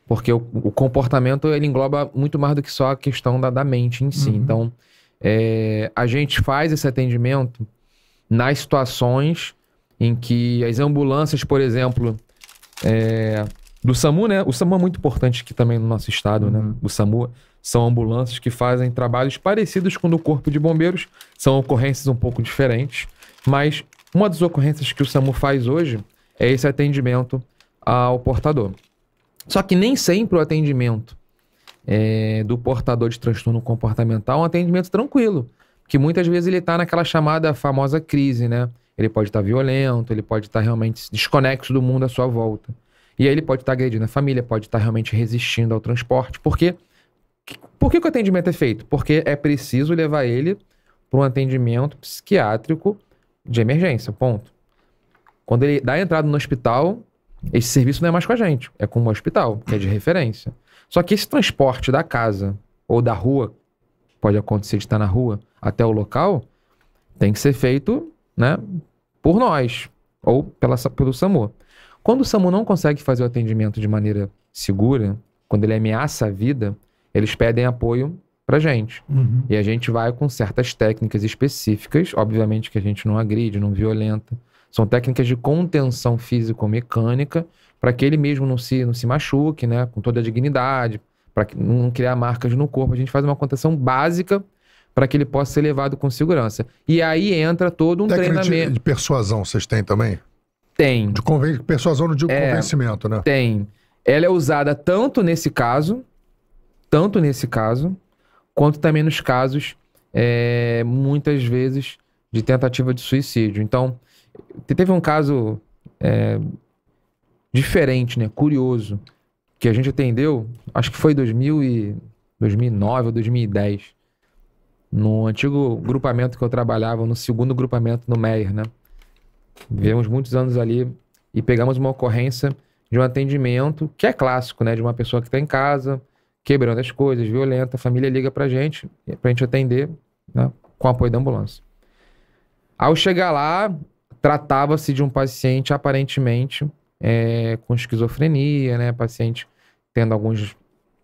Porque o, o comportamento, ele engloba muito mais do que só a questão da, da mente em si. Uhum. Então é, a gente faz esse atendimento nas situações em que as ambulâncias, por exemplo, é, do SAMU, né? O SAMU é muito importante aqui também no nosso estado, né? uhum. né? O SAMU são ambulâncias que fazem trabalhos parecidos com o do Corpo de Bombeiros, são ocorrências um pouco diferentes, mas uma das ocorrências que o SAMU faz hoje é esse atendimento ao portador. Só que nem sempre o atendimento é, do portador de transtorno comportamental um atendimento tranquilo. Que muitas vezes ele está naquela chamada famosa crise, né? Ele pode estar tá violento, ele pode estar tá realmente desconexo do mundo à sua volta. E aí ele pode estar tá agredindo a família, pode estar tá realmente resistindo ao transporte. Por quê? Por que, que o atendimento é feito? Porque é preciso levar ele para um atendimento psiquiátrico de emergência, ponto. Quando ele dá entrada no hospital, esse serviço não é mais com a gente, é com o hospital, que é de referência. Só que esse transporte da casa ou da rua, pode acontecer de estar na rua, até o local, tem que ser feito né, por nós ou pela, pelo SAMU. Quando o SAMU não consegue fazer o atendimento de maneira segura, quando ele ameaça a vida, eles pedem apoio pra gente. Uhum. E a gente vai com certas técnicas específicas, obviamente que a gente não agride, não violenta. São técnicas de contenção físico-mecânica para que ele mesmo não se, não se machuque, né? Com toda a dignidade, para não criar marcas no corpo. A gente faz uma contação básica para que ele possa ser levado com segurança. E aí entra todo um Técnica treinamento. De, de persuasão vocês têm também? Tem. De conven... Persuasão não digo é, convencimento, né? Tem. Ela é usada tanto nesse caso, tanto nesse caso, quanto também nos casos, é, muitas vezes, de tentativa de suicídio. Então, teve um caso. É, diferente, né? Curioso. Que a gente atendeu, acho que foi 2000 e 2009 ou 2010. No antigo grupamento que eu trabalhava, no segundo grupamento no Meyer, né? Vivemos muitos anos ali e pegamos uma ocorrência de um atendimento que é clássico, né? De uma pessoa que está em casa, quebrando as coisas, violenta, a família liga pra gente, pra gente atender, né? Com apoio da ambulância. Ao chegar lá, tratava-se de um paciente aparentemente é, com esquizofrenia, né? Paciente tendo alguns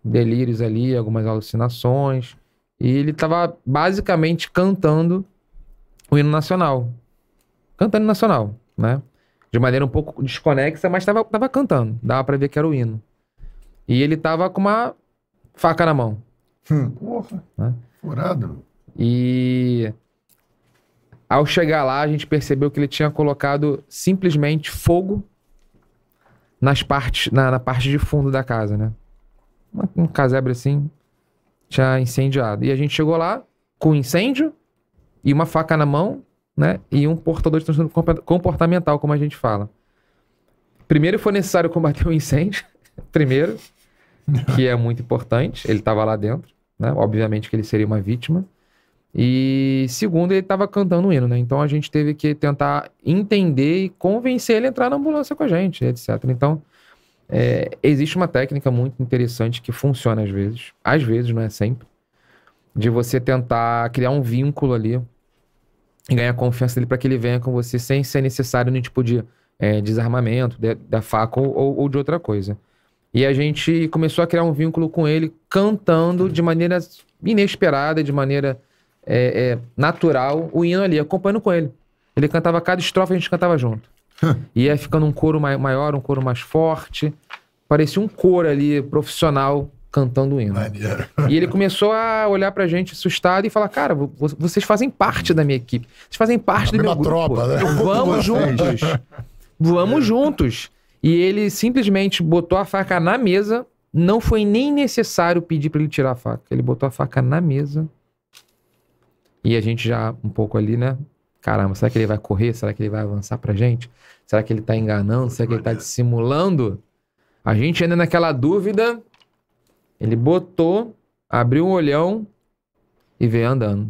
delírios ali, algumas alucinações. E ele estava basicamente cantando o hino nacional. Cantando o nacional, né? De maneira um pouco desconexa, mas estava tava cantando. Dava para ver que era o hino. E ele estava com uma faca na mão. Hum, porra. Né? Furado. E ao chegar lá, a gente percebeu que ele tinha colocado simplesmente fogo nas partes, na, na parte de fundo da casa, né? Um casebre assim, tinha incendiado. E a gente chegou lá com incêndio e uma faca na mão, né? E um portador de transtorno comportamental, como a gente fala. Primeiro foi necessário combater o incêndio, primeiro, que é muito importante. Ele estava lá dentro, né? Obviamente que ele seria uma vítima. E segundo, ele estava cantando o hino, né? Então a gente teve que tentar entender e convencer ele a entrar na ambulância com a gente, etc. Então, é, existe uma técnica muito interessante que funciona às vezes, às vezes, não é sempre, de você tentar criar um vínculo ali e ganhar confiança dele para que ele venha com você sem ser necessário nenhum tipo de é, desarmamento, de, da faca ou, ou de outra coisa. E a gente começou a criar um vínculo com ele cantando de maneira inesperada, de maneira é, é, natural o hino ali, acompanhando com ele. Ele cantava cada estrofe, a gente cantava junto. Hum. e ia ficando um coro maior, um coro mais forte. Parecia um coro ali profissional cantando o hino. Maneiro. E ele começou a olhar pra gente assustado e falar: Cara, vocês fazem parte da minha equipe. Vocês fazem parte da minha meu grupo. Tropa, né? Vamos juntos. Vamos juntos. E ele simplesmente botou a faca na mesa. Não foi nem necessário pedir para ele tirar a faca. Ele botou a faca na mesa e a gente já um pouco ali, né? Caramba, será que ele vai correr? Será que ele vai avançar pra gente? Será que ele tá enganando? Será que ele tá dissimulando? A gente ainda naquela dúvida, ele botou, abriu um olhão e veio andando.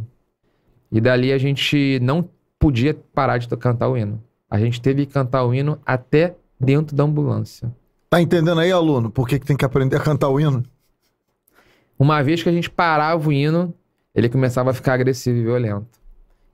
E dali a gente não podia parar de cantar o hino. A gente teve que cantar o hino até dentro da ambulância. Tá entendendo aí, aluno, por que, que tem que aprender a cantar o hino? Uma vez que a gente parava o hino, ele começava a ficar agressivo e violento.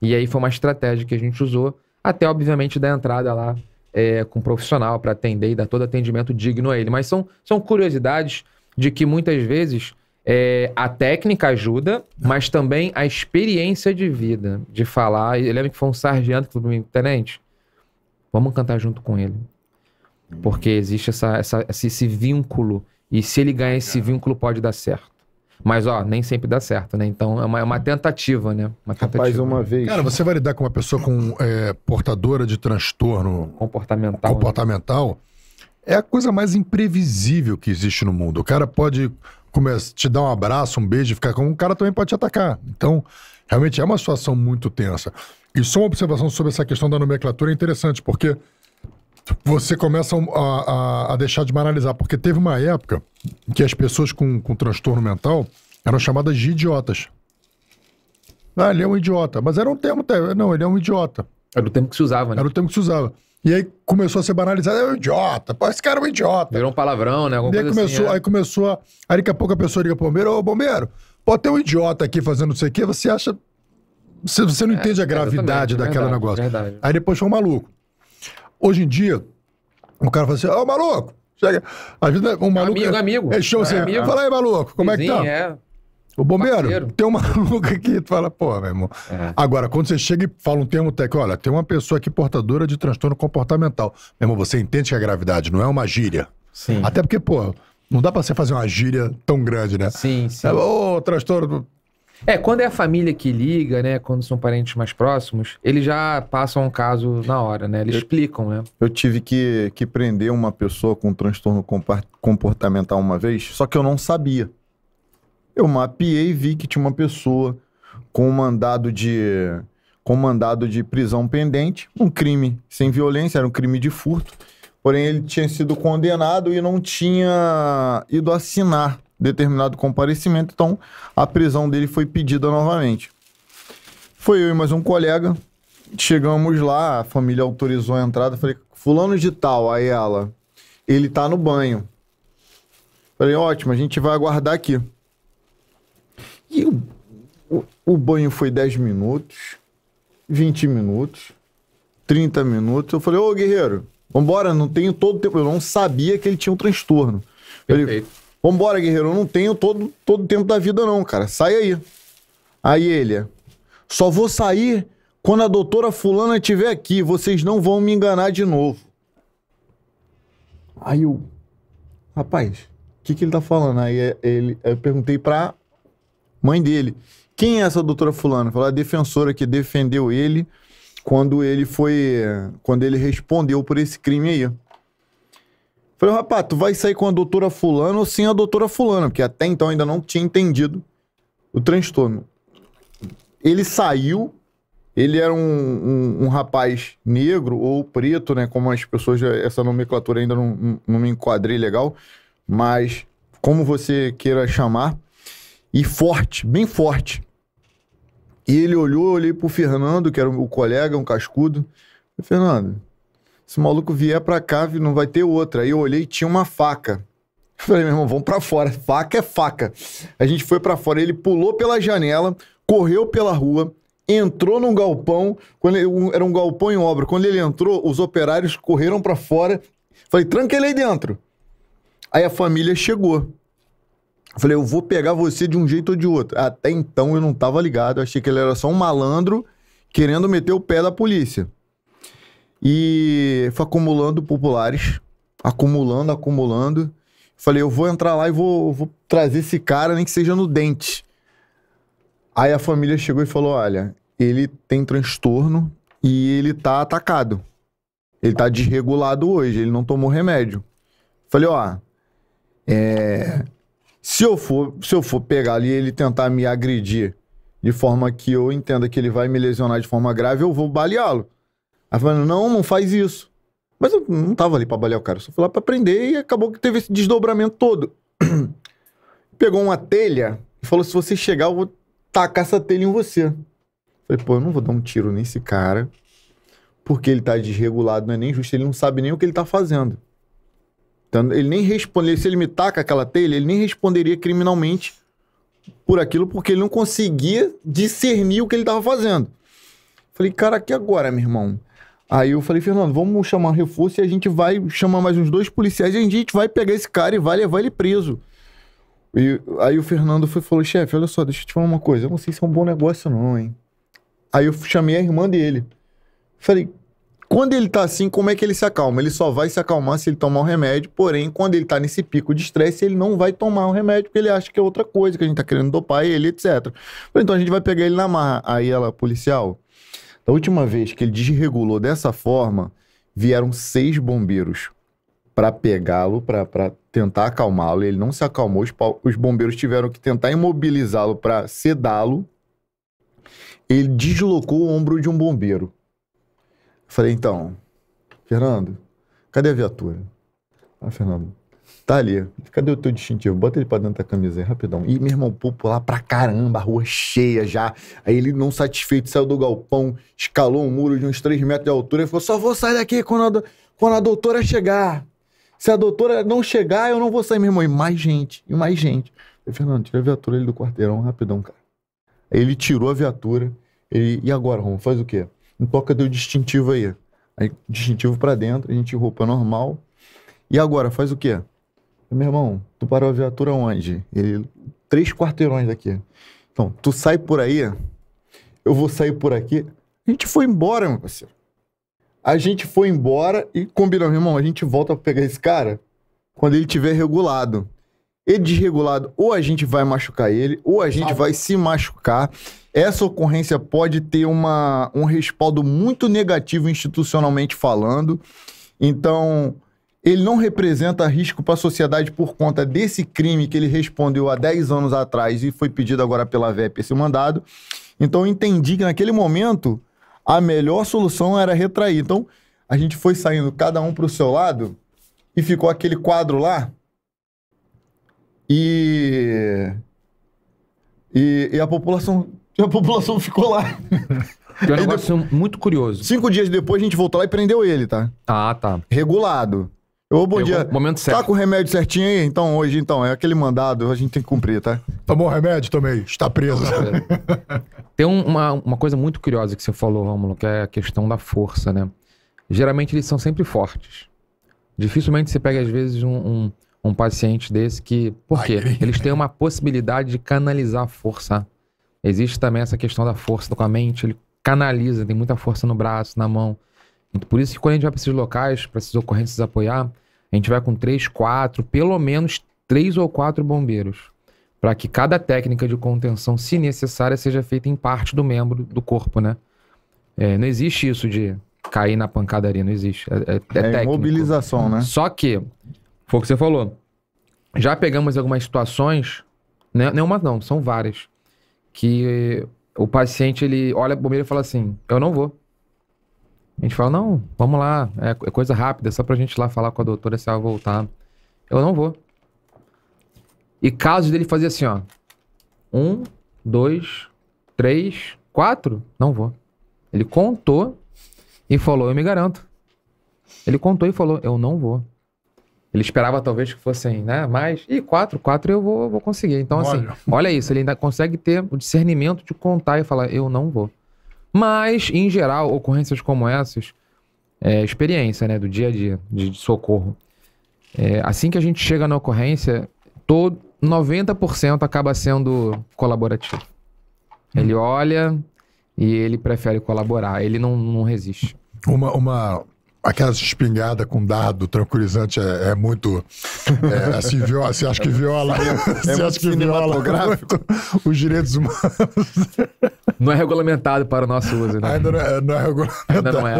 E aí foi uma estratégia que a gente usou, até obviamente da entrada lá é, com um profissional para atender e dar todo atendimento digno a ele. Mas são, são curiosidades de que muitas vezes é, a técnica ajuda, mas também a experiência de vida, de falar. Eu lembro que foi um sargento que falou para mim, tenente, vamos cantar junto com ele. Porque existe essa, essa, esse vínculo, e se ele ganhar esse vínculo, pode dar certo. Mas, ó, nem sempre dá certo, né? Então é uma, é uma tentativa, né? Uma tentativa. Rapaz, uma vez. Cara, você vai lidar com uma pessoa com é, portadora de transtorno comportamental. Né? Comportamental. Né? É a coisa mais imprevisível que existe no mundo. O cara pode começar te dar um abraço, um beijo, ficar com um cara também pode te atacar. Então, realmente é uma situação muito tensa. E só uma observação sobre essa questão da nomenclatura é interessante, porque você começa a, a, a, deixar de banalizar, porque teve uma época que as pessoas com, com transtorno mental eram chamadas de idiotas. Ah, ele é um idiota. Mas era um termo, tá, não, ele é um idiota. Era o termo que se usava, né? Era o termo que se usava. E aí começou a ser banalizado, é um idiota, pô, esse cara é um idiota. Virou um palavrão, né? Alguma e aí assim, começou, assim, aí começou a... Aí daqui a pouco a pessoa liga pro bombeiro, ô bombeiro, pode ter um idiota aqui fazendo não sei o quê, você acha... Você, você não é, entende a é, gravidade daquela é verdade, negócio. Verdade. Aí depois foi um maluco. Hoje em dia, o cara fala assim, ô oh, maluco, chega. Né, um maluco. Amigo, é, amigo. É, chama assim, é, amigo. fala aí, maluco, como Vizinho, é que tá? É. O bombeiro, Parceiro. tem um maluco aqui, tu fala, pô, meu irmão. É. Agora, quando você chega e fala um termo técnico, olha, tem uma pessoa aqui portadora de transtorno comportamental. Meu irmão, você entende que é gravidade, não é uma gíria. Sim. Até porque, pô, não dá pra você fazer uma gíria tão grande, né? Sim, sim. É, ô, é, oh, transtorno é, quando é a família que liga, né? Quando são parentes mais próximos, eles já passam um caso na hora, né? Eles eu, explicam, né? Eu tive que, que prender uma pessoa com transtorno comportamental uma vez, só que eu não sabia. Eu mapeei e vi que tinha uma pessoa com um mandado de com um mandado de prisão pendente, um crime sem violência, era um crime de furto. Porém, ele tinha sido condenado e não tinha ido assinar determinado comparecimento, então a prisão dele foi pedida novamente. Foi eu e mais um colega, chegamos lá, a família autorizou a entrada, falei, fulano de tal, aí ela, ele tá no banho. Falei, ótimo, a gente vai aguardar aqui. E o, o, o banho foi 10 minutos, 20 minutos, 30 minutos. Eu falei, ô guerreiro, vambora, não tenho todo o tempo. Eu não sabia que ele tinha um transtorno. Perfeito. Vambora, guerreiro, eu não tenho todo, todo o tempo da vida, não, cara. Sai aí. Aí ele, só vou sair quando a doutora fulana estiver aqui. Vocês não vão me enganar de novo. Aí eu, rapaz, o que, que ele tá falando? Aí é, ele, eu perguntei pra mãe dele. Quem é essa doutora fulana? Falou a defensora que defendeu ele quando ele foi, quando ele respondeu por esse crime aí. Falei, rapaz, tu vai sair com a doutora fulana ou sem a doutora fulana? Porque até então ainda não tinha entendido o transtorno. Ele saiu, ele era um, um, um rapaz negro ou preto, né? Como as pessoas, essa nomenclatura ainda não, não me enquadrei legal, mas como você queira chamar, e forte, bem forte. E ele olhou, eu olhei pro Fernando, que era o meu colega, um cascudo. Fernando, esse maluco vier pra cá, não vai ter outra. Aí eu olhei e tinha uma faca. Eu falei, meu irmão, vamos pra fora. Faca é faca. A gente foi para fora, ele pulou pela janela, correu pela rua, entrou num galpão. Quando ele, um, era um galpão em obra. Quando ele entrou, os operários correram para fora. Falei, tranca ele aí dentro. Aí a família chegou. Eu falei, eu vou pegar você de um jeito ou de outro. Até então eu não tava ligado, eu achei que ele era só um malandro querendo meter o pé da polícia. E foi acumulando populares, acumulando, acumulando. Falei, eu vou entrar lá e vou, vou trazer esse cara, nem que seja no dente. Aí a família chegou e falou: olha, ele tem transtorno e ele tá atacado. Ele tá desregulado hoje, ele não tomou remédio. Falei, ó, é, se, eu for, se eu for pegar ali e ele tentar me agredir de forma que eu entenda que ele vai me lesionar de forma grave, eu vou baleá-lo. Aí falando, não, não faz isso. Mas eu não tava ali pra balear o cara, eu só fui lá pra aprender e acabou que teve esse desdobramento todo. Pegou uma telha e falou: se você chegar, eu vou tacar essa telha em você. falei, pô, eu não vou dar um tiro nesse cara, porque ele tá desregulado, não é nem justo, ele não sabe nem o que ele tá fazendo. Então, ele nem responderia se ele me taca aquela telha, ele nem responderia criminalmente por aquilo, porque ele não conseguia discernir o que ele tava fazendo. Falei, cara, aqui agora, meu irmão? Aí eu falei, Fernando, vamos chamar reforço e a gente vai chamar mais uns dois policiais e a gente vai pegar esse cara e vai levar ele preso. E aí o Fernando foi, falou, chefe, olha só, deixa eu te falar uma coisa, eu não sei se é um bom negócio não, hein. Aí eu chamei a irmã dele. Falei, quando ele tá assim, como é que ele se acalma? Ele só vai se acalmar se ele tomar um remédio, porém, quando ele tá nesse pico de estresse, ele não vai tomar um remédio, porque ele acha que é outra coisa, que a gente tá querendo dopar ele, etc. então a gente vai pegar ele na marra. Aí ela, policial, da última vez que ele desregulou dessa forma, vieram seis bombeiros para pegá-lo, para tentar acalmá-lo. Ele não se acalmou, os, os bombeiros tiveram que tentar imobilizá-lo para sedá-lo. Ele deslocou o ombro de um bombeiro. Falei, então, Fernando, cadê a viatura? Ah, Fernando, Tá ali. Cadê o teu distintivo? Bota ele pra dentro da camisa aí, rapidão. E, meu irmão, popular pra caramba, a rua cheia já. Aí ele, não satisfeito, saiu do galpão, escalou um muro de uns 3 metros de altura e falou: só vou sair daqui quando a, quando a doutora chegar. Se a doutora não chegar, eu não vou sair, meu irmão. E mais gente, e mais gente. Eu falei, Fernando, tira a viatura ali do quarteirão, rapidão, cara. Aí ele tirou a viatura. Ele, e agora, Romo, faz o quê? Não toca o distintivo aí. Aí, distintivo pra dentro, a gente roupa normal. E agora, faz o quê? Meu irmão, tu parou a viatura onde? Ele, três quarteirões daqui. Então, tu sai por aí, eu vou sair por aqui. A gente foi embora, meu parceiro. A gente foi embora e combinou, meu irmão, a gente volta pra pegar esse cara quando ele tiver regulado. Ele desregulado, ou a gente vai machucar ele, ou a gente vai se machucar. Essa ocorrência pode ter uma, um respaldo muito negativo institucionalmente falando. Então, ele não representa risco para a sociedade por conta desse crime que ele respondeu há 10 anos atrás e foi pedido agora pela VEP esse mandado. Então eu entendi que naquele momento a melhor solução era retrair. Então a gente foi saindo cada um para o seu lado e ficou aquele quadro lá. E, e, e a população a população ficou lá. Que um negócio depois, muito curioso. Cinco dias depois a gente voltou lá e prendeu ele, tá? Ah, tá. Regulado. Ô, bom dia. Momento tá certo. Tá com o remédio certinho aí? Então, hoje, então, é aquele mandado, a gente tem que cumprir, tá? Tomou remédio? Tomei. Está preso. Tá tem uma, uma coisa muito curiosa que você falou, Rômulo, que é a questão da força, né? Geralmente eles são sempre fortes. Dificilmente você pega, às vezes, um, um, um paciente desse que. Por quê? Ai, eles têm uma possibilidade de canalizar a força. Existe também essa questão da força com a mente, ele canaliza, tem muita força no braço, na mão. Por isso que quando a gente vai para esses locais, para esses ocorrentes apoiar, a gente vai com três, quatro, pelo menos três ou quatro bombeiros, para que cada técnica de contenção, se necessária, seja feita em parte do membro do corpo, né? É, não existe isso de cair na pancadaria, não existe. É, é, é, é mobilização, né? Só que, foi o que você falou, já pegamos algumas situações, né? não é uma não, são várias, que o paciente, ele olha pro bombeiro e fala assim, eu não vou. A gente fala, não, vamos lá, é, é coisa rápida, é só pra gente lá falar com a doutora se ela voltar. Eu não vou. E casos dele fazer assim, ó. Um, dois, três, quatro, não vou. Ele contou e falou, eu me garanto. Ele contou e falou, eu não vou. Ele esperava talvez que fossem, né? mais e quatro, quatro eu vou, vou conseguir. Então, assim, olha. assim, olha isso, ele ainda consegue ter o discernimento de contar e falar, eu não vou. Mas, em geral, ocorrências como essas, é experiência, né, do dia a dia, de, de socorro. É, assim que a gente chega na ocorrência, todo 90% acaba sendo colaborativo. Ele hum. olha e ele prefere colaborar, ele não, não resiste. Uma, uma, aquelas espingarda com dado tranquilizante é, é muito é, assim, viola, você acha que viola é, é acha que viola muito, os direitos humanos não é regulamentado para o nosso uso né? ainda não é, não é regulamentado ainda não é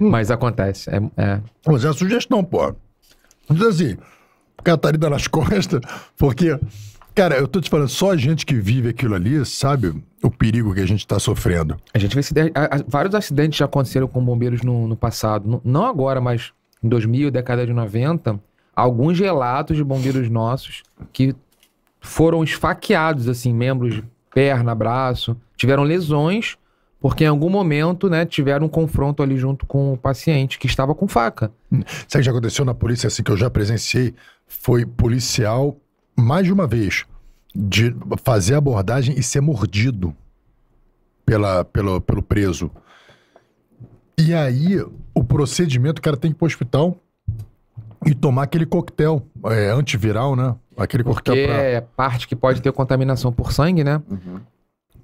hum. mas acontece é, é. mas é a sugestão pô diz assim Catarina nas costas porque Cara, eu tô te falando, só a gente que vive aquilo ali sabe o perigo que a gente tá sofrendo. A gente vê vários acidentes já aconteceram com bombeiros no, no passado. não agora, mas em 2000, década de 90, alguns relatos de bombeiros nossos que foram esfaqueados, assim, membros, perna, braço, tiveram lesões, porque em algum momento, né, tiveram um confronto ali junto com o paciente que estava com faca. Sabe o que já aconteceu na polícia, assim, que eu já presenciei? Foi policial mais de uma vez, de fazer abordagem e ser mordido pela, pela, pelo preso. E aí, o procedimento, o cara tem que ir para o hospital e tomar aquele coquetel é, antiviral, né? Aquele Porque coquetel pra... é parte que pode ter contaminação por sangue, né? Uhum.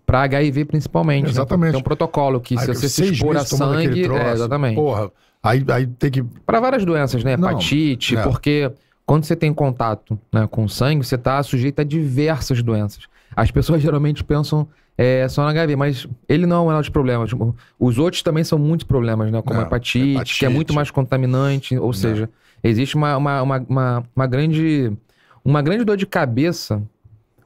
Para HIV, principalmente. Né? Exatamente. Né? Tem um protocolo que, se aí, você se expor a sangue. É, troço, é, exatamente. Porra, aí, aí tem que. Para várias doenças, né? Hepatite, Não, é. porque quando você tem contato né, com sangue, você está sujeito a diversas doenças. As pessoas geralmente pensam é, só na HIV, mas ele não é o menor dos problemas. Os outros também são muitos problemas, né? Como não, hepatite, hepatite, que é muito mais contaminante. Ou não. Né. seja, existe uma, uma, uma, uma, grande, uma grande dor de cabeça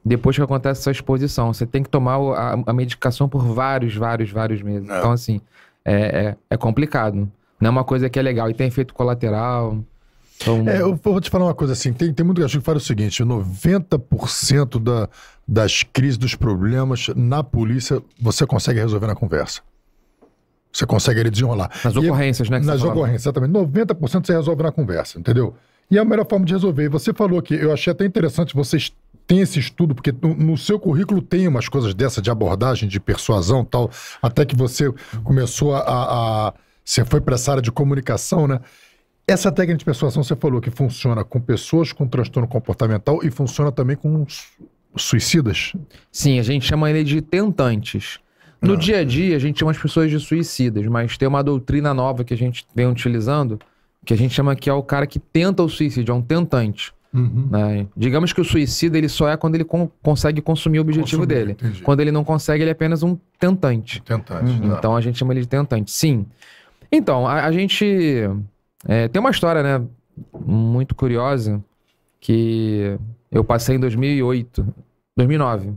depois que acontece essa exposição. Você tem que tomar a, a medicação por vários, vários, vários meses. Não. É. Então, assim, é, é, é complicado. Não é uma coisa que é legal e tem efeito colateral. Então... É, eu vou te falar uma coisa assim: tem, tem muito gajo que fala o seguinte: 90% da, das crises, dos problemas na polícia, você consegue resolver na conversa. Você consegue ele desenrolar. Nas e ocorrências, é, né? Nas ocorrências, exatamente. 90% você resolve na conversa, entendeu? E é a melhor forma de resolver. Você falou que eu achei até interessante vocês têm esse estudo, porque no, no seu currículo tem umas coisas dessa de abordagem, de persuasão tal, até que você começou a, a, a você foi para essa área de comunicação, né? Essa técnica de persuasão você falou que funciona com pessoas com transtorno comportamental e funciona também com suicidas? Sim, a gente chama ele de tentantes. No ah. dia a dia, a gente chama as pessoas de suicidas, mas tem uma doutrina nova que a gente vem utilizando, que a gente chama que é o cara que tenta o suicídio, é um tentante. Uhum. Né? Digamos que o suicida ele só é quando ele con consegue consumir o objetivo Consumir, dele. Entendi. Quando ele não consegue, ele é apenas um tentante. Um tentante uhum. Então a gente chama ele de tentante. Sim. Então, a, a gente é, tem uma história, né? Muito curiosa. Que eu passei em 2008, 2009.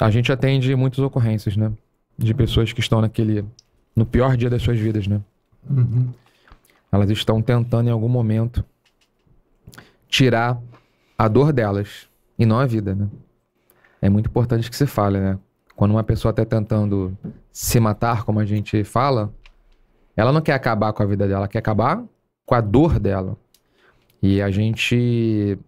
A gente atende muitas ocorrências, né? De pessoas que estão naquele. No pior dia das suas vidas, né? Uhum. Elas estão tentando em algum momento tirar a dor delas e não a vida, né? É muito importante que se fale, né? Quando uma pessoa está tentando se matar, como a gente fala, ela não quer acabar com a vida dela, ela quer acabar com a dor dela. E a gente,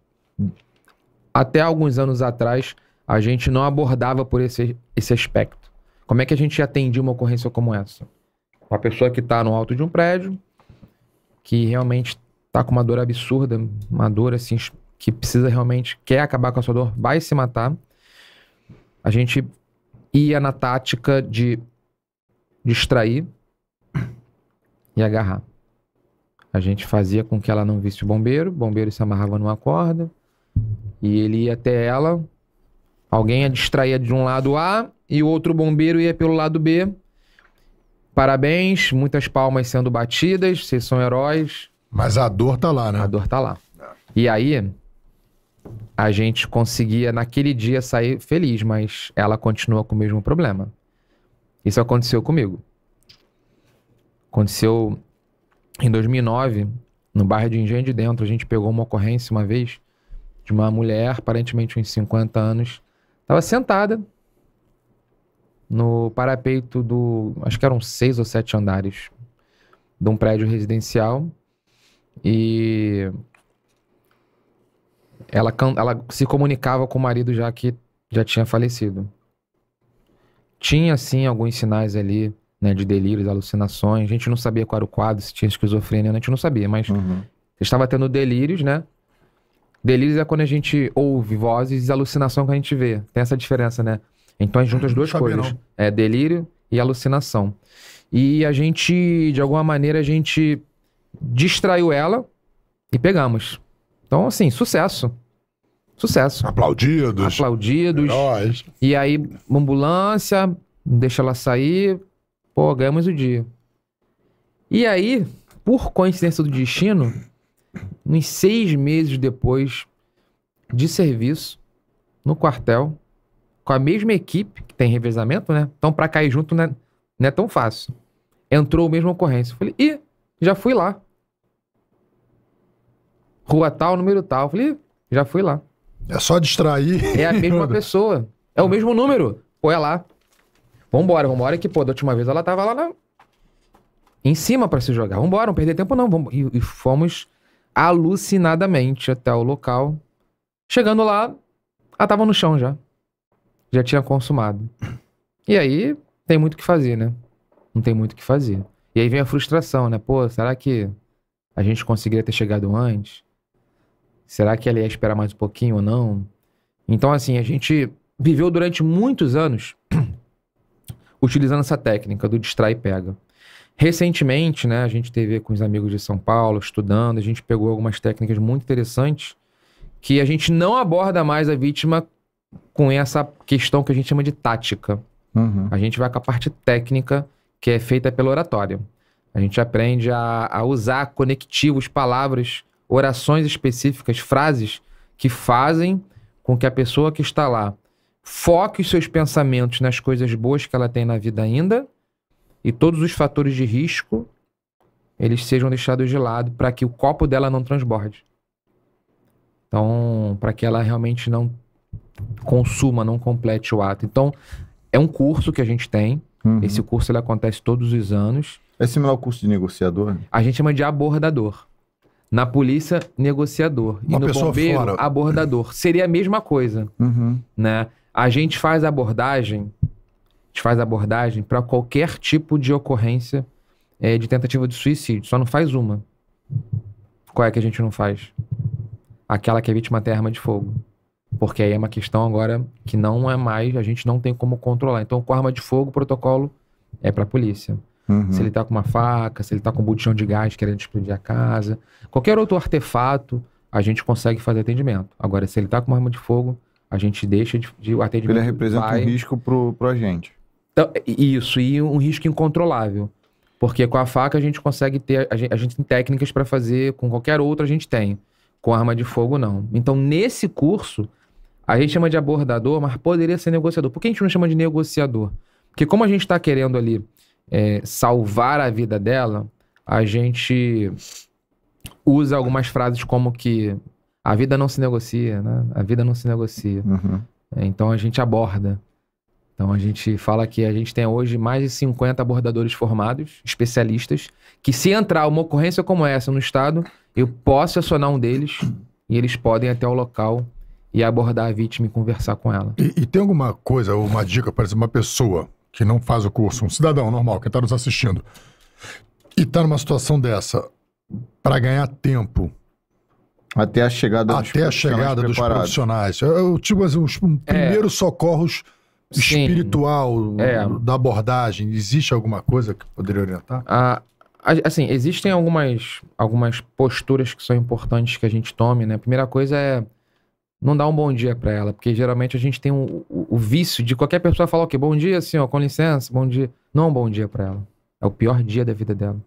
até alguns anos atrás, a gente não abordava por esse, esse aspecto. Como é que a gente atendia uma ocorrência como essa? Uma pessoa que está no alto de um prédio, que realmente está com uma dor absurda, uma dor assim, que precisa realmente, quer acabar com a sua dor, vai se matar. A gente ia na tática de distrair, e agarrar. A gente fazia com que ela não visse o bombeiro, o bombeiro se amarrava numa corda e ele ia até ela. Alguém a distraía de um lado A e o outro bombeiro ia pelo lado B. Parabéns, muitas palmas sendo batidas, vocês são heróis. Mas a dor tá lá, né? A dor tá lá. E aí, a gente conseguia naquele dia sair feliz, mas ela continua com o mesmo problema. Isso aconteceu comigo. Aconteceu em 2009, no bairro de Engenho de Dentro, a gente pegou uma ocorrência uma vez de uma mulher, aparentemente uns 50 anos, estava sentada no parapeito do, acho que eram seis ou sete andares de um prédio residencial e ela, ela se comunicava com o marido já que já tinha falecido. Tinha sim alguns sinais ali né, de delírios, alucinações. A gente não sabia qual era o quadro, se tinha esquizofrenia, a gente não sabia, mas uhum. estava tendo delírios, né? Delírios é quando a gente ouve vozes e alucinação que a gente vê. Tem essa diferença, né? Então a gente junta as duas coisas. Não. É delírio e alucinação. E a gente, de alguma maneira, a gente distraiu ela e pegamos. Então, assim, sucesso. Sucesso. Aplaudidos. Aplaudidos. Heróis. E aí, ambulância, deixa ela sair, Pô, ganhamos o dia. E aí, por coincidência do destino, uns seis meses depois de serviço, no quartel, com a mesma equipe, que tem revezamento, né? Então, para cair junto não é, não é, tão fácil. Entrou a mesma ocorrência. Falei, e já fui lá. Rua tal, número tal. Falei, já fui lá. É só distrair. É a mesma pessoa. É o mesmo número. Pô, é lá. Vambora, vambora, que, pô, da última vez ela tava lá na... em cima para se jogar. Vambora, não perder tempo não. E, e fomos alucinadamente até o local. Chegando lá, ela tava no chão já. Já tinha consumado. E aí, tem muito o que fazer, né? Não tem muito o que fazer. E aí vem a frustração, né? Pô, será que a gente conseguiria ter chegado antes? Será que ela ia esperar mais um pouquinho ou não? Então, assim, a gente viveu durante muitos anos utilizando essa técnica do distrai e pega. Recentemente, né, a gente teve com os amigos de São Paulo estudando, a gente pegou algumas técnicas muito interessantes que a gente não aborda mais a vítima com essa questão que a gente chama de tática. Uhum. A gente vai com a parte técnica que é feita pelo oratório. A gente aprende a, a usar conectivos, palavras, orações específicas, frases que fazem com que a pessoa que está lá Foque os seus pensamentos nas coisas boas que ela tem na vida ainda e todos os fatores de risco eles sejam deixados de lado para que o copo dela não transborde. Então, para que ela realmente não consuma, não complete o ato. Então, é um curso que a gente tem. Uhum. Esse curso ele acontece todos os anos. É similar ao curso de negociador? A gente chama de abordador. Na polícia, negociador. Uma e no bombeiro, fora. abordador. Seria a mesma coisa, uhum. né? A gente faz abordagem, a gente faz abordagem para qualquer tipo de ocorrência é, de tentativa de suicídio. Só não faz uma. Qual é que a gente não faz? Aquela que a é vítima tem arma de fogo. Porque aí é uma questão agora que não é mais, a gente não tem como controlar. Então, com arma de fogo, o protocolo é para a polícia. Uhum. Se ele tá com uma faca, se ele tá com um botijão de gás querendo explodir a casa, qualquer outro artefato, a gente consegue fazer atendimento. Agora, se ele tá com uma arma de fogo, a gente deixa de, de o atendimento. Ele representa vai... um risco para a gente. Então, isso, e um risco incontrolável. Porque com a faca a gente consegue ter. A gente, a gente tem técnicas para fazer, com qualquer outra a gente tem. Com arma de fogo, não. Então, nesse curso, a gente chama de abordador, mas poderia ser negociador. Por que a gente não chama de negociador? Porque como a gente está querendo ali é, salvar a vida dela, a gente usa algumas frases como que a vida não se negocia, né? A vida não se negocia. Uhum. Então a gente aborda. Então a gente fala que a gente tem hoje mais de 50 abordadores formados, especialistas, que se entrar uma ocorrência como essa no estado, eu posso acionar um deles e eles podem ir até o local e abordar a vítima e conversar com ela. E, e tem alguma coisa, ou uma dica, para uma pessoa que não faz o curso, um cidadão normal que está nos assistindo, e está numa situação dessa, para ganhar tempo, até a chegada Até dos a chegada dos profissionais. É, eu, tipo assim, os primeiros é. socorros espiritual é. da abordagem. Existe alguma coisa que poderia orientar? Ah, assim, existem algumas, algumas posturas que são importantes que a gente tome, né? A primeira coisa é não dar um bom dia para ela, porque geralmente a gente tem o, o, vício de qualquer pessoa falar, o quê? bom dia, senhor, com licença, bom dia. Não é um bom dia para ela. É o pior dia da vida dela.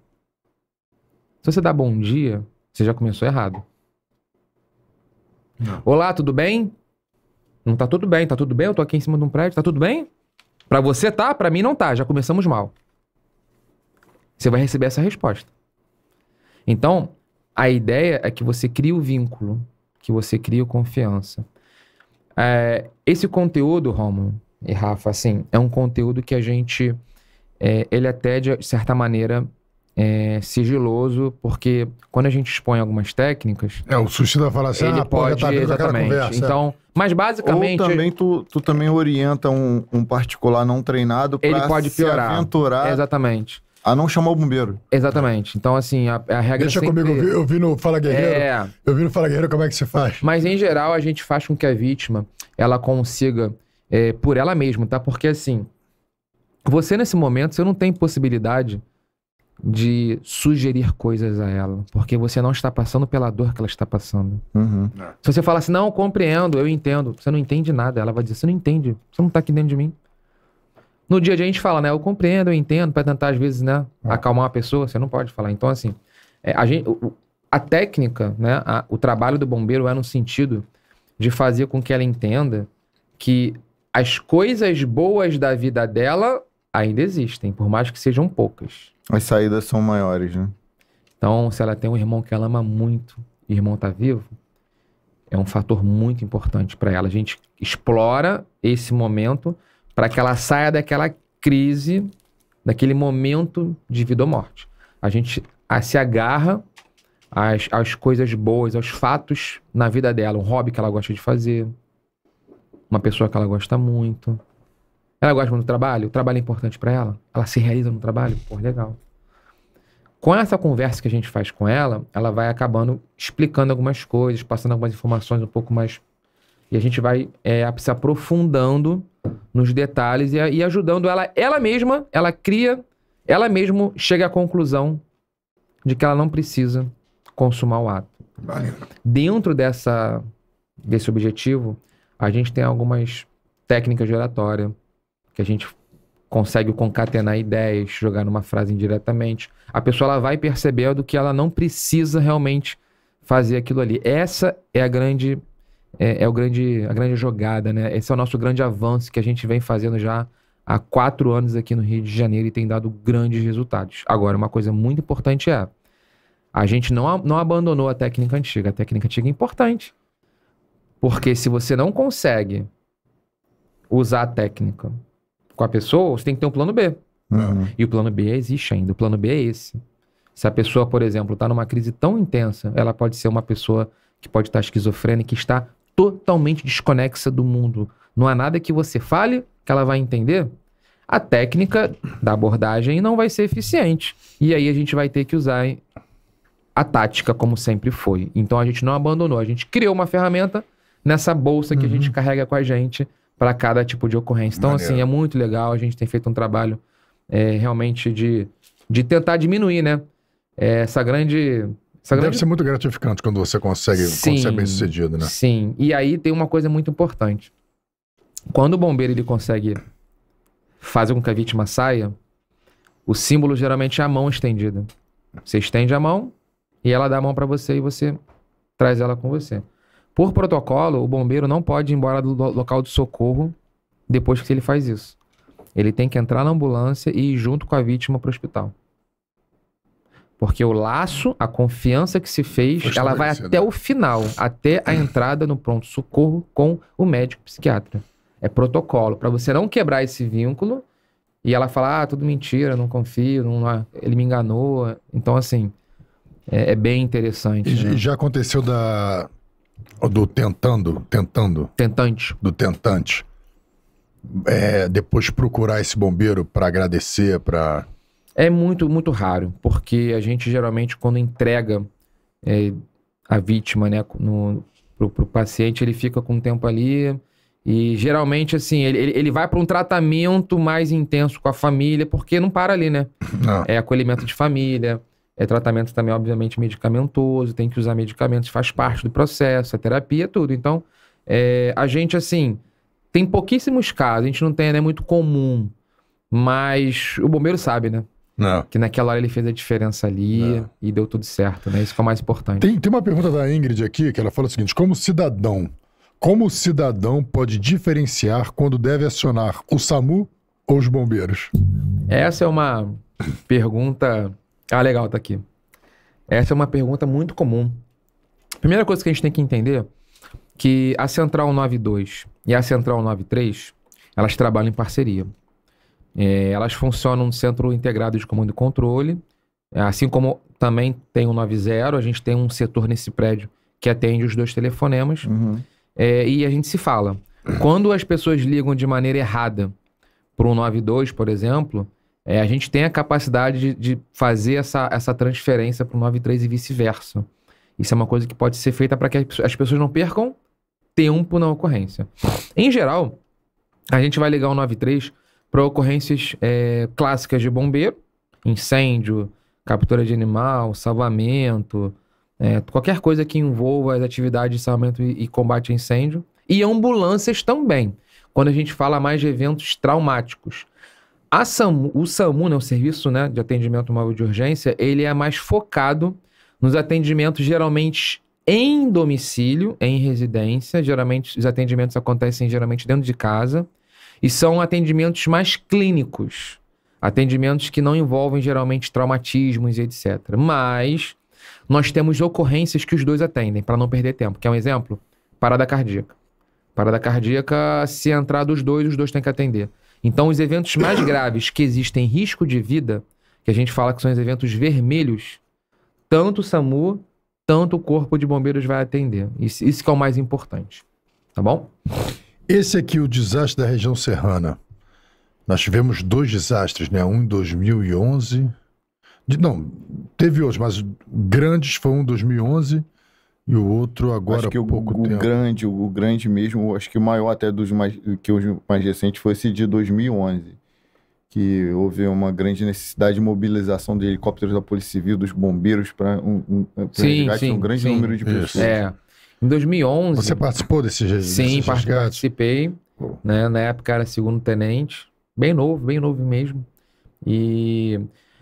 Se você dá bom dia, você já começou errado. Não. Olá, tudo bem? Não tá tudo bem, tá tudo bem? Eu tô aqui em cima de um prédio, tá tudo bem? Pra você tá, pra mim não tá, já começamos mal. Você vai receber essa resposta. Então, a ideia é que você crie o vínculo, que você crie a confiança. É, esse conteúdo, Romulo e Rafa, assim, é um conteúdo que a gente, é, ele até de certa maneira é, sigiloso, porque quando a gente expõe algumas técnicas. É, o sushi vai falar assim, ele ah, pode, tá exatamente. Conversa, então, é. mas basicamente. Ou também tu, tu também orienta um, um particular não treinado para se piorar. aventurar. Exatamente. A não chamar o bombeiro. Exatamente. Então, assim, a, a regra Deixa é sempre... comigo, eu vi, eu vi, no Fala Guerreiro. É... Eu vi no Fala Guerreiro como é que se faz. Mas, em geral, a gente faz com que a vítima ela consiga, é, por ela mesma, tá? Porque, assim, você nesse momento, você não tem possibilidade de sugerir coisas a ela, porque você não está passando pela dor que ela está passando. Uhum. É. Se você falar assim, não, eu compreendo, eu entendo, você não entende nada, ela vai dizer, você não entende, você não está aqui dentro de mim. No dia a dia a gente fala, né, eu compreendo, eu entendo, para tentar às vezes, né, é. acalmar uma pessoa, você não pode falar. Então, assim, é, a, gente, a técnica, né, a, o trabalho do bombeiro é no sentido de fazer com que ela entenda que as coisas boas da vida dela ainda existem, por mais que sejam poucas. As saídas são maiores, né? Então, se ela tem um irmão que ela ama muito, e o irmão tá vivo, é um fator muito importante para ela. A gente explora esse momento para que ela saia daquela crise, daquele momento de vida ou morte. A gente se agarra às, às coisas boas, aos fatos na vida dela, um hobby que ela gosta de fazer, uma pessoa que ela gosta muito, ela gosta muito do trabalho, o trabalho é importante para ela, ela se realiza no trabalho, pô, legal. Com essa conversa que a gente faz com ela, ela vai acabando explicando algumas coisas, passando algumas informações um pouco mais. E a gente vai é, se aprofundando nos detalhes e, e ajudando ela, ela mesma, ela cria, ela mesma chega à conclusão de que ela não precisa consumar o ato. Valeu. Dentro dessa, desse objetivo, a gente tem algumas técnicas de oratória, que a gente consegue concatenar ideias, jogar numa frase indiretamente. A pessoa ela vai percebendo que ela não precisa realmente fazer aquilo ali. Essa é a grande é, é, o grande a grande jogada, né? Esse é o nosso grande avanço que a gente vem fazendo já há quatro anos aqui no Rio de Janeiro e tem dado grandes resultados. Agora, uma coisa muito importante é a gente não, não abandonou a técnica antiga. A técnica antiga é importante. Porque se você não consegue usar a técnica com a pessoa, você tem que ter um plano B. Uhum. E o plano B existe ainda. O plano B é esse. Se a pessoa, por exemplo, está numa crise tão intensa, ela pode ser uma pessoa que pode estar tá esquizofrênica, que está totalmente desconexa do mundo. Não há nada que você fale que ela vai entender. A técnica da abordagem não vai ser eficiente. E aí a gente vai ter que usar a tática como sempre foi. Então a gente não abandonou, a gente criou uma ferramenta nessa bolsa que uhum. a gente uhum. carrega com a gente para cada tipo de ocorrência. Então, assim, Maneiro. assim, é muito legal. A gente tem feito um trabalho é, realmente de, de tentar diminuir, né? É, essa grande. Essa Deve grande... ser muito gratificante quando você consegue, sim, consegue bem sucedido, né? Sim. E aí tem uma coisa muito importante. Quando o bombeiro ele consegue fazer com que a vítima saia, o símbolo geralmente é a mão estendida. Você estende a mão e ela dá a mão para você e você traz ela com você. Por protocolo, o bombeiro não pode ir embora do local de socorro depois que ele faz isso. Ele tem que entrar na ambulância e ir junto com a vítima para o hospital. Porque o laço, a confiança que se fez, Poxa, ela vai até o final, até a entrada no pronto-socorro com o médico psiquiatra. É protocolo. Para você não quebrar esse vínculo e ela falar, ah, tudo mentira, não confio, não, ele me enganou. Então, assim, é, é bem interessante. E, né? Já aconteceu da, do tentando, tentando. Tentante. Do tentante. É, depois procurar esse bombeiro para agradecer, para... É muito, muito raro, porque a gente geralmente quando entrega é, a vítima, né, no, pro, pro paciente, ele fica com o tempo ali e geralmente, assim, ele, ele vai para um tratamento mais intenso com a família, porque não para ali, né? Não. É acolhimento de família, é tratamento também, obviamente, medicamentoso, tem que usar medicamentos, faz parte do processo, a terapia, tudo. Então, é, a gente, assim, tem pouquíssimos casos, a gente não tem, é né, muito comum, mas o bombeiro sabe, né? Não. Que naquela hora ele fez a diferença ali não. e deu tudo certo, né? Isso que é o mais importante. Tem, tem uma pergunta da Ingrid aqui que ela fala o seguinte: como cidadão, como o cidadão pode diferenciar quando deve acionar o SAMU ou os bombeiros? Essa é uma pergunta ah, legal, tá aqui. Essa é uma pergunta muito comum. Primeira coisa que a gente tem que entender que a Central 92 e a Central 93, elas trabalham em parceria. É, elas funcionam no Centro Integrado de Comando e Controle, é, assim como também tem o 90, a gente tem um setor nesse prédio que atende os dois telefonemas uhum. é, e a gente se fala. Quando as pessoas ligam de maneira errada para o 92, por exemplo, é, a gente tem a capacidade de, de fazer essa, essa transferência para o 9.3 e vice-versa. Isso é uma coisa que pode ser feita para que as pessoas não percam tempo na ocorrência. Em geral, a gente vai ligar o 93 para ocorrências é, clássicas de bombeiro, incêndio, captura de animal, salvamento, é, qualquer coisa que envolva as atividades de salvamento e, e, combate a incêndio. E ambulâncias também, quando a gente fala mais de eventos traumáticos. A SAMU, o SAMU, né, o Serviço né, de Atendimento Móvel de Urgência, ele é mais focado nos atendimentos geralmente em domicílio, em residência. Geralmente, os atendimentos acontecem geralmente dentro de casa. E são atendimentos mais clínicos. Atendimentos que não envolvem geralmente traumatismos e etc. Mas nós temos ocorrências que os dois atendem, para não perder tempo. Quer um exemplo? Parada cardíaca. Parada cardíaca, se entrar dos dois, os dois têm que atender. Então, os eventos mais graves que existem risco de vida, que a gente fala que são os eventos vermelhos, tanto o SAMU, tanto o Corpo de Bombeiros vai atender. Isso, isso que é o mais importante. Tá bom? Esse aqui, o desastre da região serrana. Nós tivemos dois desastres, né? Um em 2011. De, não, teve hoje, mas grandes foi um em 2011 e o outro agora acho que há pouco o, o tempo. grande, o grande mesmo, acho que o maior até dos mais que os mais recentes foi esse de 2011, que houve uma grande necessidade de mobilização de helicópteros da Polícia Civil, dos bombeiros para um, um, sim, sim, um grande sim. número de pessoas. É. Em 2011. Você participou desse resgate? Sim, participei. Né, na época era segundo tenente, bem novo, bem novo mesmo. E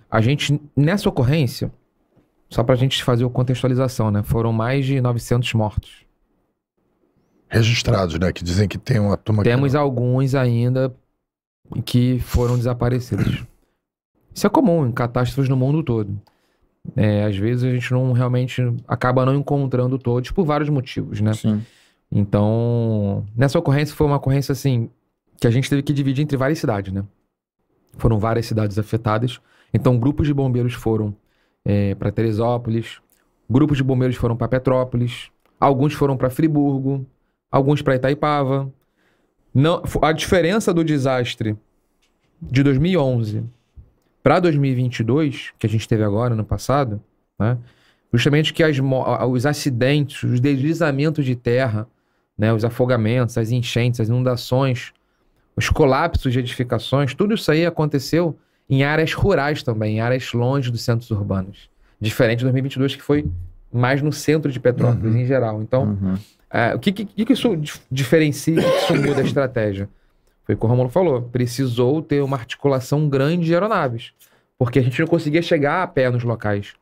a gente nessa ocorrência só para a gente fazer a contextualização, né? Foram mais de 900 mortos. Registrados, né? Que dizem que tem uma turma. Temos que... alguns ainda que foram desaparecidos. Isso é comum em catástrofes no mundo todo. É, às vezes a gente não realmente acaba não encontrando todos por vários motivos, né? Sim. Então, nessa ocorrência foi uma ocorrência assim que a gente teve que dividir entre várias cidades, né? Foram várias cidades afetadas. Então, grupos de bombeiros foram é, para Teresópolis, grupos de bombeiros foram para Petrópolis, alguns foram para Friburgo, alguns para Itaipava. Não, a diferença do desastre de 2011 para 2022, que a gente teve agora, ano passado, né, justamente que as, os acidentes, os deslizamentos de terra, né, os afogamentos, as enchentes, as inundações, os colapsos de edificações, tudo isso aí aconteceu em áreas rurais também, em áreas longe dos centros urbanos. Diferente de 2022, que foi mais no centro de Petrópolis uhum. em geral. Então, uhum. uh, o que, que, que isso diferencia, que isso muda a estratégia? Foi o que o Romulo falou, precisou ter uma articulação grande de aeronaves, porque a gente não conseguia chegar a pé nos locais.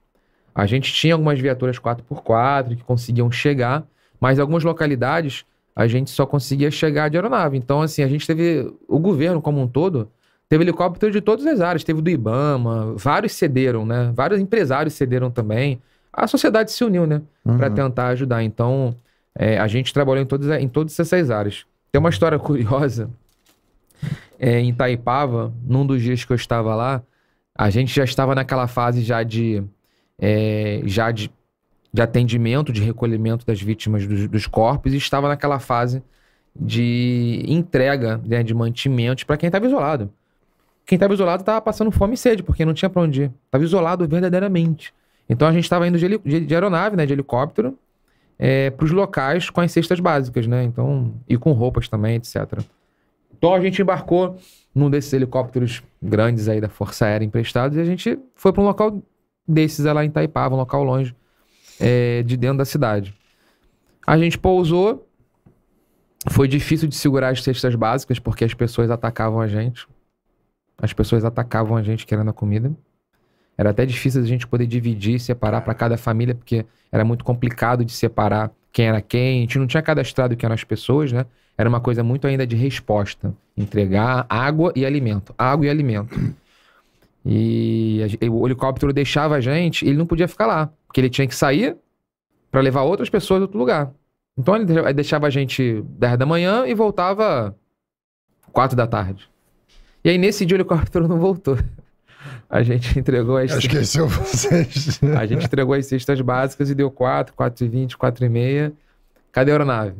A gente tinha algumas viaturas 4x4 que conseguiam chegar, mas algumas localidades a gente só conseguia chegar de aeronave. Então, assim, a gente teve. O governo como um todo Teve helicóptero de todas as áreas, teve do Ibama, vários cederam, né? Vários empresários cederam também. A sociedade se uniu, né? Uhum. Para tentar ajudar. Então, é, a gente trabalhou em todas, em todas essas áreas. Tem uma história curiosa. É, em Itaipava, num dos dias que eu estava lá, a gente já estava naquela fase já de, é, já de, de, atendimento, de recolhimento das vítimas dos, dos corpos e estava naquela fase de entrega né, de mantimento para quem estava isolado quem estava isolado estava passando fome e sede, porque não tinha para onde ir. Estava isolado verdadeiramente. Então a gente estava indo de, de, de, aeronave, né, de helicóptero, é, para os locais com as cestas básicas, né? Então, e com roupas também, etc. Então a gente embarcou num desses helicópteros grandes aí da Força Aérea emprestados e a gente foi para um local desses é lá em Itaipava, um local longe é, de dentro da cidade. A gente pousou, foi difícil de segurar as cestas básicas porque as pessoas atacavam a gente as pessoas atacavam a gente querendo a comida. Era até difícil a gente poder dividir, separar para cada família, porque era muito complicado de separar quem era quem. A gente não tinha cadastrado quem eram as pessoas, né? Era uma coisa muito ainda de resposta. Entregar água e alimento. Água e alimento. E a, o helicóptero deixava a gente, ele não podia ficar lá, porque ele tinha que sair para levar outras pessoas a outro lugar. Então ele deixava a gente 10 da manhã e voltava 4 da tarde. E aí, nesse dia, o helicóptero não voltou. A gente entregou as. Esqueceu vocês. Né? A gente entregou as cestas básicas e deu 4, 4 e 20, 4 e meia. Cadê a aeronave?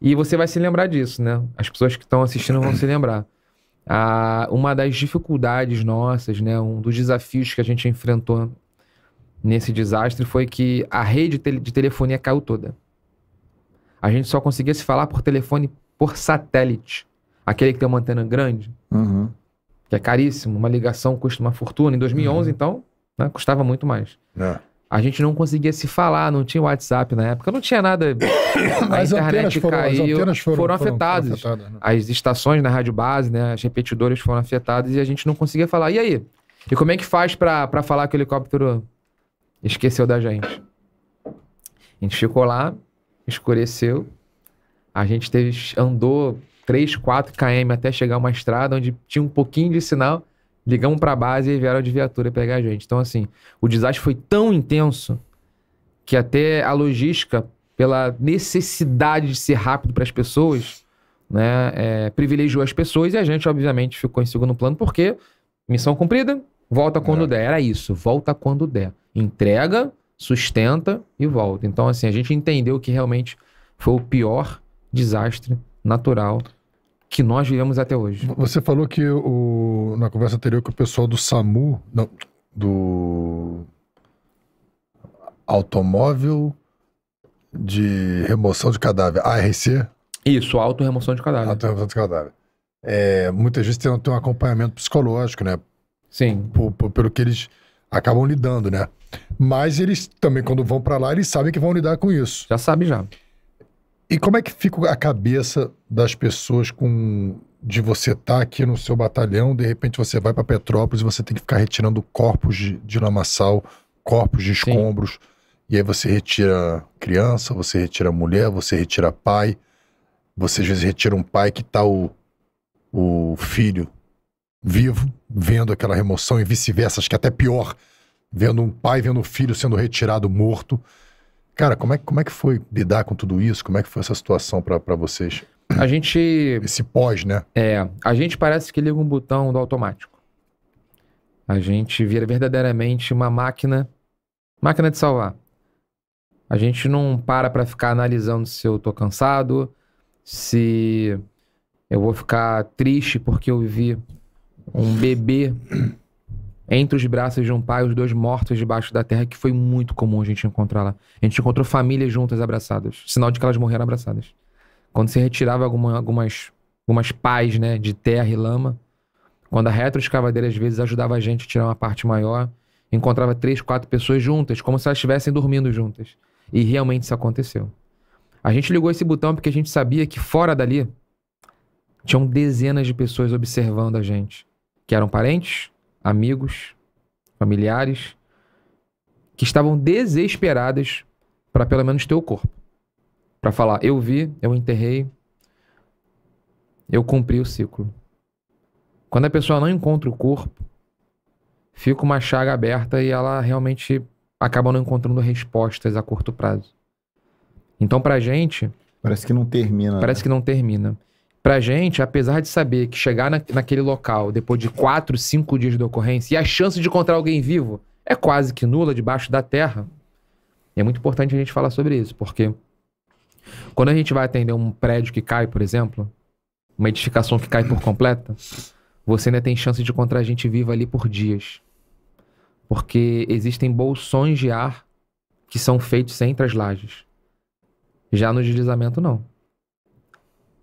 E você vai se lembrar disso, né? As pessoas que estão assistindo vão se lembrar. Ah, uma das dificuldades nossas, né? Um dos desafios que a gente enfrentou nesse desastre foi que a rede de telefonia caiu toda. A gente só conseguia se falar por telefone por satélite. Aquele que tem uma antena grande. Uhum que é caríssimo. Uma ligação custa uma fortuna. Em 2011, uhum. então, né, custava muito mais. É. A gente não conseguia se falar, não tinha WhatsApp na época, não tinha nada. A internet caiu, foram, foram, foram, afetadas. Foram afetadas né? As estações na rádio base, né, as repetidoras foram afetadas e a gente não conseguia falar. E aí? E como é que faz para falar que o helicóptero esqueceu da gente? A gente ficou lá, escureceu, a gente teve, andou 3, 4 km até chegar uma estrada onde tinha um pouquinho de sinal, ligamos para a base e vieram de viatura pegar a gente. Então, assim, o desastre foi tão intenso que até a logística, pela necessidade de ser rápido para as pessoas, né, é, privilegiou as pessoas e a gente, obviamente, ficou em segundo plano porque missão cumprida, volta quando é. der. Era isso, volta quando der. Entrega, sustenta e volta. Então, assim, a gente entendeu que realmente foi o pior desastre natural que nós vivemos até hoje. Você falou que o, na conversa anterior que o pessoal do SAMU, não, do automóvel de remoção de cadáver, ARC? Isso, auto-remoção de cadáver. Auto-remoção de cadáver. É, muitas vezes tem, tem um acompanhamento psicológico, né? Sim. Por, por, pelo que eles acabam lidando, né? Mas eles também, quando vão para lá, eles sabem que vão lidar com isso. Já sabe já. E como é que fica a cabeça das pessoas com de você estar tá aqui no seu batalhão, de repente você vai para Petrópolis e você tem que ficar retirando corpos de, de lamaçal, corpos de escombros, Sim. e aí você retira criança, você retira mulher, você retira pai, você às vezes retira um pai que tá o, o filho vivo, vendo aquela remoção e vice-versa, acho que é até pior, vendo um pai vendo o filho sendo retirado morto. Cara, como é, como é que foi lidar com tudo isso? Como é que foi essa situação para vocês? A gente. Esse pós, né? É. A gente parece que liga um botão do automático. A gente vira verdadeiramente uma máquina máquina de salvar. A gente não para para ficar analisando se eu tô cansado, se eu vou ficar triste porque eu vi um bebê entre os braços de um pai, os dois mortos debaixo da terra, que foi muito comum a gente encontrar lá. A gente encontrou famílias juntas abraçadas, sinal de que elas morreram abraçadas. Quando se retirava alguma, algumas, algumas pás né, de terra e lama, quando a retroescavadeira às vezes ajudava a gente a tirar uma parte maior, encontrava três, quatro pessoas juntas, como se elas estivessem dormindo juntas. E realmente isso aconteceu. A gente ligou esse botão porque a gente sabia que fora dali tinham dezenas de pessoas observando a gente, que eram parentes, amigos, familiares, que estavam desesperadas para pelo menos ter o corpo. Para falar, eu vi, eu enterrei, eu cumpri o ciclo. Quando a pessoa não encontra o corpo, fica uma chaga aberta e ela realmente acaba não encontrando respostas a curto prazo. Então, a gente. Parece que não termina. Parece né? que não termina. Pra gente, apesar de saber que chegar na, naquele local depois de quatro, cinco dias de ocorrência e a chance de encontrar alguém vivo é quase que nula debaixo da terra, é muito importante a gente falar sobre isso, porque quando a gente vai atender um prédio que cai, por exemplo, uma edificação que cai por completa, você ainda tem chance de encontrar gente viva ali por dias. Porque existem bolsões de ar que são feitos entre as lajes. Já no deslizamento, não.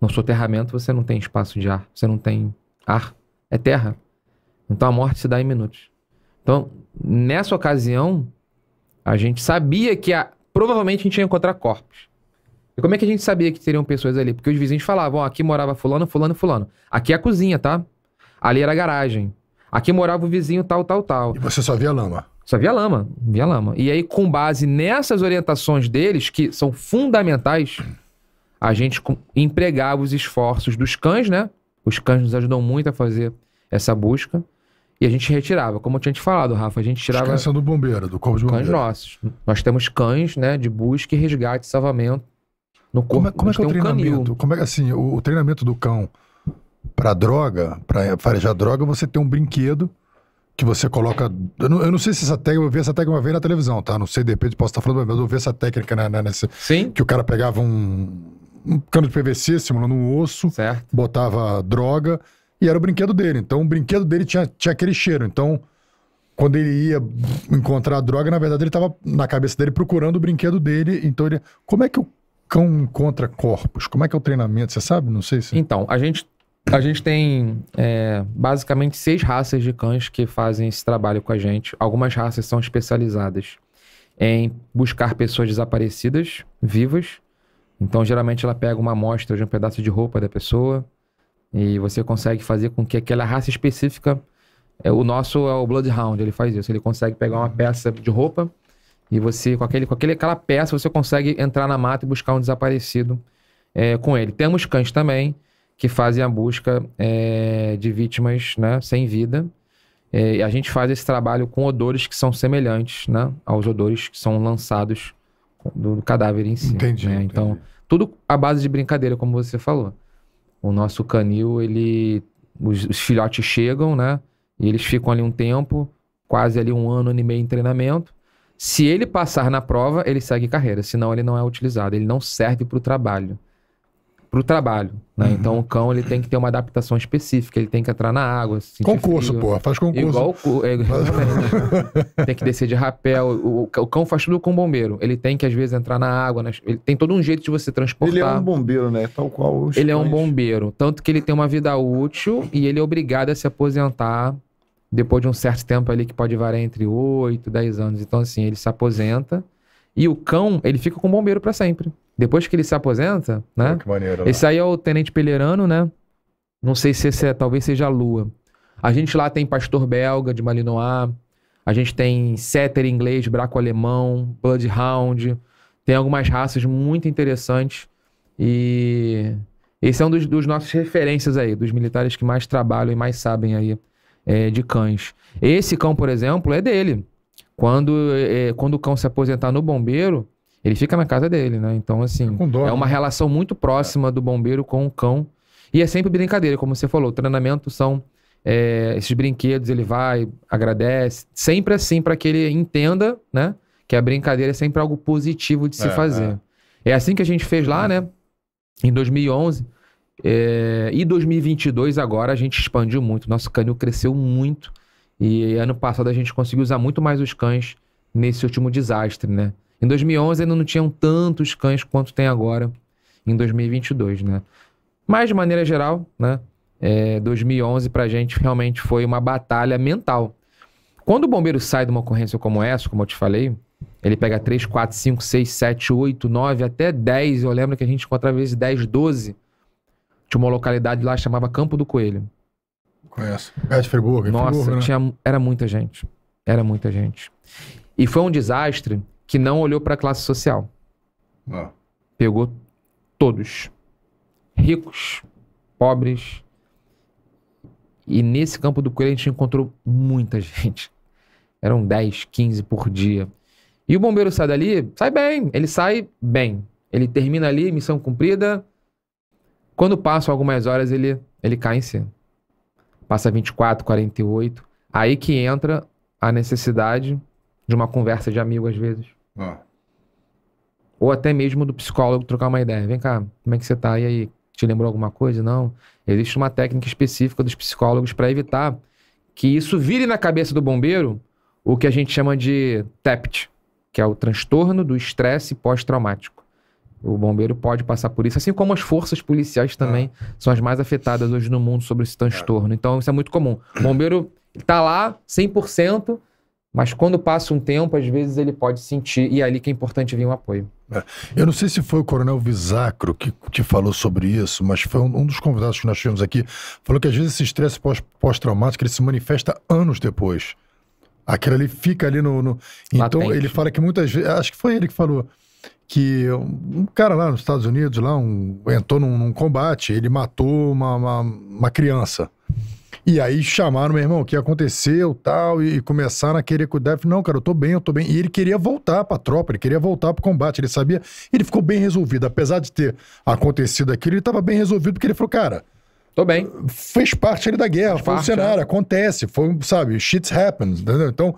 No soterramento você não tem espaço de ar, você não tem ar, é terra. Então a morte se dá em minutos. Então, nessa ocasião, a gente sabia que a, provavelmente a gente ia encontrar corpos. E como é que a gente sabia que teriam pessoas ali? Porque os vizinhos falavam, ó, aqui morava fulano, fulano, fulano. Aqui é a cozinha, tá? Ali era a garagem. Aqui morava o vizinho tal, tal, tal. E você só via lama? Só via lama, via lama. E aí, com base nessas orientações deles, que são fundamentais a gente empregava os esforços dos cães, né? Os cães nos ajudam muito a fazer essa busca. E a gente retirava, como eu tinha te falado, Rafa, a gente tirava. Os do bombeiro, do corpo de bombeiro. Cães nossos. Nós temos cães, né, de busca e resgate, salvamento no é, corpo. Como é, é como é que é o um treinamento? como é assim, o, o treinamento do cão para droga, para farejar droga, você tem um brinquedo que você coloca. Eu não, eu não, sei se essa técnica, eu vi essa técnica uma vez na televisão, tá? Não sei, de posso estar falando, mas eu vi essa técnica na, né, né, nessa. Sim. Que o cara pegava um, um cano de PVC simulando um osso, certo. botava droga e era o brinquedo dele. Então o brinquedo dele tinha, tinha aquele cheiro. Então quando ele ia encontrar a droga, na verdade ele estava na cabeça dele procurando o brinquedo dele. Então ele, como é que o cão encontra corpos? Como é que é o treinamento? Você sabe? Não sei se. Então a gente a gente tem é, basicamente seis raças de cães que fazem esse trabalho com a gente. Algumas raças são especializadas em buscar pessoas desaparecidas, vivas. Então, geralmente, ela pega uma amostra de um pedaço de roupa da pessoa e você consegue fazer com que aquela raça específica. É, o nosso é o Bloodhound, ele faz isso. Ele consegue pegar uma peça de roupa e você, com, aquele, com aquele, aquela peça, você consegue entrar na mata e buscar um desaparecido é, com ele. Temos cães também que fazem a busca é, de vítimas né, sem vida. É, a gente faz esse trabalho com odores que são semelhantes né, aos odores que são lançados do cadáver em si. Né? Entendi. Né? Então, tudo à base de brincadeira, como você falou. O nosso canil, ele. Os, os, filhotes chegam, né? E eles ficam ali um tempo, quase ali um ano, ano e meio em treinamento. Se ele passar na prova, ele segue carreira, senão ele não é utilizado, ele não serve para o trabalho para o trabalho. Né? Uhum. Então o cão ele tem que ter uma adaptação específica, ele tem que entrar na água. Se concurso, frio, pô, faz concurso. Igual o, é, tem que descer de rapel. O, o, cão faz tudo com o bombeiro. Ele tem que, às vezes, entrar na água. Né? Ele tem todo um jeito de você transportar. Ele é um bombeiro, né? Tal qual os Ele cães. é um bombeiro. Tanto que ele tem uma vida útil e ele é obrigado a se aposentar depois de um certo tempo ali, que pode variar entre 8 e 10 anos. Então, assim, ele se aposenta. E o cão, ele fica com o bombeiro para sempre. Depois que ele se aposenta, né? Que maneiro, Esse aí é o Tenente Pelerano, né? Não sei se esse é, talvez seja a Lua. A gente lá tem Pastor Belga de Malinois, a gente tem Setter inglês, Braco alemão, Bloodhound, tem algumas raças muito interessantes e esse é um dos, dos nossos referências aí, dos militares que mais trabalham e mais sabem aí é, de cães. Esse cão, por exemplo, é dele. Quando, é, quando o cão se aposentar no bombeiro, ele fica na casa dele, né? Então, assim, é uma né? relação muito próxima é. do bombeiro com o cão. E é sempre brincadeira, como você falou. O treinamento são é, esses brinquedos, ele vai, agradece. Sempre assim, para que ele entenda, né? Que a brincadeira é sempre algo positivo de se é, é. fazer. É. assim que a gente fez lá, né? Em 2011. e 2022 é, agora a gente expandiu muito. Nosso canil cresceu muito. E ano passado a gente conseguiu usar muito mais os cães nesse último desastre, né? Em 2011 ainda não tinham tantos cães quanto tem agora em 2022, né? Mas de maneira geral, né? É, 2011 para a gente realmente foi uma batalha mental. Quando o bombeiro sai de uma ocorrência como essa, como eu te falei, ele pega 3, 4, 5, 6, 7, 8, 9, até 10. Eu lembro que a gente encontrava vezes 10, 12. Tinha uma localidade lá chamava Campo do Coelho. Conheço. É de Friburgo. Nossa, Friburgo, né? tinha, era muita gente. Era muita gente. E foi um desastre que não olhou para a classe social. Ah. Pegou todos. Ricos, pobres. E nesse campo do coelho a gente encontrou muita gente. Eram 10, 15 por dia. E o bombeiro sai dali, sai bem. Ele sai bem. Ele termina ali, missão cumprida. Quando passam algumas horas, ele, ele cai em si. Passa 24, 48. Aí que entra a necessidade de uma conversa de amigo, às vezes ou até mesmo do psicólogo trocar uma ideia. Vem cá, como é que você tá? E aí, te lembrou alguma coisa? Não. Existe uma técnica específica dos psicólogos para evitar que isso vire na cabeça do bombeiro o que a gente chama de TEPT, que é o transtorno do estresse pós-traumático. O bombeiro pode passar por isso, assim como as forças policiais também ah. são as mais afetadas hoje no mundo sobre esse é. transtorno. Então, isso é muito comum. O bombeiro está lá, 100%, mas quando passa um tempo, às vezes ele pode sentir, e é ali que é importante vir um apoio. É. Eu não sei se foi o Coronel Visacro que te falou sobre isso, mas foi um, um dos convidados que nós tivemos aqui, falou que às vezes esse estresse pós-traumático ele se manifesta anos depois. Aquilo ali fica ali no. no... Então Latente. ele fala que muitas vezes. Acho que foi ele que falou que um cara lá nos Estados Unidos lá um, entrou num, num combate, ele matou uma, uma, uma criança. E aí chamaram, meu irmão, o que aconteceu, tal, e, começaram a querer cuidar. Eu falei, não, cara, eu tô bem, eu tô bem. E ele queria voltar pra tropa, ele queria voltar pro combate, ele sabia. Ele ficou bem resolvido. Apesar de ter acontecido aquilo, ele tava bem resolvido, porque ele falou, cara... Tô bem. Fez parte ali da guerra, fez foi parte, um cenário, é. acontece, foi, sabe, shit happens, entendeu? Então,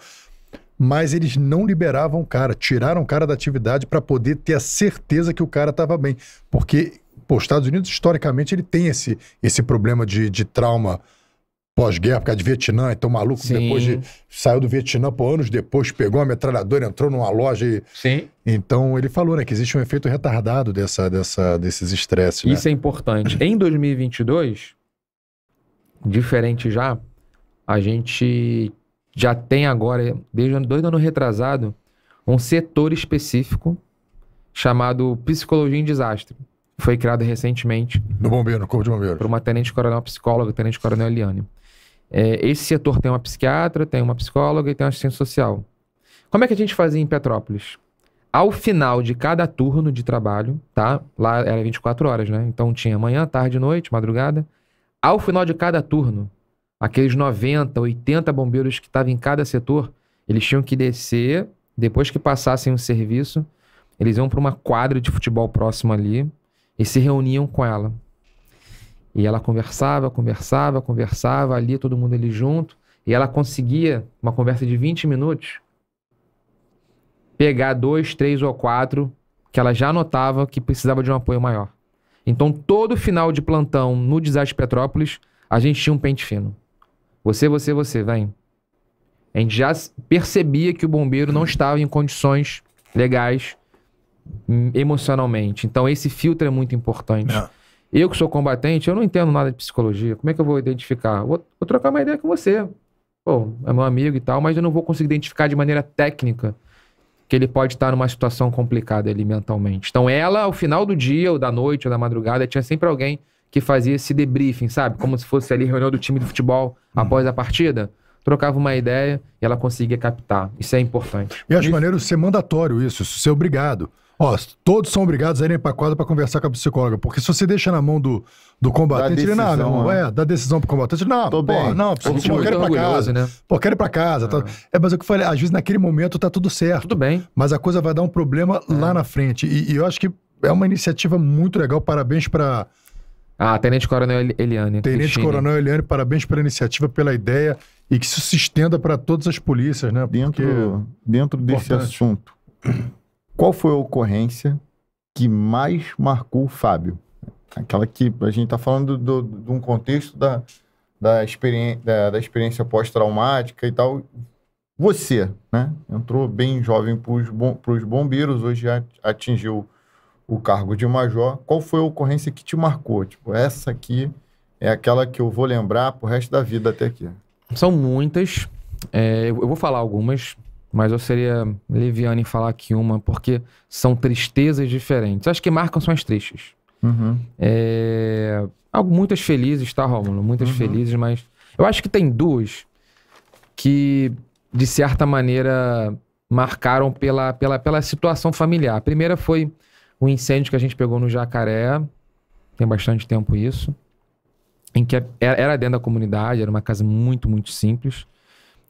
mas eles não liberavam o cara, tiraram o cara da atividade para poder ter a certeza que o cara estava bem. Porque, pô, os Estados Unidos, historicamente, ele tem esse, esse problema de, de trauma pós-guerra, por causa de Vietnã, então maluco, Sim. depois de, saiu do Vietnã por anos depois, pegou a metralhadora, entrou numa loja e... Sim. Então ele falou, né, que existe um efeito retardado dessa, dessa, desses estresses, né? Isso né? é importante. em 2022, diferente já, a gente já tem agora, desde dois anos retrasado, um setor específico chamado Psicologia em Desastre foi criado recentemente. No bombeiro, no corpo de bombeiro. Por uma tenente coronel psicóloga, tenente coronel Eliane. É, esse setor tem uma psiquiatra, tem uma psicóloga e tem um assistente social. Como é que a gente fazia em Petrópolis? Ao final de cada turno de trabalho, tá? Lá era 24 horas, né? Então tinha manhã, tarde, noite, madrugada. Ao final de cada turno, aqueles 90, 80 bombeiros que estavam em cada setor, eles tinham que descer, depois que passassem o serviço, eles iam para uma quadra de futebol próxima ali e se reuniam com ela. E ela conversava, conversava, conversava ali, todo mundo ali junto. E ela conseguia, uma conversa de 20 minutos, pegar dois, três ou quatro que ela já notava que precisava de um apoio maior. Então, todo final de plantão no Desastre Petrópolis, a gente tinha um pente fino. Você, você, você, vem. A gente já percebia que o bombeiro não estava em condições legais hum, emocionalmente. Então, esse filtro é muito importante. Não. É. Eu que sou combatente, eu não entendo nada de psicologia. Como é que eu vou identificar? Vou, vou trocar uma ideia com você. Pô, é meu amigo e tal, mas eu não vou conseguir identificar de maneira técnica que ele pode estar numa situação complicada ali mentalmente. Então ela, ao final do dia, ou da noite, ou da madrugada, tinha sempre alguém que fazia esse debriefing, sabe? Como se fosse ali reunião do time de futebol uhum. após a partida. Trocava uma ideia e ela conseguia captar. Isso é importante. E acho isso... maneiro ser mandatório isso, ser obrigado. Ó, todos são obrigados a irem pra quadra pra conversar com a psicóloga, porque se você deixa na mão do, do combatente, decisão, ele, não, né? é, dá decisão pro combatente, não, Tô porra, bem. não, pô, pô, quero ir pra casa, né? pô, quero ir pra casa. Tá. É. é, mas é o que eu falei, às vezes naquele momento tá tudo certo. Tudo bem. Mas a coisa vai dar um problema é. lá na frente, e, e eu acho que é uma iniciativa muito legal, parabéns pra... Ah, Tenente Coronel Eliane. Tenente Cristine. Coronel Eliane, parabéns pela iniciativa, pela ideia e que isso se estenda para todas as polícias, né? dentro, dentro desse assunto, qual foi a ocorrência que mais marcou o Fábio? Aquela que a gente está falando do, de um contexto da, da, experiência, da, da experiência pós-traumática e tal. Você, né? Entrou bem jovem para os bombeiros, hoje atingiu o cargo de major. Qual foi a ocorrência que te marcou? Tipo, essa aqui é aquela que eu vou lembrar o resto da vida até aqui. São muitas. É, eu vou falar algumas mas eu seria leviano em falar que uma, porque são tristezas diferentes. Acho que marcam são as tristes. Uhum. É... Muitas felizes, tá, Romulo, Muitas uhum. felizes, mas eu acho que tem duas que, de certa maneira, marcaram pela, pela, pela situação familiar. A primeira foi o incêndio que a gente pegou no Jacaré, tem bastante tempo isso, em que era dentro da comunidade, era uma casa muito, muito simples,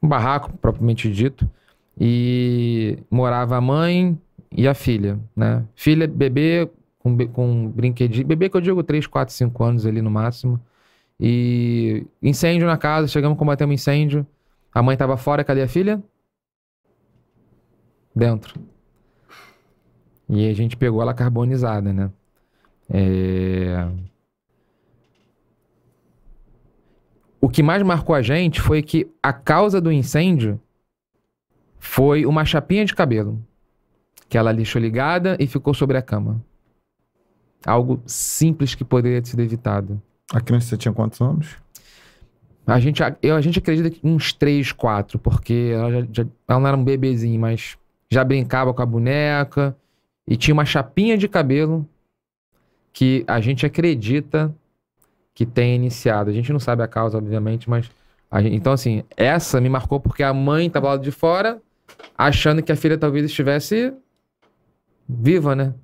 um barraco, propriamente dito. E morava a mãe e a filha, né? Filha, bebê com, com brinquedinho. Bebê que eu digo 3, 4, 5 anos ali no máximo. E incêndio na casa, chegamos, um incêndio. A mãe estava fora, cadê a filha? Dentro. E a gente pegou ela carbonizada, né? É... O que mais marcou a gente foi que a causa do incêndio foi uma chapinha de cabelo que ela deixou ligada e ficou sobre a cama. Algo simples que poderia ter sido evitado. A criança tinha quantos anos? A gente, eu, a gente acredita que uns 3, 4, porque ela, já, já, ela não era um bebezinho, mas já brincava com a boneca e tinha uma chapinha de cabelo que a gente acredita que tenha iniciado. A gente não sabe a causa, obviamente, mas. Gente, então, assim, essa me marcou porque a mãe estava lá de fora achando que a filha talvez estivesse viva, né?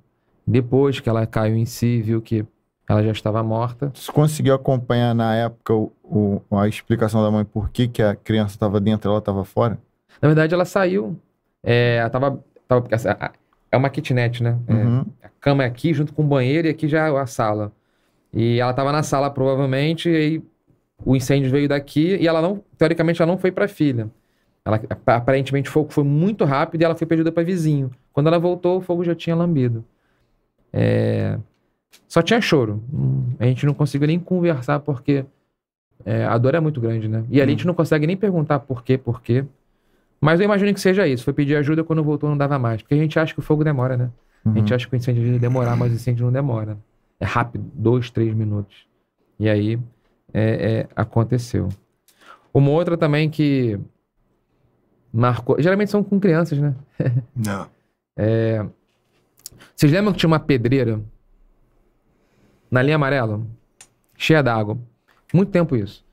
Depois que ela caiu em si, viu que ela já estava morta. Você conseguiu acompanhar na época o, o, a explicação da mãe por que, que a criança estava dentro e ela estava fora? Na verdade, ela saiu. É, ela estava. é uma kitnet, né? É, uhum. A cama é aqui, junto com o banheiro, e aqui já é a sala. E ela estava na sala, provavelmente, e o incêndio veio daqui, e ela não, teoricamente, ela não foi para a filha. Ela, aparentemente o fogo foi muito rápido e ela foi perdida para vizinho. Quando ela voltou, o fogo já tinha lambido. É... Só tinha choro. A gente não conseguiu nem conversar porque é, a dor é muito grande, né? E ali hum. a gente uhum. não consegue nem perguntar por quê, por quê. Mas eu imagino que seja isso. Foi pedir ajuda quando voltou não dava mais. Porque a gente acha que o fogo demora, né? Uhum. A gente uhum. acha que o incêndio vai demorar, mas o incêndio não demora. É rápido, dois, três minutos. E aí é, é, aconteceu. Uma outra também que marcou. Geralmente são com crianças, né? Não. É... Vocês lembram que tinha uma pedreira na linha amarela, cheia d'água? Muito tempo isso.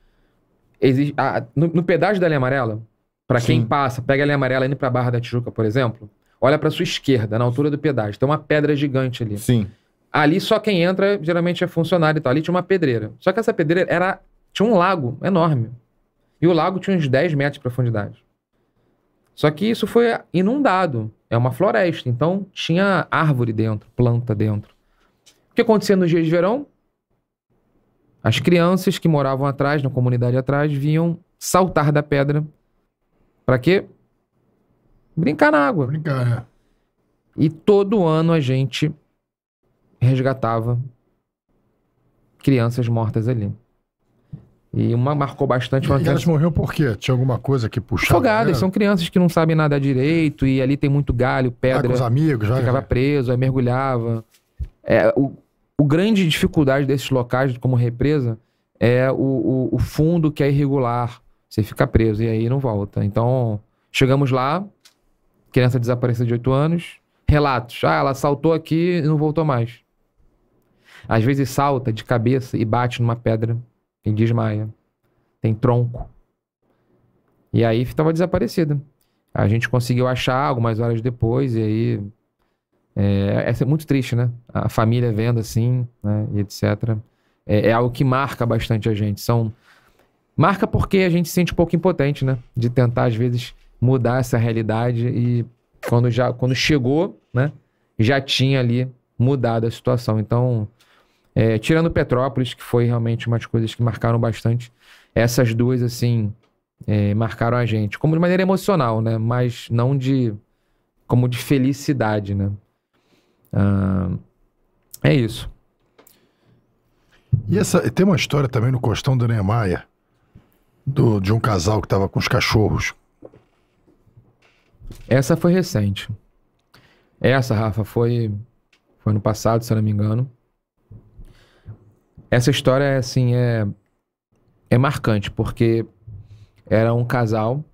Existe... Ah, no, no, pedágio da linha amarela, para quem passa, pega a linha amarela indo pra Barra da Tijuca, por exemplo, olha pra sua esquerda, na altura do pedágio. Tem uma pedra gigante ali. Sim. Ali só quem entra geralmente é funcionário e tal. Ali tinha uma pedreira. Só que essa pedreira era. Tinha um lago enorme. E o lago tinha uns 10 metros de profundidade. Só que isso foi inundado. É uma floresta, então tinha árvore dentro, planta dentro. O que acontecia nos dias de verão? As crianças que moravam atrás, na comunidade atrás, vinham saltar da pedra. Para quê? Brincar na água. Brincar, né? E todo ano a gente resgatava crianças mortas ali. E uma marcou bastante. Uma e criança... elas morreram por quê? Tinha alguma coisa que puxava? Afogadas, são crianças que não sabem nada direito e ali tem muito galho, ah, pedra. Ah, os amigos, já, Ficava já. preso, aí mergulhava. É, o, o grande dificuldade desses locais como represa é o, o, o fundo que é irregular. Você fica preso e aí não volta. Então, chegamos lá, criança desaparecida de 8 anos, relatos. Ah, ela saltou aqui e não voltou mais. Às vezes salta de cabeça e bate numa pedra e desmaia, tem tronco. E aí estava desaparecida. A gente conseguiu achar algumas horas depois, e aí. É, é muito triste, né? A família vendo assim, né? E etc. É, é algo que marca bastante a gente. São. Marca porque a gente se sente um pouco impotente, né? De tentar, às vezes, mudar essa realidade e quando já quando chegou, né, já tinha ali mudado a situação. Então, é, tirando Petrópolis, que foi realmente uma das coisas que marcaram bastante. Essas duas, assim, é, marcaram a gente. Como de maneira emocional, né? Mas não de... Como de felicidade, né? Ah, é isso. E essa, tem uma história também no Costão do Neymar, do, de um casal que estava com os cachorros. Essa foi recente. Essa, Rafa, foi, foi ano passado, se eu não me engano. Essa história é assim, é, é marcante, porque era um casal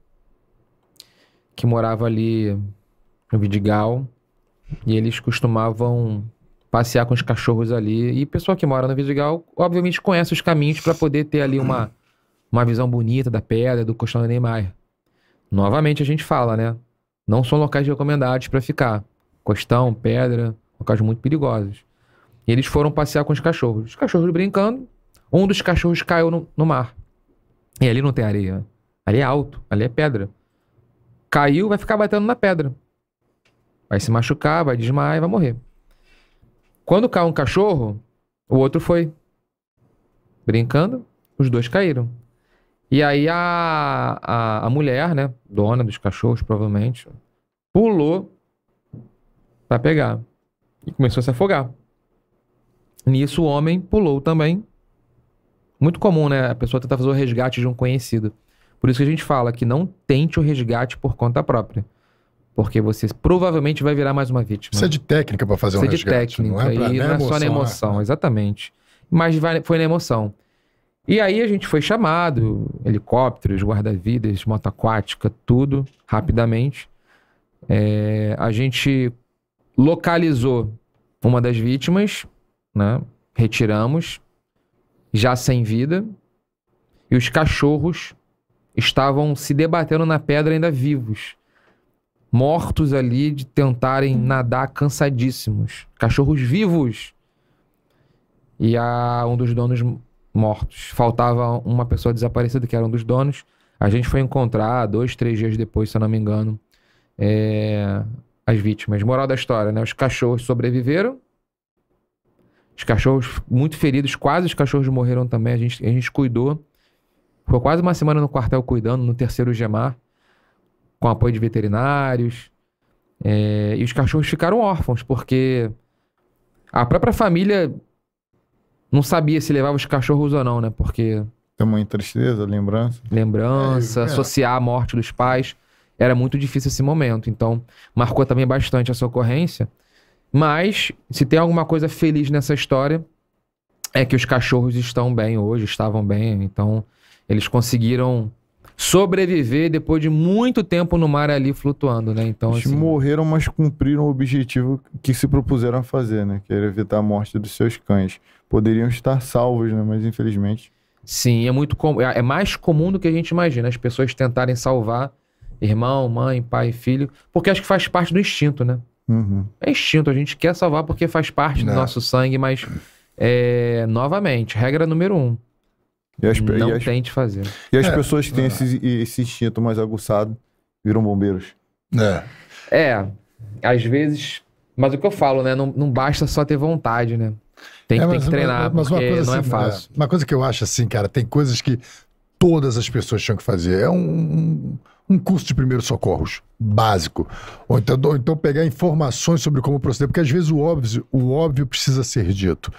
que morava ali no Vidigal e eles costumavam passear com os cachorros ali. E pessoa que mora no Vidigal, obviamente, conhece os caminhos para poder ter ali uma, uma visão bonita da pedra, do Costão do Neymar. Novamente a gente fala, né? Não são locais recomendados para ficar. Costão, pedra, locais muito perigosos. E eles foram passear com os cachorros. Os cachorros brincando, um dos cachorros caiu no, no mar. E ali não tem areia. Ali é alto, ali é pedra. Caiu, vai ficar batendo na pedra. Vai se machucar, vai desmaiar e vai morrer. Quando cai um cachorro, o outro foi. Brincando, os dois caíram. E aí a, a, a mulher, né, dona dos cachorros, provavelmente, pulou para pegar. E começou a se afogar. Nisso o homem pulou também. Muito comum, né? A pessoa tentar fazer o resgate de um conhecido. Por isso que a gente fala que não tente o resgate por conta própria. Porque você provavelmente vai virar mais uma vítima. é de técnica para fazer Precisa um resgate. é de técnica. Não é e é não é só na emoção, é. exatamente. Mas foi na emoção. E aí a gente foi chamado, helicópteros, guarda-vidas, moto aquática, tudo, rapidamente. É, a gente localizou uma das vítimas, né? Retiramos, já sem vida, e os cachorros estavam se debatendo na pedra ainda vivos, mortos ali de tentarem nadar cansadíssimos, cachorros vivos. E a um dos donos mortos. Faltava uma pessoa desaparecida que era um dos donos. A gente foi encontrar dois, três dias depois, se eu não me engano, é... as vítimas. Moral da história, né? Os cachorros sobreviveram, os cachorros muito feridos, quase os cachorros morreram também. A gente, a gente cuidou. foi quase uma semana no quartel cuidando, no terceiro gemar, com apoio de veterinários. É, e os cachorros ficaram órfãos, porque a própria família não sabia se levava os cachorros ou não, né? Porque. Tamanho tristeza, lembrança. Lembrança, é, é. associar a morte dos pais. Era muito difícil esse momento. Então, marcou também bastante essa ocorrência. Mas, se tem alguma coisa feliz nessa história, é que os cachorros estão bem hoje, estavam bem, então eles conseguiram sobreviver depois de muito tempo no mar ali flutuando, né? Então, eles assim... morreram, mas cumpriram o objetivo que se propuseram a fazer, né? Que era evitar a morte dos seus cães. Poderiam estar salvos, né? Mas infelizmente. Sim, é muito com... é, é mais comum do que a gente imagina as pessoas tentarem salvar irmão, mãe, pai, filho, porque acho que faz parte do instinto, né? Uhum. É instinto, a gente quer salvar porque faz parte Não. do né. nosso sangue, mas é, novamente, regra número um. As, não as, tente fazer. E as é. pessoas que têm esse, esse, instinto mais aguçado viram bombeiros. É. É, às vezes. Mas o que eu falo, né? Não, não basta só ter vontade, né? Tem, é, mas, tem que treinar, mas, mas porque não é assim, é fácil. uma coisa que eu acho assim, cara, tem coisas que todas as pessoas tinham que fazer. É um, um curso de primeiros socorros básico. Ou então, ou então pegar informações sobre como proceder, porque às vezes o óbvio, o óbvio precisa ser dito.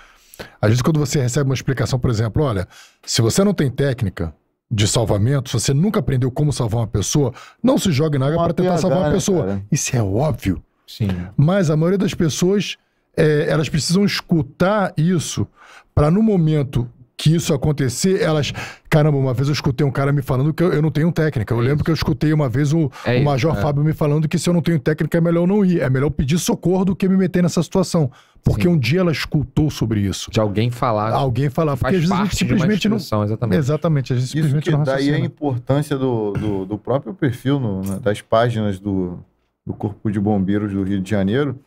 Às vezes, quando você recebe uma explicação, por exemplo, olha, se você não tem técnica de salvamento, se você nunca aprendeu como salvar uma pessoa, não se jogue na água para tentar salvar uma pessoa. Cara. Isso é óbvio. Sim. Mas a maioria das pessoas, é, elas precisam escutar isso para no momento que isso acontecer, elas. Caramba, uma vez eu escutei um cara me falando que eu, eu não tenho técnica. Eu é lembro que eu escutei uma vez o, é o Major isso, é. Fábio é. me falando que se eu não tenho técnica é melhor não ir. É melhor pedir socorro do que me meter nessa situação. Porque Sim. um dia ela escutou sobre isso. De alguém falar. Alguém falar. Porque às vezes a gente simplesmente não. Exatamente. Exatamente. A gente simplesmente isso que daí é a importância do, do, do próprio perfil no, das páginas do, do Corpo de Bombeiros do Rio de Janeiro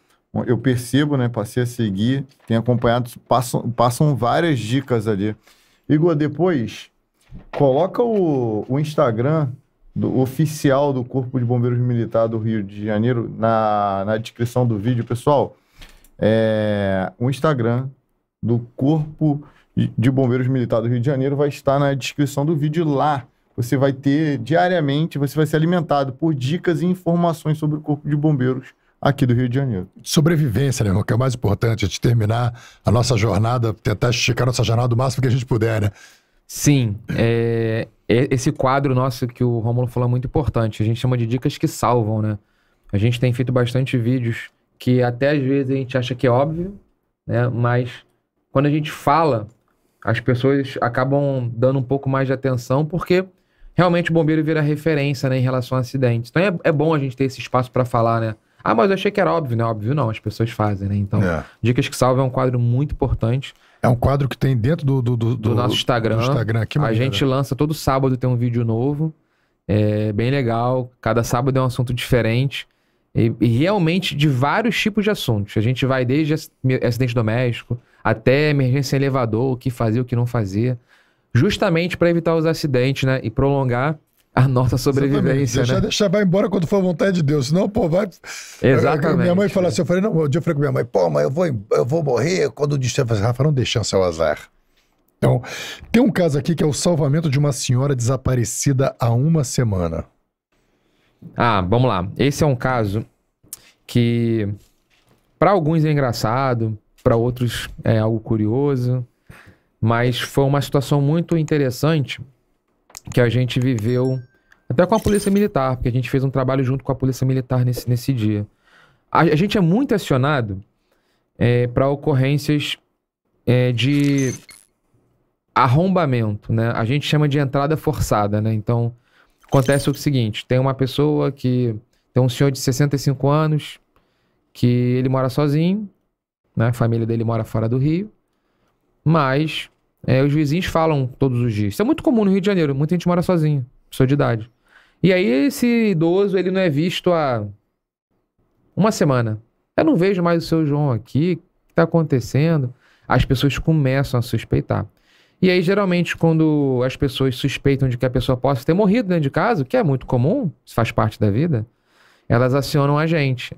eu percebo, né? Passei a seguir, tenho acompanhado, passam, passam várias dicas ali. Igor, depois, coloca o, o Instagram do oficial do Corpo de Bombeiros Militar do Rio de Janeiro na, na descrição do vídeo, pessoal. É, o Instagram do Corpo de Bombeiros Militar do Rio de Janeiro vai estar na descrição do vídeo lá. Você vai ter diariamente, você vai ser alimentado por dicas e informações sobre o Corpo de Bombeiros aqui do Rio de Janeiro. Sobrevivência, né, irmão? Que é o mais importante, a gente terminar a nossa jornada, tentar esticar a nossa jornada o máximo que a gente puder, né? Sim. É, é esse quadro nosso que o Romulo falou é muito importante. A gente chama de dicas que salvam, né? A gente tem feito bastante vídeos que até às vezes a gente acha que é óbvio, né? Mas quando a gente fala, as pessoas acabam dando um pouco mais de atenção, porque realmente o bombeiro vira referência né, em relação a acidentes. Então é, é bom a gente ter esse espaço para falar, né? Ah, mas eu achei que era óbvio, né? Óbvio não, as pessoas fazem, né? Então, é. Dicas que salve é um quadro muito importante. É um quadro que tem dentro do, do, do, do nosso Instagram. Do Instagram. Aqui, a gente lança todo sábado tem um vídeo novo. É bem legal. Cada sábado é um assunto diferente. E, e, realmente de vários tipos de assuntos. A gente vai desde acidente doméstico até emergência em elevador, o que fazer, o que não fazer. Justamente para evitar os acidentes né, e prolongar a nossa sobrevivência. Deixar, né? deixar vai embora quando for a vontade de Deus. Senão, pô, vai. Exatamente. Eu, minha mãe falou assim: eu falei, não, um dia eu falei com minha mãe, pô, mas eu vou, eu vou morrer quando o destino. Rafa, não deixa seu azar. Então, tem um caso aqui que é o salvamento de uma senhora desaparecida há uma semana. Ah, vamos lá. Esse é um caso que, para alguns, é engraçado, para outros, é algo curioso, mas foi uma situação muito interessante que a gente viveu até com a Polícia Militar, porque a gente fez um trabalho junto com a Polícia Militar nesse, nesse dia. A, a gente é muito acionado é, para ocorrências é, de arrombamento, né? A gente chama de entrada forçada, né? Então, acontece o seguinte, tem uma pessoa que... Tem um senhor de 65 anos que ele mora sozinho, né? A família dele mora fora do Rio, mas é, os vizinhos falam todos os dias. Isso é muito comum no Rio de Janeiro. Muita gente mora sozinha, pessoa de idade. E aí esse idoso, ele não é visto há uma semana. Eu não vejo mais o seu João aqui. O que está acontecendo? As pessoas começam a suspeitar. E aí, geralmente, quando as pessoas suspeitam de que a pessoa possa ter morrido dentro de casa, que é muito comum, isso faz parte da vida, elas acionam a gente.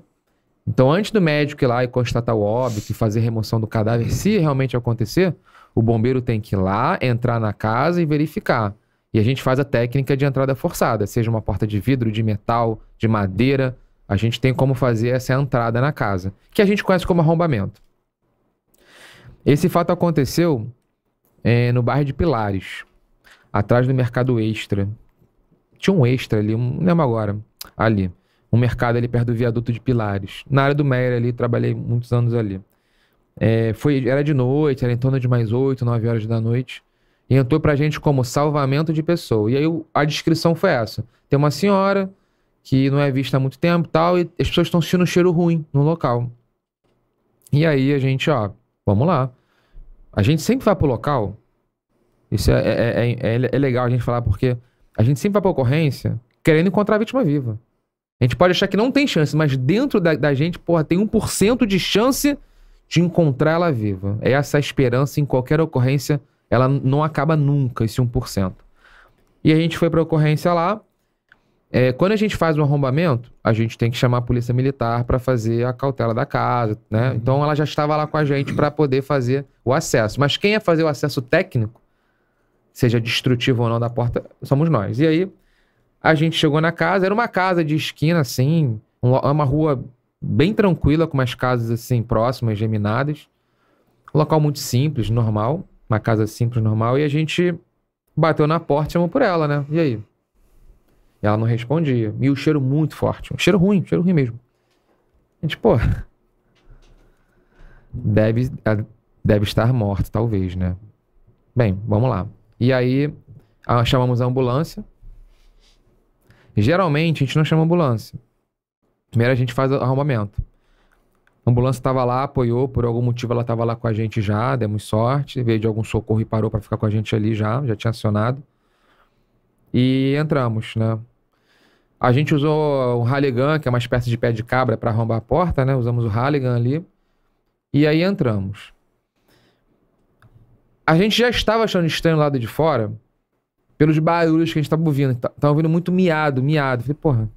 Então, antes do médico ir lá e constatar o óbito e fazer remoção do cadáver, se realmente acontecer, o bombeiro tem que ir lá, entrar na casa e verificar. E a gente faz a técnica de entrada forçada, seja uma porta de vidro, de metal, de madeira. A gente tem como fazer essa entrada na casa, que a gente conhece como arrombamento. Esse fato aconteceu é, no bairro de Pilares, atrás do mercado extra. Tinha um extra ali, um, não lembro agora, ali. Um mercado ali perto do viaduto de Pilares. Na área do Meier ali, trabalhei muitos anos ali. É, foi, era de noite, era em torno de mais 8, 9 horas da noite. E entrou pra gente como salvamento de pessoa. E aí a descrição foi essa. Tem uma senhora que não é vista há muito tempo tal, e as pessoas estão sentindo um cheiro ruim no local. E aí a gente, ó, vamos lá. A gente sempre vai pro local. Isso é, é, é, é legal a gente falar, porque a gente sempre vai pra ocorrência querendo encontrar a vítima viva. A gente pode achar que não tem chance, mas dentro da, da gente, porra, tem 1% de chance de encontrar ela viva. É essa esperança em qualquer ocorrência, ela não acaba nunca, esse 1%. E a gente foi para a ocorrência lá. É, quando a gente faz um arrombamento, a gente tem que chamar a polícia militar para fazer a cautela da casa, né? Uhum. Então ela já estava lá com a gente para poder fazer o acesso. Mas quem ia fazer o acesso técnico, seja destrutivo ou não da porta, somos nós. E aí a gente chegou na casa, era uma casa de esquina assim, uma rua bem tranquila, com umas casas assim próximas, geminadas. Um local muito simples, normal. Uma casa simples, normal. E a gente bateu na porta e chamou por ela, né? E aí? E ela não respondia. E o cheiro muito forte. Um cheiro ruim, cheiro ruim mesmo. A gente, pô. Deve, deve estar morto, talvez, né? Bem, vamos lá. E aí, chamamos a ambulância. Geralmente, a gente não chama ambulância. Primeiro a gente faz arrumamento. A ambulância estava lá, apoiou, por algum motivo ela estava lá com a gente já, demos sorte, veio de algum socorro e parou para ficar com a gente ali já, já tinha acionado. E entramos, né? A gente usou o Halligan, que é uma espécie de pé de cabra para arrombar a porta, né? Usamos o Halligan ali. E aí entramos. A gente já estava achando estranho lado de fora, pelos barulhos que a gente estava ouvindo. estava tá, tá ouvindo muito miado, miado. Falei, porra,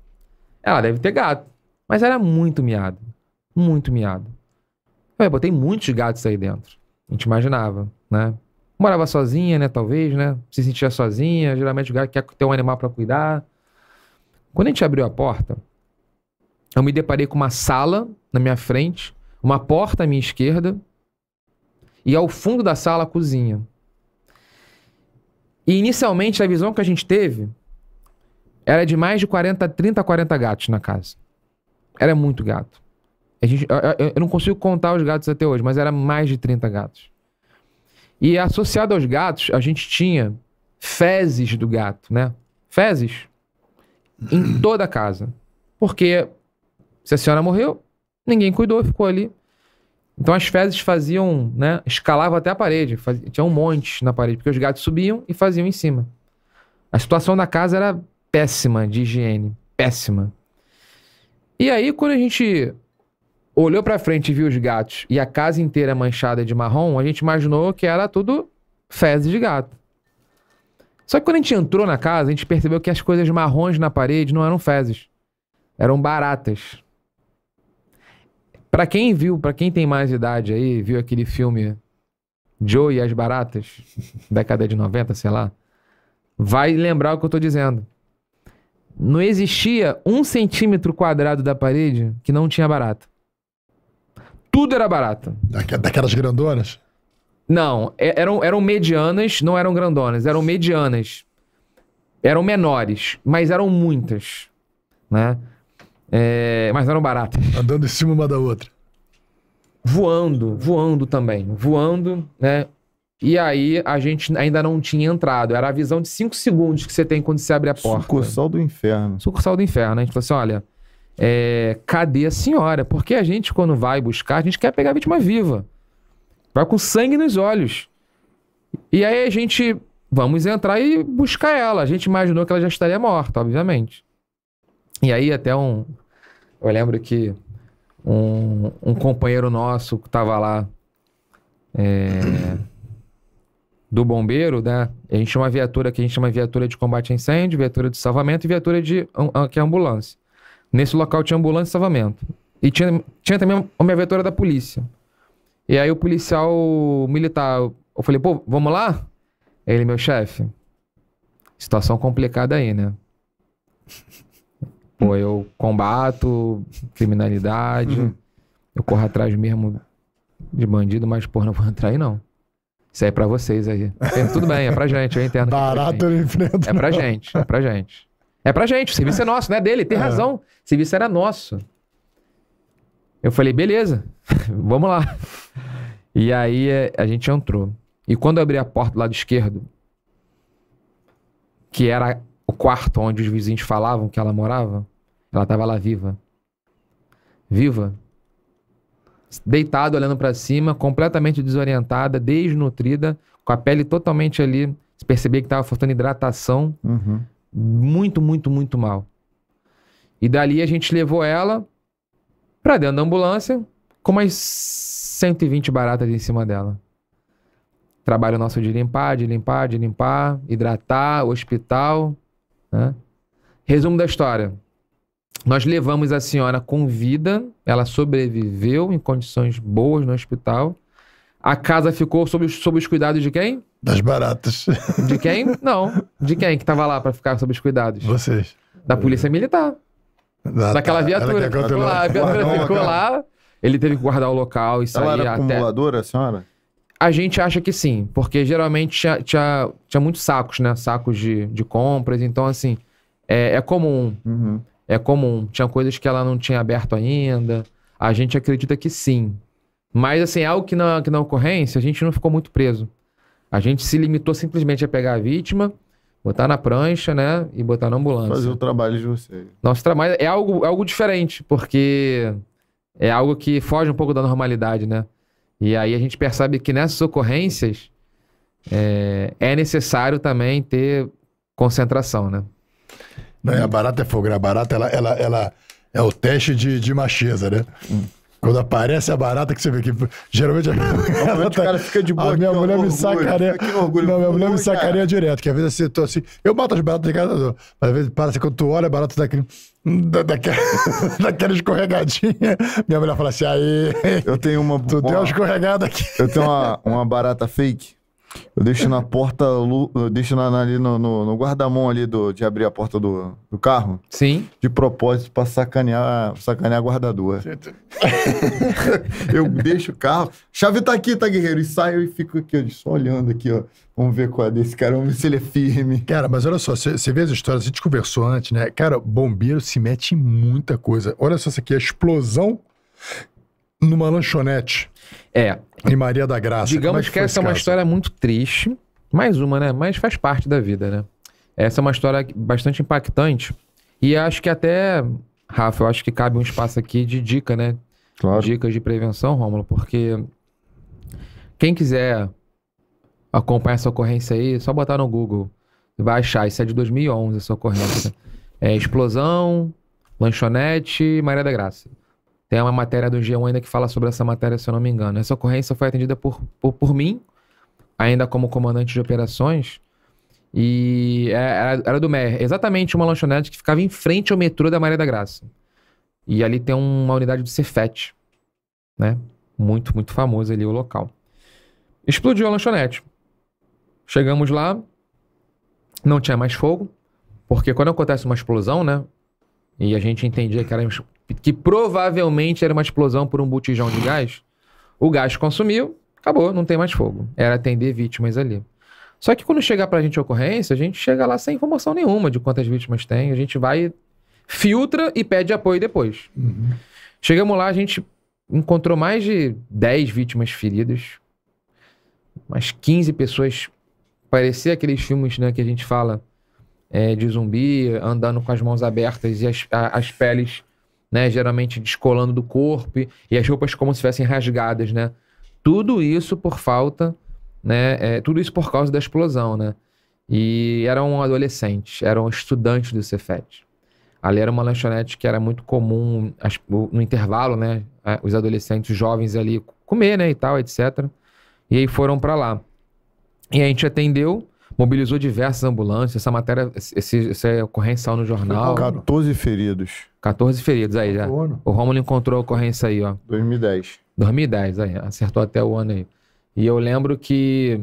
ela deve ter gato. Mas era muito miado. Muito miado. Eu botei muitos gatos aí dentro. A gente imaginava, né? Morava sozinha, né? Talvez, né? Se sentia sozinha. Geralmente o gato quer ter um animal para cuidar. Quando a gente abriu a porta, eu me deparei com uma sala na minha frente, uma porta à minha esquerda e ao fundo da sala a cozinha. E inicialmente a visão que a gente teve era de mais de 40, 30, 40 gatos na casa. Era muito gato. A gente, eu, eu não consigo contar os gatos até hoje, mas era mais de 30 gatos. E associado aos gatos, a gente tinha fezes do gato, né? Fezes em toda a casa. Porque se a senhora morreu, ninguém cuidou, ficou ali. Então as fezes faziam, né? Escalavam até a parede, tinha um monte na parede, porque os gatos subiam e faziam em cima. A situação da casa era péssima de higiene, péssima. E aí, quando a gente olhou para frente e viu os gatos e a casa inteira manchada de marrom, a gente imaginou que era tudo fezes de gato. Só que quando a gente entrou na casa, a gente percebeu que as coisas marrons na parede não eram fezes, eram baratas. Para quem viu, para quem tem mais idade aí, viu aquele filme Joe e as Baratas, década de 90, sei lá, vai lembrar o que eu tô dizendo não existia um centímetro quadrado da parede que não tinha barata. Tudo era barata. Daquelas grandonas? Não, é, eram, eram medianas, não eram grandonas, eram medianas. Eram menores, mas eram muitas, né? É, mas eram baratas. Andando em cima uma da outra. Voando, voando também. Voando, né? E aí a gente ainda não tinha entrado. Era a visão de 5 segundos que você tem quando você abre a porta. Sucursal do inferno. Sucursal do inferno. Né? A gente falou assim: olha, é, cadê a senhora? Porque a gente, quando vai buscar, a gente quer pegar a vítima viva. Vai com sangue nos olhos. E aí a gente. Vamos entrar e buscar ela. A gente imaginou que ela já estaria morta, obviamente. E aí até um. Eu lembro que um, um companheiro nosso que estava lá. É, do bombeiro, né? A gente chama viatura que a gente chama viatura de combate a incêndio, viatura de salvamento e viatura de que é ambulância. Nesse local tinha ambulância e salvamento. E tinha, tinha também uma viatura da polícia. E aí o policial militar, eu falei, pô, vamos lá? Ele, meu chefe, situação complicada aí, né? Pô, eu combato criminalidade, uhum. eu corro atrás mesmo de bandido, mas, pô, não vou entrar aí não. Isso aí é pra vocês aí. tudo bem, é pra gente, é interno. Barato eu enfrento. É pra gente, é pra gente. É pra gente, o serviço é nosso, não é dele, tem é. razão. O serviço era nosso. Eu falei, beleza, vamos lá. E aí é, a gente entrou. E quando eu abri a porta do lado esquerdo, que era o quarto onde os vizinhos falavam que ela morava, ela estava lá viva. Viva? deitado olhando para cima, completamente desorientada, desnutrida, com a pele totalmente ali, se percebia que estava faltando hidratação, uhum. muito, muito, muito mal. E dali a gente levou ela para dentro da ambulância, com umas 120 baratas em cima dela. Trabalho nosso de limpar, de limpar, de limpar, hidratar, hospital, né? Resumo da história. Nós levamos a senhora com vida, ela sobreviveu em condições boas no hospital. A casa ficou sob, sob os cuidados de quem? Das baratas. De quem? Não. De quem que tava lá para ficar sob os cuidados? Vocês. Da polícia militar. Da, Daquela tá, viatura. É que é ficou lá, a viatura ficou lá. Ele teve que guardar o local e sair ela era até... a senhora? A gente acha que sim, porque geralmente tinha, tinha, tinha muitos sacos, né? Sacos de, de compras, então assim, é, é comum. Uhum. É comum. Tinha coisas que ela não tinha aberto ainda. A gente acredita que sim. Mas, assim, algo que na, que na ocorrência a gente não ficou muito preso. A gente se limitou simplesmente a pegar a vítima, botar na prancha, né? E botar na ambulância. Fazer o trabalho de você. Nosso trabalho é algo, é algo diferente, porque é algo que foge um pouco da normalidade, né? E aí a gente percebe que nessas ocorrências é, é necessário também ter concentração, né? Né, a barata é fogo, né? a barata ela, ela, ela é o teste de, de macheza, né? Hum. Quando aparece a barata que você vê que geralmente a, barata cara fica de boa. A minha que mulher orgulho, me sacaria. Que orgulho, não, minha orgulho, mulher me sacaria cara. direto, que às vezes assim, eu tô assim, eu mato as baratas de casa, mas às vezes parece quando tu olha a barata daquele tá hum, da, daquela, daquela escorregadinha, minha mulher fala assim: "Aí, eu tenho uma tu uma, deu uma escorregada aqui". Eu tenho uma, uma barata fake eu deixo na porta, eu deixo na, ali no, no, no guardamão ali do, de abrir a porta do, do carro. Sim. De propósito pra sacanear, sacanear a guardadora. eu deixo o carro, chave tá aqui, tá, guerreiro? E saio e fico aqui, ó, só olhando aqui, ó. Vamos ver qual é desse cara, vamos ver se ele é firme. Cara, mas olha só, você vê as histórias, a gente conversou antes, né? Cara, bombeiro se mete em muita coisa. Olha só isso aqui, a explosão numa lanchonete é. E Maria da Graça. É Digamos é que, que essa é uma história muito triste. Mais uma, né? Mas faz parte da vida, né? Essa é uma história bastante impactante. E acho que até, Rafa, eu acho que cabe um espaço aqui de dica, né? Claro. Dicas de prevenção, Rômulo, porque quem quiser acompanhar essa ocorrência aí, só botar no Google. Vai achar. Isso é de 2011, essa ocorrência. É, explosão, lanchonete, Maria da Graça. Tem uma matéria do G1 ainda que fala sobre essa matéria, se eu não me engano. Essa ocorrência foi atendida por, por, por mim, ainda como comandante de operações. E é, era, era do MER, exatamente uma lanchonete que ficava em frente ao metrô da Maria da Graça. E ali tem uma unidade do Cefet, né? Muito, muito famoso ali o local. Explodiu a lanchonete. Chegamos lá, não tinha mais fogo, porque quando acontece uma explosão, né? E a gente entendia que era que provavelmente era uma explosão por um botijão de gás, o gás consumiu, acabou, não tem mais fogo. Era atender vítimas ali. Só que quando chegar pra gente a ocorrência, a gente chega lá sem informação nenhuma de quantas vítimas tem, a gente vai, filtra e pede apoio depois. Uhum. Chegamos lá, a gente encontrou mais de 10 vítimas feridas, umas 15 pessoas. Parecia aqueles filmes né, que a gente fala é, de zumbi, andando com as mãos abertas e as, a, as peles né? Geralmente descolando do corpo e, as roupas como se estivessem rasgadas, né? Tudo isso por falta, né? É, tudo isso por causa da explosão, né? E eram adolescentes, eram estudantes do Cefet. Ali era uma lanchonete que era muito comum no intervalo, né? Os adolescentes, os jovens ali comer, né? E tal, etc. E aí foram para lá. E a gente atendeu mobilizou diversas ambulâncias. Essa matéria, esse, essa é ocorrência saiu no jornal. 14 feridos. 14 feridos aí já. O Romulo encontrou a ocorrência aí, ó. 2010. 2010, aí, acertou até o ano aí. E eu lembro que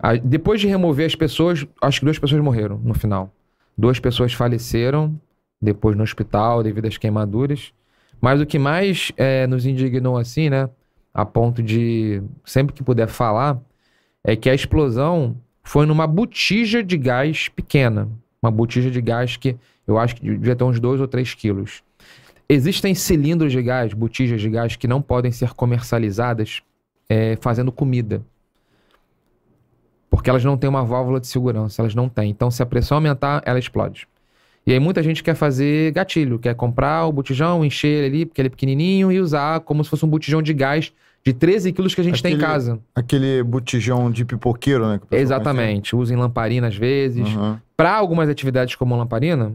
a, depois de remover as pessoas, acho que duas pessoas morreram no final. Duas pessoas faleceram depois no hospital devido às queimaduras. Mas o que mais é, nos indignou assim, né? A ponto de sempre que puder falar, é que a explosão foi numa botija de gás pequena. Uma botija de gás que eu acho que devia ter uns 2 ou 3 quilos. Existem cilindros de gás, botijas de gás, que não podem ser comercializadas é, fazendo comida. Porque elas não têm uma válvula de segurança, elas não têm. Então, se a pressão aumentar, ela explode. E aí muita gente quer fazer gatilho, quer comprar o botijão, encher ele ali, porque ele é pequenininho, e usar como se fosse um botijão de gás de 13 quilos que a gente aquele, tem em casa. Aquele botijão de pipoqueiro, né? Exatamente. Usa em lamparina às vezes. Uhum. Para algumas atividades como lamparina,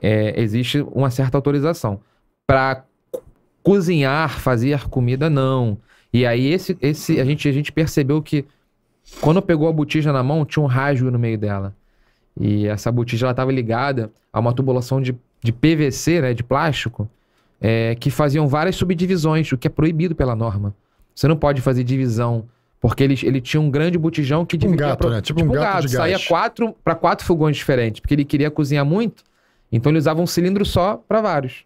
é, existe uma certa autorização. Para cozinhar, fazer comida, não. E aí esse, esse a, gente, a gente percebeu que quando pegou a botija na mão, tinha um rasgo no meio dela. E essa botija estava ligada a uma tubulação de, de PVC, né, de plástico, é, que faziam várias subdivisões, o que é proibido pela norma. Você não pode fazer divisão. Porque ele, ele tinha um grande botijão que tipo dividia. Um gato, pro... né? Tipo, tipo um, um gato, gato saía quatro para quatro fogões diferentes. Porque ele queria cozinhar muito. Então ele usava um cilindro só para vários.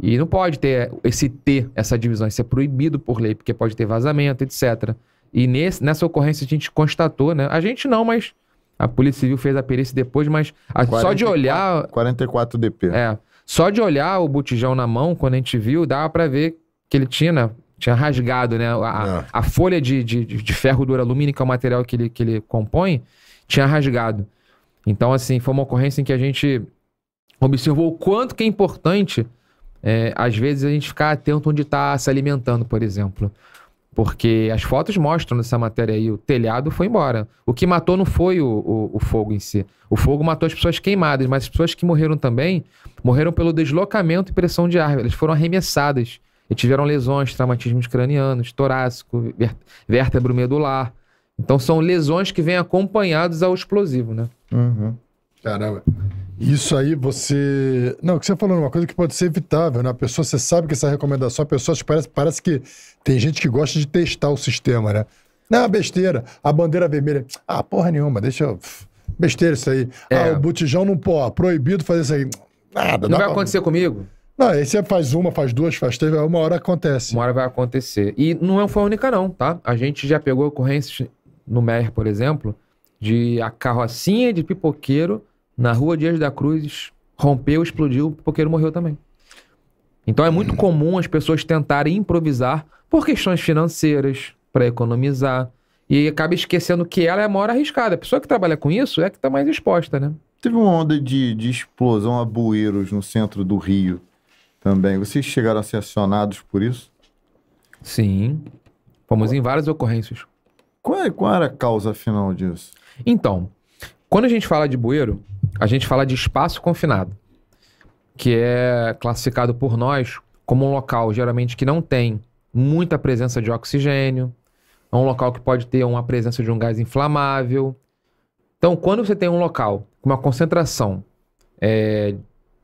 E não pode ter esse T, essa divisão. Isso é proibido por lei, porque pode ter vazamento, etc. E nesse, nessa ocorrência a gente constatou, né? A gente não, mas a Polícia Civil fez a perícia depois, mas a, 44, só de olhar. 44 DP. É. Só de olhar o botijão na mão, quando a gente viu, dava para ver que ele tinha, né? tinha rasgado, né? A, a ah. folha de, de, de ferro dura alumínio, que é o material que ele, que ele compõe, tinha rasgado. Então, assim, foi uma ocorrência em que a gente observou o quanto que é importante, é, às vezes, a gente ficar atento onde está se alimentando, por exemplo. Porque as fotos mostram nessa matéria aí, o telhado foi embora. O que matou não foi o, o, o, fogo em si. O fogo matou as pessoas queimadas, mas as pessoas que morreram também morreram pelo deslocamento e pressão de ar. Elas foram arremessadas e tiveram lesões, traumatismos cranianos, torácico, vértebro medular. Então são lesões que vêm acompanhadas ao explosivo, né? Uhum. Caramba. Isso aí você. Não, que você falou uma coisa que pode ser evitável, né? A pessoa, você sabe que essa recomendação, a pessoa parece, parece que tem gente que gosta de testar o sistema, né? Não, é besteira. A bandeira vermelha. Ah, porra nenhuma, deixa eu. Besteira isso aí. É. Ah, o botijão não pode. Proibido fazer isso aí. Nada, Não vai pra... acontecer comigo? Não, aí você faz uma, faz duas, faz três, uma hora acontece. Uma hora vai acontecer. E não é, foi a única, não, tá? A gente já pegou ocorrências no MER, por exemplo, de a carrocinha de pipoqueiro na rua Dias da Cruz rompeu, explodiu, o pipoqueiro morreu também. Então é muito comum as pessoas tentarem improvisar por questões financeiras, para economizar. E acaba esquecendo que ela é a maior arriscada. A pessoa que trabalha com isso é que está mais exposta, né? Teve uma onda de, de explosão a bueiros no centro do Rio também. Vocês chegaram a ser acionados por isso? Sim. Fomos em várias ocorrências. Qual, é, qual era a causa final disso? Então, quando a gente fala de bueiro, a gente fala de espaço confinado, que é classificado por nós como um local geralmente que não tem muita presença de oxigênio, é um local que pode ter uma presença de um gás inflamável. Então, quando você tem um local com uma concentração é,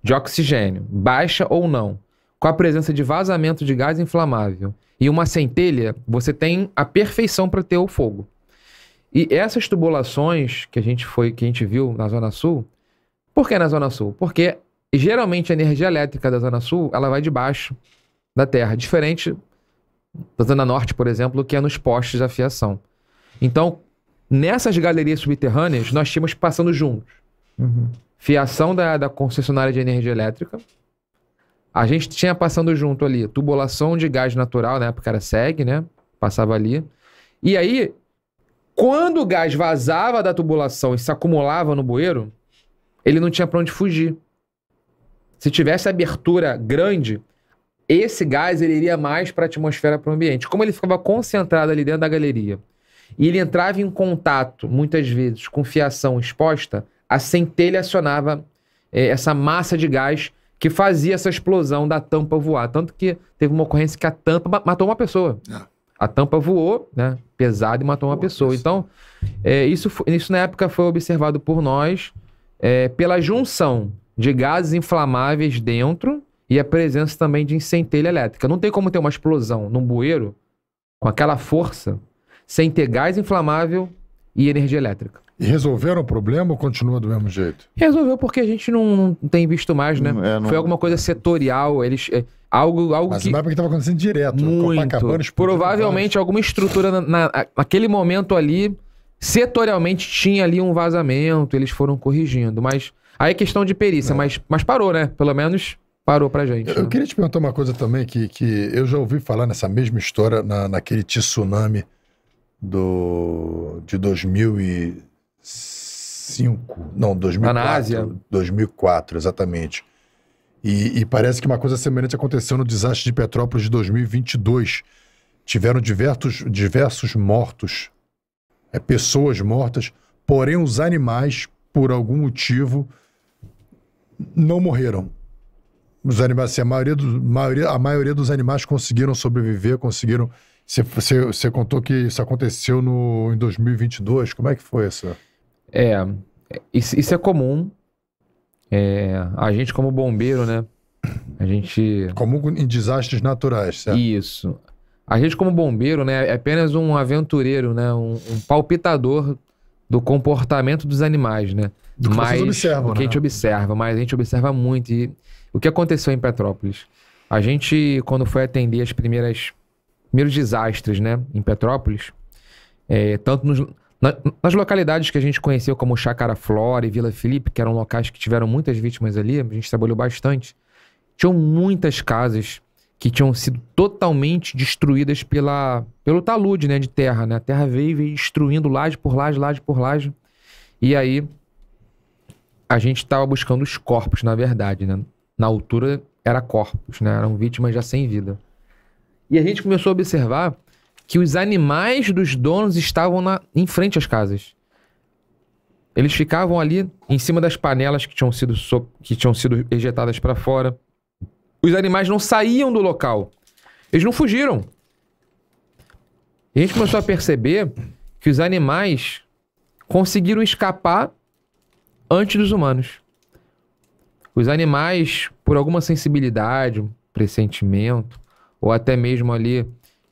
de oxigênio, baixa ou não, com a presença de vazamento de gás inflamável e uma centelha, você tem a perfeição para ter o fogo. E essas tubulações que a gente foi, que a gente viu na Zona Sul, por que na Zona Sul? Porque geralmente a energia elétrica da Zona Sul ela vai de baixo da terra, diferente da Zona Norte, por exemplo, que é nos postes de fiação. Então, nessas galerias subterrâneas, nós tínhamos passando juntos Uhum. Fiação da, da concessionária de energia elétrica. A gente tinha passando junto ali tubulação de gás natural, na época era SEG, né? Passava ali. E aí, quando o gás vazava da tubulação e se acumulava no bueiro, ele não tinha para onde fugir. Se tivesse abertura grande, esse gás ele iria mais para a atmosfera, para o ambiente. Como ele ficava concentrado ali dentro da galeria e ele entrava em contato, muitas vezes, com fiação exposta, a centelha acionava é, essa massa de gás que fazia essa explosão da tampa voar. Tanto que teve uma ocorrência que a tampa matou uma pessoa. Ah. A tampa voou, né? Pesada e matou uma pessoa. Isso. Então, é, isso, isso na época foi observado por nós é, pela junção de gases inflamáveis dentro e a presença também de centelha elétrica. Não tem como ter uma explosão num bueiro com aquela força sem ter gás inflamável e energia elétrica. E resolveram o problema ou continua do mesmo jeito? Resolveu porque a gente não, não tem visto mais, né? Hum, é, não... Foi alguma coisa setorial, eles. É, algo, algo Mas que. Mas é porque estava acontecendo direto. Né? Muito. Provavelmente alguma estrutura na, na, naquele momento ali, setorialmente tinha ali um vazamento, eles foram corrigindo. Mas. Aí é questão de perícia, é. mas, mas parou, né? Pelo menos parou pra gente. Eu, né? eu, queria te perguntar uma coisa também que, que eu já ouvi falar nessa mesma história na, naquele tsunami do, de 2000 e 2005, não, 2004. Na Ásia? 2004, exatamente. E, e, parece que uma coisa semelhante aconteceu no desastre de Petrópolis de 2022. Tiveram diversos, diversos mortos, é, pessoas mortas, porém os animais, por algum motivo, não morreram. Os animais, assim, a, maioria do, maioria, a maioria dos animais conseguiram sobreviver, conseguiram você, você, você, contou que isso aconteceu no, em 2022. Como é que foi essa? É, isso, isso é comum. É, a gente, como bombeiro, né? A gente. Comum em desastres naturais, certo? Isso. A gente, como bombeiro, né? É apenas um aventureiro, né? Um, um palpitador do comportamento dos animais, né? Do que mas observam, o que né? a gente né? observa, mas a gente observa muito. E o que aconteceu em Petrópolis? A gente, quando foi atender as primeiras primeiros desastres, né, em Petrópolis, é, tanto nos, nas localidades que a gente conheceu como Chácara Flora e Vila Felipe, que eram locais que tiveram muitas vítimas ali, a gente trabalhou bastante, tinham muitas casas que tinham sido totalmente destruídas pela, pelo talude né, de terra. Né? A terra veio, veio destruindo laje por laje, laje por laje. E aí a gente estava buscando os corpos, na verdade. Né? Na altura era corpos, né? eram vítimas já sem vida. E a gente começou a observar que os animais dos donos estavam na, em frente às casas. Eles ficavam ali em cima das panelas que tinham sido, so, que tinham sido ejetadas para fora. Os animais não saíam do local. Eles não fugiram. E a gente começou a perceber que os animais conseguiram escapar antes dos humanos. Os animais, por alguma sensibilidade, pressentimento, ou até mesmo ali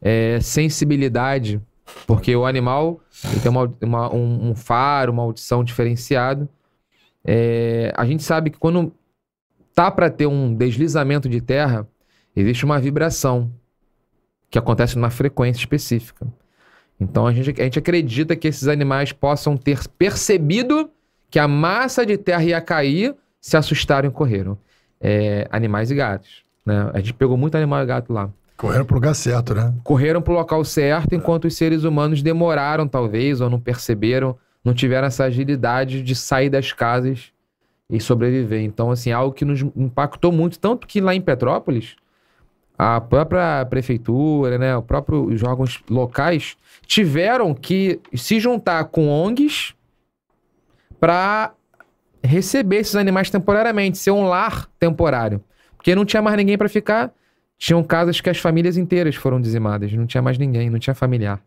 é, sensibilidade, porque o animal tem uma, uma, um, um, faro, uma audição diferenciada. É, a gente sabe que quando tá para ter um deslizamento de terra, existe uma vibração que acontece numa frequência específica. Então a gente, a gente acredita que esses animais possam ter percebido que a massa de terra ia cair, se assustaram e correram. É, animais e gatos. Né? A gente pegou muito animal e gato lá. Correram para o lugar certo, né? Correram para o local certo, enquanto os seres humanos demoraram, talvez, ou não perceberam, não tiveram essa agilidade de sair das casas e sobreviver. Então, assim, algo que nos impactou muito, tanto que lá em Petrópolis, a própria prefeitura, né, o próprio, os órgãos locais tiveram que se juntar com ONGs para receber esses animais temporariamente, ser um lar temporário, porque não tinha mais ninguém para ficar. Tinham casas que as famílias inteiras foram dizimadas, não tinha mais ninguém, não tinha familiar.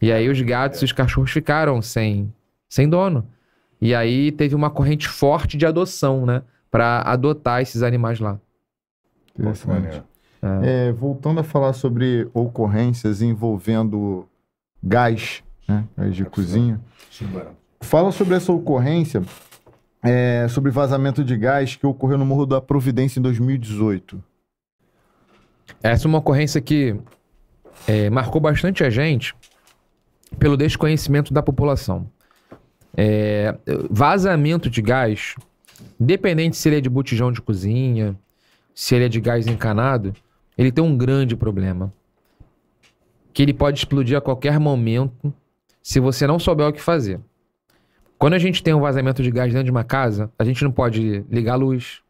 E aí os gatos e os cachorros ficaram sem, sem dono. E aí teve uma corrente forte de adoção, né? Para adotar esses animais lá. Interessante. É. É, voltando a falar sobre ocorrências envolvendo gás, né? Gás de é cozinha. Fala sobre essa ocorrência, é, sobre vazamento de gás que ocorreu no Morro da Providência em 2018. Essa é uma ocorrência que é, marcou bastante a gente pelo desconhecimento da população. É, vazamento de gás, independente se ele é de botijão de cozinha, se ele é de gás encanado, ele tem um grande problema. Que ele pode explodir a qualquer momento se você não souber o que fazer. Quando a gente tem um vazamento de gás dentro de uma casa, a gente não pode ligar a luz,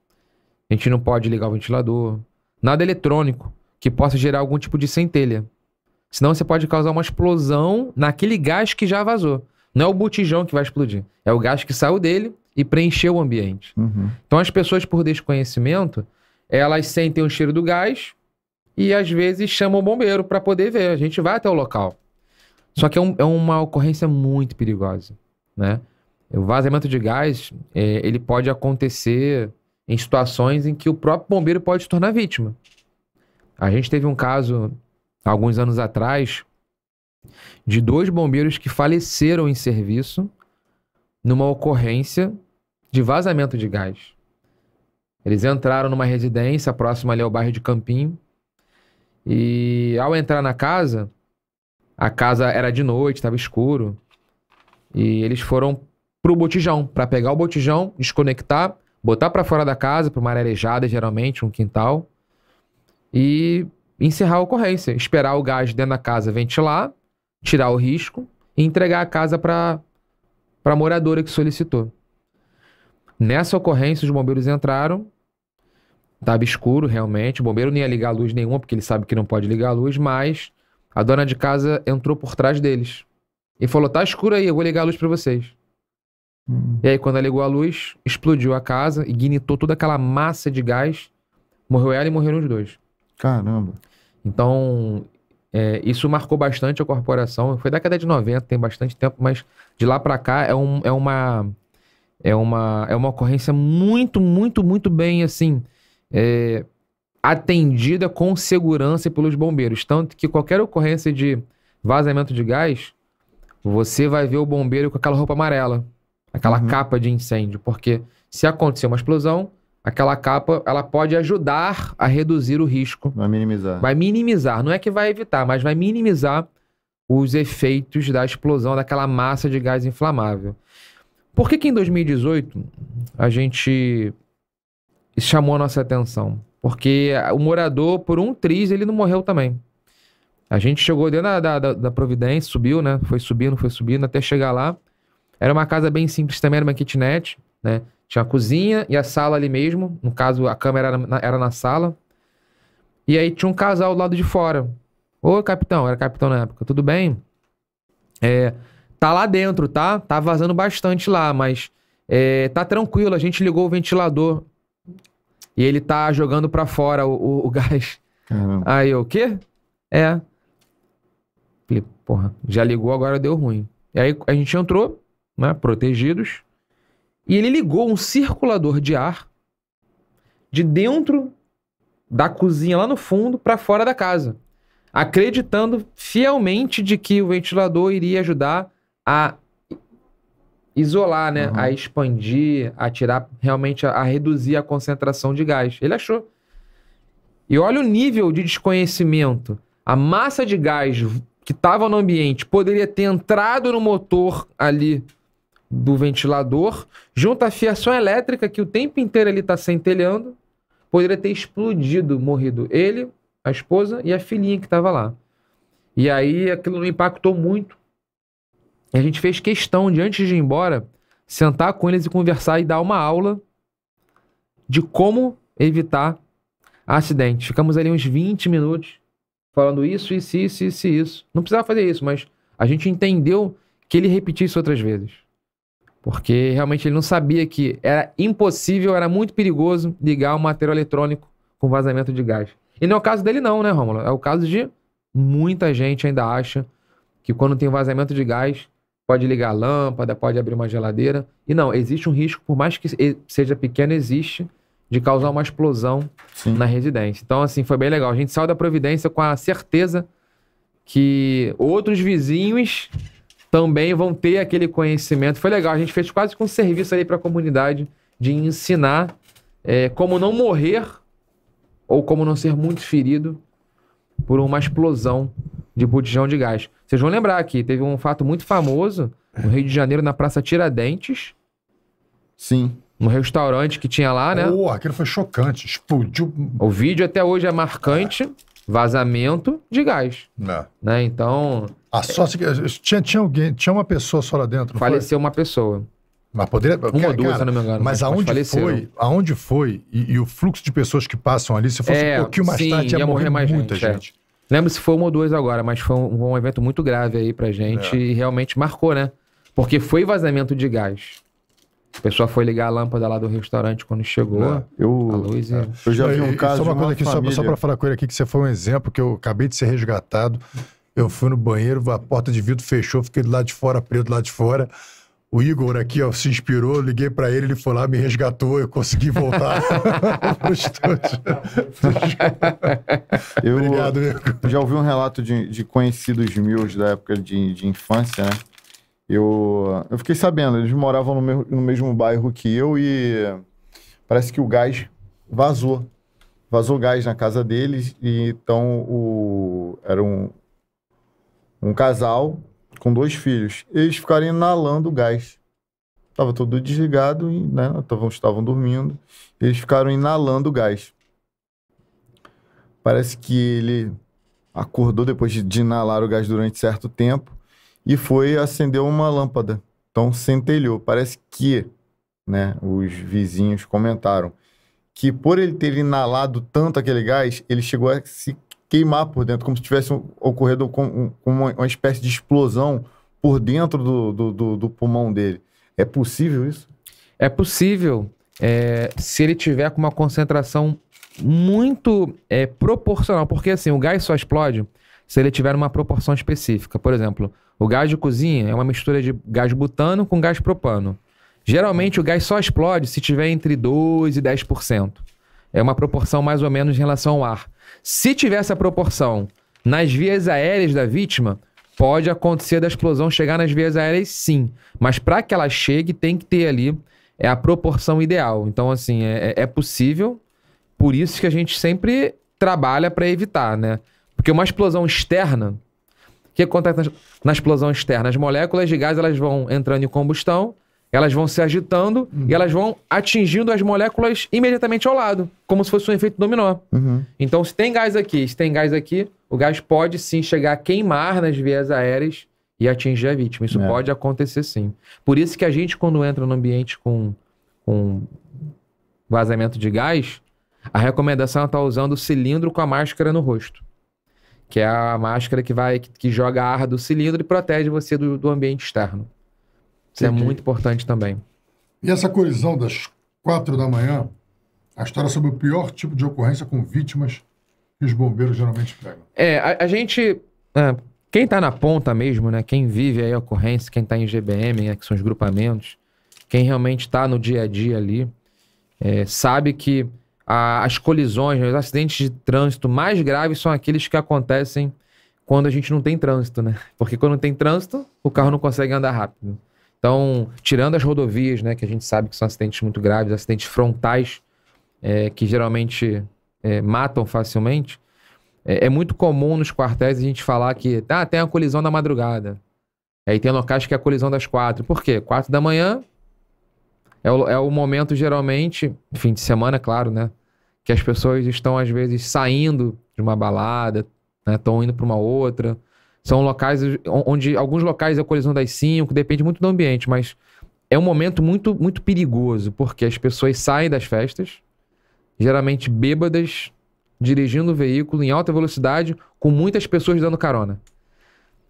a gente não pode ligar o ventilador, Nada eletrônico que possa gerar algum tipo de centelha. Senão você pode causar uma explosão naquele gás que já vazou. Não é o botijão que vai explodir, é o gás que saiu dele e preencheu o ambiente. Uhum. Então as pessoas por desconhecimento, elas sentem o cheiro do gás e às vezes chamam o bombeiro para poder ver. A gente vai até o local. Só que é, um, é uma ocorrência muito perigosa, né? O vazamento de gás, é, ele pode acontecer em situações em que o próprio bombeiro pode se tornar vítima. A gente teve um caso, alguns anos atrás, de dois bombeiros que faleceram em serviço numa ocorrência de vazamento de gás. Eles entraram numa residência próxima ali ao bairro de Campinho e ao entrar na casa, a casa era de noite, estava escuro, e eles foram pro botijão para pegar o botijão, desconectar botar para fora da casa, para uma área arejada, geralmente, um quintal, e encerrar a ocorrência. Esperar o gás dentro da casa ventilar, tirar o risco e entregar a casa para a moradora que solicitou. Nessa ocorrência, os bombeiros entraram. Estava escuro, realmente. O bombeiro não ia ligar a luz nenhuma, porque ele sabe que não pode ligar a luz, mas a dona de casa entrou por trás deles e falou: Tá escuro aí, eu vou ligar a luz para vocês. Uhum. E aí, quando ela ligou a luz, explodiu a casa, ignitou toda aquela massa de gás. Morreu ela e morreram os dois. Caramba. Então, é, isso marcou bastante a corporação. Foi década de 90, tem bastante tempo, mas de lá para cá é, um, é, uma é uma é uma ocorrência muito, muito, muito bem assim é, atendida com segurança pelos bombeiros, tanto que qualquer ocorrência de vazamento de gás, você vai ver o bombeiro com aquela roupa amarela aquela uhum. capa de incêndio, porque se acontecer uma explosão, aquela capa ela pode ajudar a reduzir o risco. Vai minimizar. Vai minimizar, não é que vai evitar, mas vai minimizar os efeitos da explosão daquela massa de gás inflamável. Por que, que em 2018 a gente chamou a nossa atenção? Porque o morador, por um triz, ele não morreu também. A gente chegou dentro da, da, da Providência, subiu, né? Foi subindo, foi subindo, até chegar lá. Era uma casa bem simples também, era uma kitnet, né? Tinha a cozinha e a sala ali mesmo. No caso, a câmera era na, era na sala. E aí tinha um casal do lado de fora. Ô, capitão, era capitão na época, tudo bem? É, tá lá dentro, tá? Tá vazando bastante lá, mas é, tá tranquilo, a gente ligou o ventilador. E ele tá jogando para fora o, o, o gás. Caramba. Aí o quê? É. Falei, porra, já ligou, agora deu ruim. E aí a gente entrou, né, protegidos, e ele ligou um circulador de ar de dentro da cozinha lá no fundo para fora da casa, acreditando fielmente de que o ventilador iria ajudar a isolar, né, uhum. a expandir, a tirar realmente a, a reduzir a concentração de gás. Ele achou. E olha o nível de desconhecimento. A massa de gás que estava no ambiente poderia ter entrado no motor ali do ventilador, junto à fiação elétrica que o tempo inteiro ele está centelhando, poderia ter explodido, morrido ele, a esposa e a filhinha que estava lá. E aí aquilo me impactou muito. E a gente fez questão de, antes de ir embora, sentar com eles e conversar e dar uma aula de como evitar acidentes. Ficamos ali uns 20 minutos falando isso, isso, isso, isso, isso. Não precisava fazer isso, mas a gente entendeu que ele repetisse isso outras vezes. Porque realmente ele não sabia que era impossível, era muito perigoso ligar um material eletrônico com vazamento de gás. E não é o caso dele não, né, Rômulo? É o caso de muita gente ainda acha que quando tem vazamento de gás, pode ligar a lâmpada, pode abrir uma geladeira. E não, existe um risco, por mais que seja pequeno, existe, de causar uma explosão Sim. na residência. Então, assim, foi bem legal. A gente saiu da providência com a certeza que outros vizinhos também vão ter aquele conhecimento. Foi legal, a gente fez quase com um serviço ali para a comunidade de ensinar é, como não morrer ou como não ser muito ferido por uma explosão de botijão de gás. Vocês vão lembrar aqui, teve um fato muito famoso no Rio de Janeiro, na Praça Tiradentes. Sim. No restaurante que tinha lá, né? Pô, aquilo foi chocante, explodiu. O vídeo até hoje é marcante, vazamento de gás. Não. É. Né? Então, ah, só se... tinha, tinha alguém, tinha uma pessoa só lá dentro. Faleceu foi? uma pessoa. Mas poderia. Uma cara, ou duas, cara, não me engano. Mas, mas aonde foi, aonde foi e, e, o fluxo de pessoas que passam ali, se fosse é, um pouquinho mais sim, tarde, ia, ia morrer, morrer mais muita gente. É. gente. É. Lembro se foi uma ou duas agora, mas foi um, um evento muito grave aí pra gente é. e realmente marcou, né? Porque foi vazamento de gás. A pessoa foi ligar a lâmpada lá do restaurante quando chegou. É. eu, a luz e... eu já vi um caso. Só uma, uma coisa aqui, família. só, só para falar com ele aqui, que você foi um exemplo, que eu acabei de ser resgatado. Eu fui no banheiro, a porta de vidro fechou, fiquei do lado de fora, preto do lado de fora. O Igor aqui, ó, se inspirou, liguei para ele, ele foi lá, me resgatou, eu consegui voltar eu, Obrigado, Igor. Já ouvi um relato de, de conhecidos meus da época de, de infância, né? Eu, eu fiquei sabendo, eles moravam no, meu, no mesmo bairro que eu e parece que o gás vazou. Vazou gás na casa deles e então o, era um, um casal com dois filhos. Eles ficaram inalando gás. Tava todo desligado e, né, estavam dormindo. Eles ficaram inalando gás. Parece que ele acordou depois de, de inalar o gás durante certo tempo e foi acender uma lâmpada. Então centelhou. Parece que, né, os vizinhos comentaram que por ele ter inalado tanto aquele gás, ele chegou a se queimar por dentro, como se tivesse ocorrido com, uma, uma, espécie de explosão por dentro do, do, do, do pulmão dele. É possível isso? É possível. É, se ele tiver com uma concentração muito é, proporcional, porque assim, o gás só explode se ele tiver uma proporção específica. Por exemplo, o gás de cozinha é uma mistura de gás butano com gás propano. Geralmente o gás só explode se tiver entre 2 e 10%. É uma proporção mais ou menos em relação ao ar. Se tiver essa proporção nas vias aéreas da vítima, pode acontecer da explosão chegar nas vias aéreas sim, mas para que ela chegue tem que ter ali é a proporção ideal. Então assim é, é, é possível, por isso que a gente sempre trabalha para evitar, né? Porque uma explosão externa, o que acontece na explosão externa? As moléculas de gás elas vão entrando em combustão, elas vão se agitando uhum. e elas vão atingindo as moléculas imediatamente ao lado, como se fosse um efeito dominó. Uhum. Então, se tem gás aqui, se tem gás aqui, o gás pode sim chegar a queimar nas vias aéreas e atingir a vítima. Isso é. pode acontecer sim. Por isso que a gente, quando entra no ambiente com, com vazamento de gás, a recomendação é estar tá usando o cilindro com a máscara no rosto. Que é a máscara que vai que, que joga a ar do cilindro e protege você do, do ambiente externo. Isso é Entendi. é muito importante também. E essa colisão das quatro da manhã, a história sobre o pior tipo de ocorrência com vítimas que os bombeiros geralmente pegam. É, a, a gente. É, quem está na ponta mesmo, né? Quem vive aí a ocorrência, quem está em GBM, né, que são os grupamentos, quem realmente está no dia a dia ali, é, sabe que a, as colisões, né, os acidentes de trânsito mais graves são aqueles que acontecem quando a gente não tem trânsito, né? Porque quando tem trânsito, o carro não consegue andar rápido. Então, tirando as rodovias, né, que a gente sabe que são acidentes muito graves, acidentes frontais, é, que geralmente é, matam facilmente, é, é, muito comum nos quartéis a gente falar que ah, tem a colisão da madrugada. Aí tem locais que é a colisão das quatro. Por quê? Quatro da manhã é o, é o momento, geralmente, fim de semana, claro, né? Que as pessoas estão, às vezes, saindo de uma balada, né, estão né, indo para uma outra. São locais onde alguns locais é colisão das cinco, depende muito do ambiente, mas é um momento muito muito perigoso, porque as pessoas saem das festas geralmente bêbadas, dirigindo o veículo em alta velocidade, com muitas pessoas dando carona.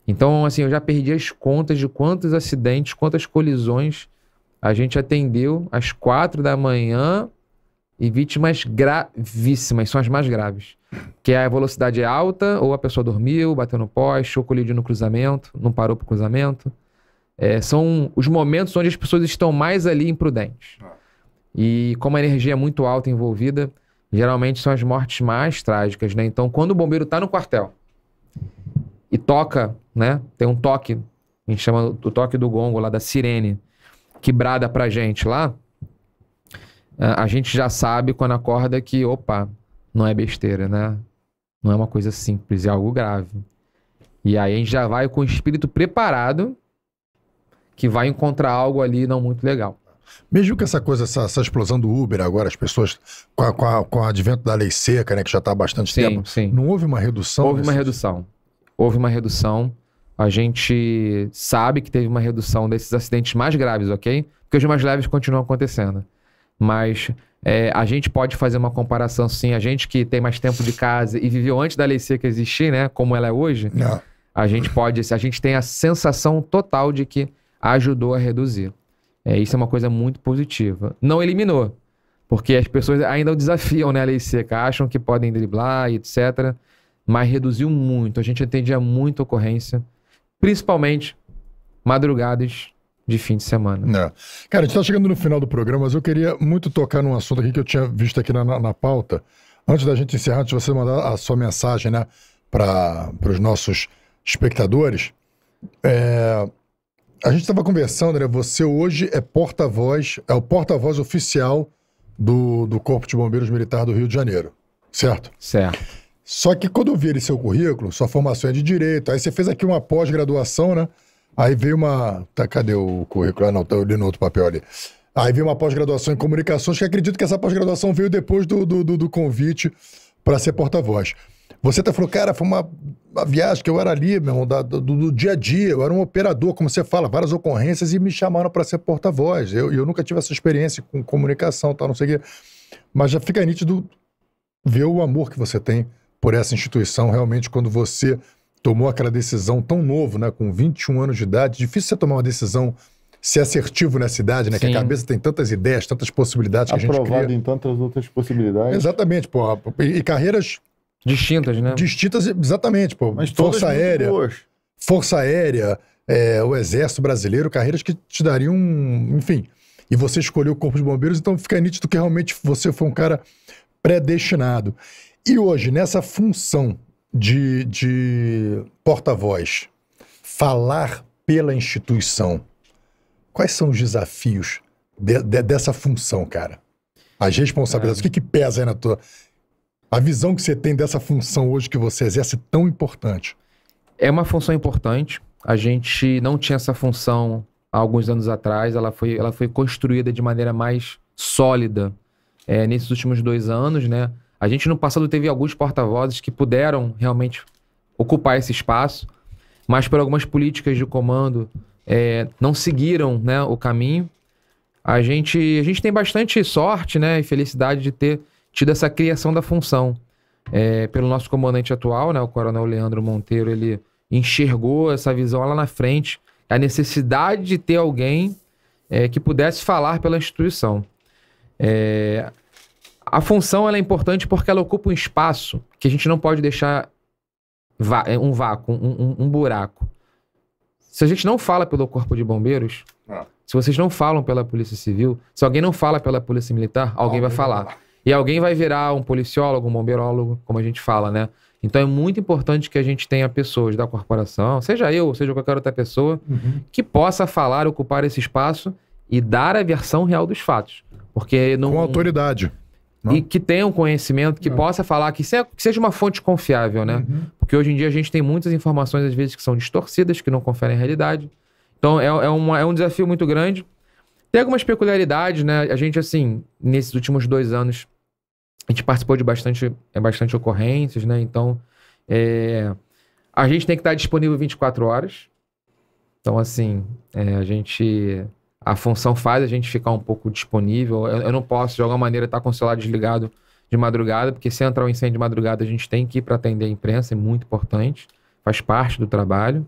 Então, assim, eu já perdi as contas de quantos acidentes, quantas colisões a gente atendeu às quatro da manhã e vítimas gravíssimas, são as mais graves. Que a velocidade é alta, ou a pessoa dormiu, bateu no poste, ou colidiu no cruzamento, não parou para o cruzamento. É, são os momentos onde as pessoas estão mais ali imprudentes. Ah. E como a energia é muito alta envolvida, geralmente são as mortes mais trágicas, né? Então, quando o bombeiro está no quartel e toca, né? Tem um toque, a gente chama do toque do gongo lá, da sirene, que brada a gente lá, a gente já sabe quando acorda que, opa, não é besteira, né? Não é uma coisa simples, é algo grave. E aí a gente já vai com o espírito preparado que vai encontrar algo ali não muito legal. Mesmo que essa coisa, essa, essa explosão do Uber agora, as pessoas, com, a, com, a, com o advento da lei seca, né, que já está há bastante sim, tempo, sim. não houve uma redução? Houve uma redução. Houve uma redução. A gente sabe que teve uma redução desses acidentes mais graves, ok? Porque os mais leves continuam acontecendo. Mas é, a gente pode fazer uma comparação, sim. A gente que tem mais tempo de casa e viveu antes da lei seca existir, né? Como ela é hoje, Não. a gente pode. A gente tem a sensação total de que ajudou a reduzir. É, isso é uma coisa muito positiva. Não eliminou, porque as pessoas ainda desafiam, né? A lei seca, acham que podem driblar e etc. Mas reduziu muito. A gente atendia muita ocorrência, principalmente madrugadas de fim de semana. É. Cara, a gente está chegando no final do programa, mas eu queria muito tocar num assunto aqui que eu tinha visto aqui na, na, na pauta. Antes da gente encerrar, antes de você mandar a sua mensagem né, para os nossos espectadores, é, a gente estava conversando, né? Você hoje é porta-voz, é o porta-voz oficial do, do Corpo de Bombeiros Militar do Rio de Janeiro, certo? Certo. Só que quando eu vi ele seu currículo, sua formação é de direito, aí você fez aqui uma pós-graduação, né? Aí veio uma. Tá, cadê o currículo? Ah, não, tá olhando outro papel ali. Aí veio uma pós-graduação em comunicações, que acredito que essa pós-graduação veio depois do, do, do, do convite para ser porta-voz. Você até falou, cara, foi uma, uma, viagem que eu era ali, meu irmão, da, do, do, dia a dia, eu era um operador, como você fala, várias ocorrências e me chamaram para ser porta-voz. Eu, eu nunca tive essa experiência com comunicação tal, não sei o quê. Mas já fica nítido ver o amor que você tem por essa instituição, realmente, quando você tomou aquela decisão tão novo, né? Com 21 anos de idade. Difícil você tomar uma decisão ser assertivo nessa idade, né? Sim. Que a cabeça tem tantas ideias, tantas possibilidades Aprovado que a gente cria. Aprovado em tantas outras possibilidades. Exatamente, pô. E, carreiras... Distintas, né? Distintas, exatamente, pô. Mas Força Aérea. Força Aérea, é, o Exército Brasileiro, carreiras que te dariam, um, enfim... E você escolheu o Corpo de Bombeiros, então fica nítido que realmente você foi um cara predestinado. E hoje, nessa função de, de porta-voz, falar pela instituição. Quais são os desafios de, de, dessa função, cara? As responsabilidades, é. o que, que pesa aí na tua. A visão que você tem dessa função hoje que você exerce tão importante? É uma função importante. A gente não tinha essa função há alguns anos atrás. Ela foi, ela foi construída de maneira mais sólida é, nesses últimos dois anos, né? A gente no passado teve alguns porta-vozes que puderam realmente ocupar esse espaço, mas por algumas políticas de comando é, não seguiram né, o caminho. A gente, a gente tem bastante sorte né, e felicidade de ter tido essa criação da função. É, pelo nosso comandante atual, né, o coronel Leandro Monteiro, ele enxergou essa visão lá na frente, a necessidade de ter alguém é, que pudesse falar pela instituição. É, a função é importante porque ela ocupa um espaço que a gente não pode deixar é, um vácuo, um, um, um buraco. Se a gente não fala pelo Corpo de Bombeiros, ah. se vocês não falam pela Polícia Civil, se alguém não fala pela Polícia Militar, alguém, alguém vai falar. Vai e alguém vai virar um policiólogo, um bombeirólogo, como a gente fala, né? Então é muito importante que a gente tenha pessoas da corporação, seja eu, seja qualquer outra pessoa, uhum. que possa falar, ocupar esse espaço e dar a versão real dos fatos. Porque não, com autoridade. E que tenha um conhecimento, que não. É. possa falar, que, se, que seja uma fonte confiável, né? Uhum. Porque hoje em dia a gente tem muitas informações, às vezes, que são distorcidas, que não conferem a realidade. Então é, é, uma, é um desafio muito grande. Tem algumas peculiaridades, né? A gente, assim, nesses últimos dois anos, a gente participou de bastante, é bastante ocorrências, né? Então, é, a gente tem que estar disponível 24 horas. Então, assim, é, a gente a função faz a gente ficar um pouco disponível. Eu, eu não posso, de alguma maneira, estar tá com o celular desligado de madrugada, porque se entrar um incêndio de madrugada, a gente tem que ir para atender a imprensa, é muito importante, faz parte do trabalho.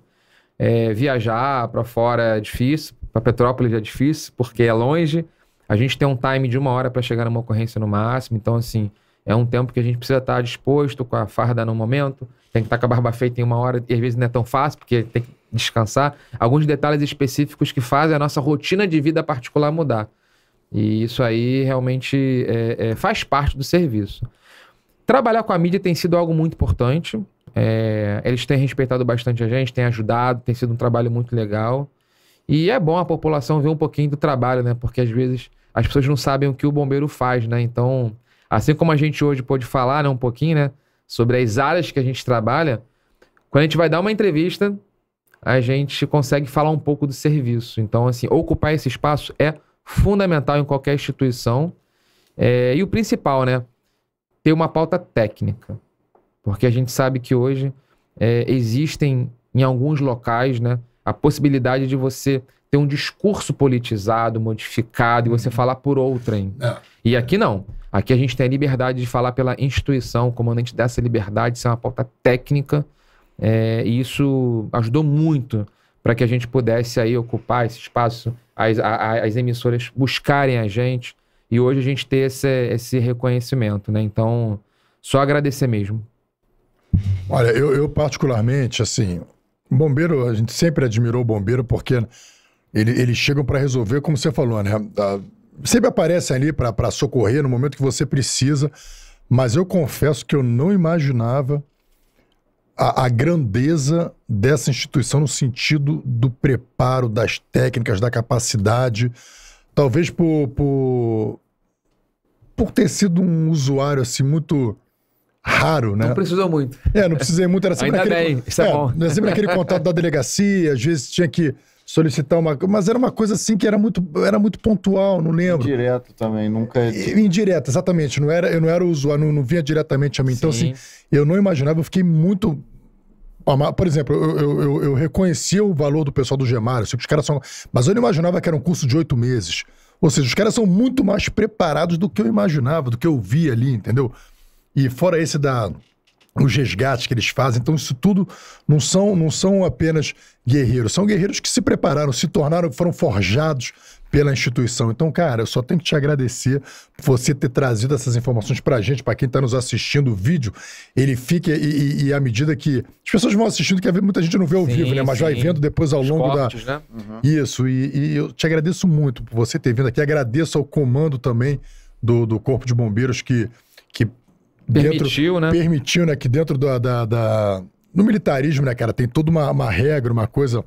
É, viajar para fora é difícil, para Petrópolis é difícil, porque é longe. A gente tem um time de uma hora para chegar numa ocorrência no máximo, então, assim, é um tempo que a gente precisa estar tá disposto, com a farda no momento, tem que estar tá com a barba feita em uma hora, e às vezes não é tão fácil, porque tem que descansar, alguns detalhes específicos que fazem a nossa rotina de vida particular mudar. E isso aí realmente é, é, faz parte do serviço. Trabalhar com a mídia tem sido algo muito importante. É, eles têm respeitado bastante a gente, têm ajudado, tem sido um trabalho muito legal. E é bom a população ver um pouquinho do trabalho, né? Porque às vezes as pessoas não sabem o que o bombeiro faz, né? Então, assim como a gente hoje pôde falar né, um pouquinho, né? Sobre as áreas que a gente trabalha, quando a gente vai dar uma entrevista, a gente consegue falar um pouco do serviço. Então, assim, ocupar esse espaço é fundamental em qualquer instituição. É, e o principal, né? Ter uma pauta técnica. Porque a gente sabe que hoje é, existem, em alguns locais, né, a possibilidade de você ter um discurso politizado, modificado, e você uhum. falar por outrem. É. E aqui não. Aqui a gente tem a liberdade de falar pela instituição, comandante dessa liberdade, ser é uma pauta técnica é, e isso ajudou muito para que a gente pudesse aí ocupar esse espaço, as, a, as emissoras buscarem a gente e hoje a gente ter esse, esse reconhecimento, né? Então, só agradecer mesmo. Olha, eu, eu particularmente, assim, bombeiro, a gente sempre admirou o bombeiro porque ele, eles chegam para resolver, como você falou, né? A, ah, sempre aparecem ali para socorrer no momento que você precisa, mas eu confesso que eu não imaginava a, a, grandeza dessa instituição no sentido do preparo, das técnicas, da capacidade, talvez por, por, por ter sido um usuário assim muito raro, né? Não precisou muito. É, não precisei muito, era sempre Ainda aquele, bem, isso é, é bom. Era sempre aquele contato da delegacia, às vezes tinha que solicitar uma. Mas era uma coisa assim que era muito, era muito pontual, não lembro. Indireto também, nunca. É tipo- indireto, exatamente. Não era, eu não era usuário, não, não vinha diretamente a mim. Então, Sim. Então, assim, eu não imaginava, eu fiquei muito. Por exemplo, eu, eu, eu, eu reconhecia o valor do pessoal do Gemar, eu sei que os caras são. Mas eu não imaginava que era um curso de oito meses. Ou seja, os caras são muito mais preparados do que eu imaginava, do que eu via ali, entendeu? E fora esse da os resgates que eles fazem. Então, isso tudo não são, não são apenas guerreiros, são guerreiros que se prepararam, se tornaram, foram forjados pela instituição. Então, cara, eu só tenho que te agradecer por você ter trazido essas informações para a gente, para quem está nos assistindo o vídeo, ele fica e, e, e, à medida que as pessoas vão assistindo, que muita gente não vê ao sim, vivo, né? Mas sim. vai vendo depois ao Os longo cortes, da né? uhum. isso. E, e, eu te agradeço muito por você ter vindo aqui. Agradeço ao comando também do, do corpo de bombeiros que que Permitiu, dentro, né? Permitiu, né? Que dentro da, da, da, No militarismo, né, cara, tem toda uma, uma regra, uma coisa.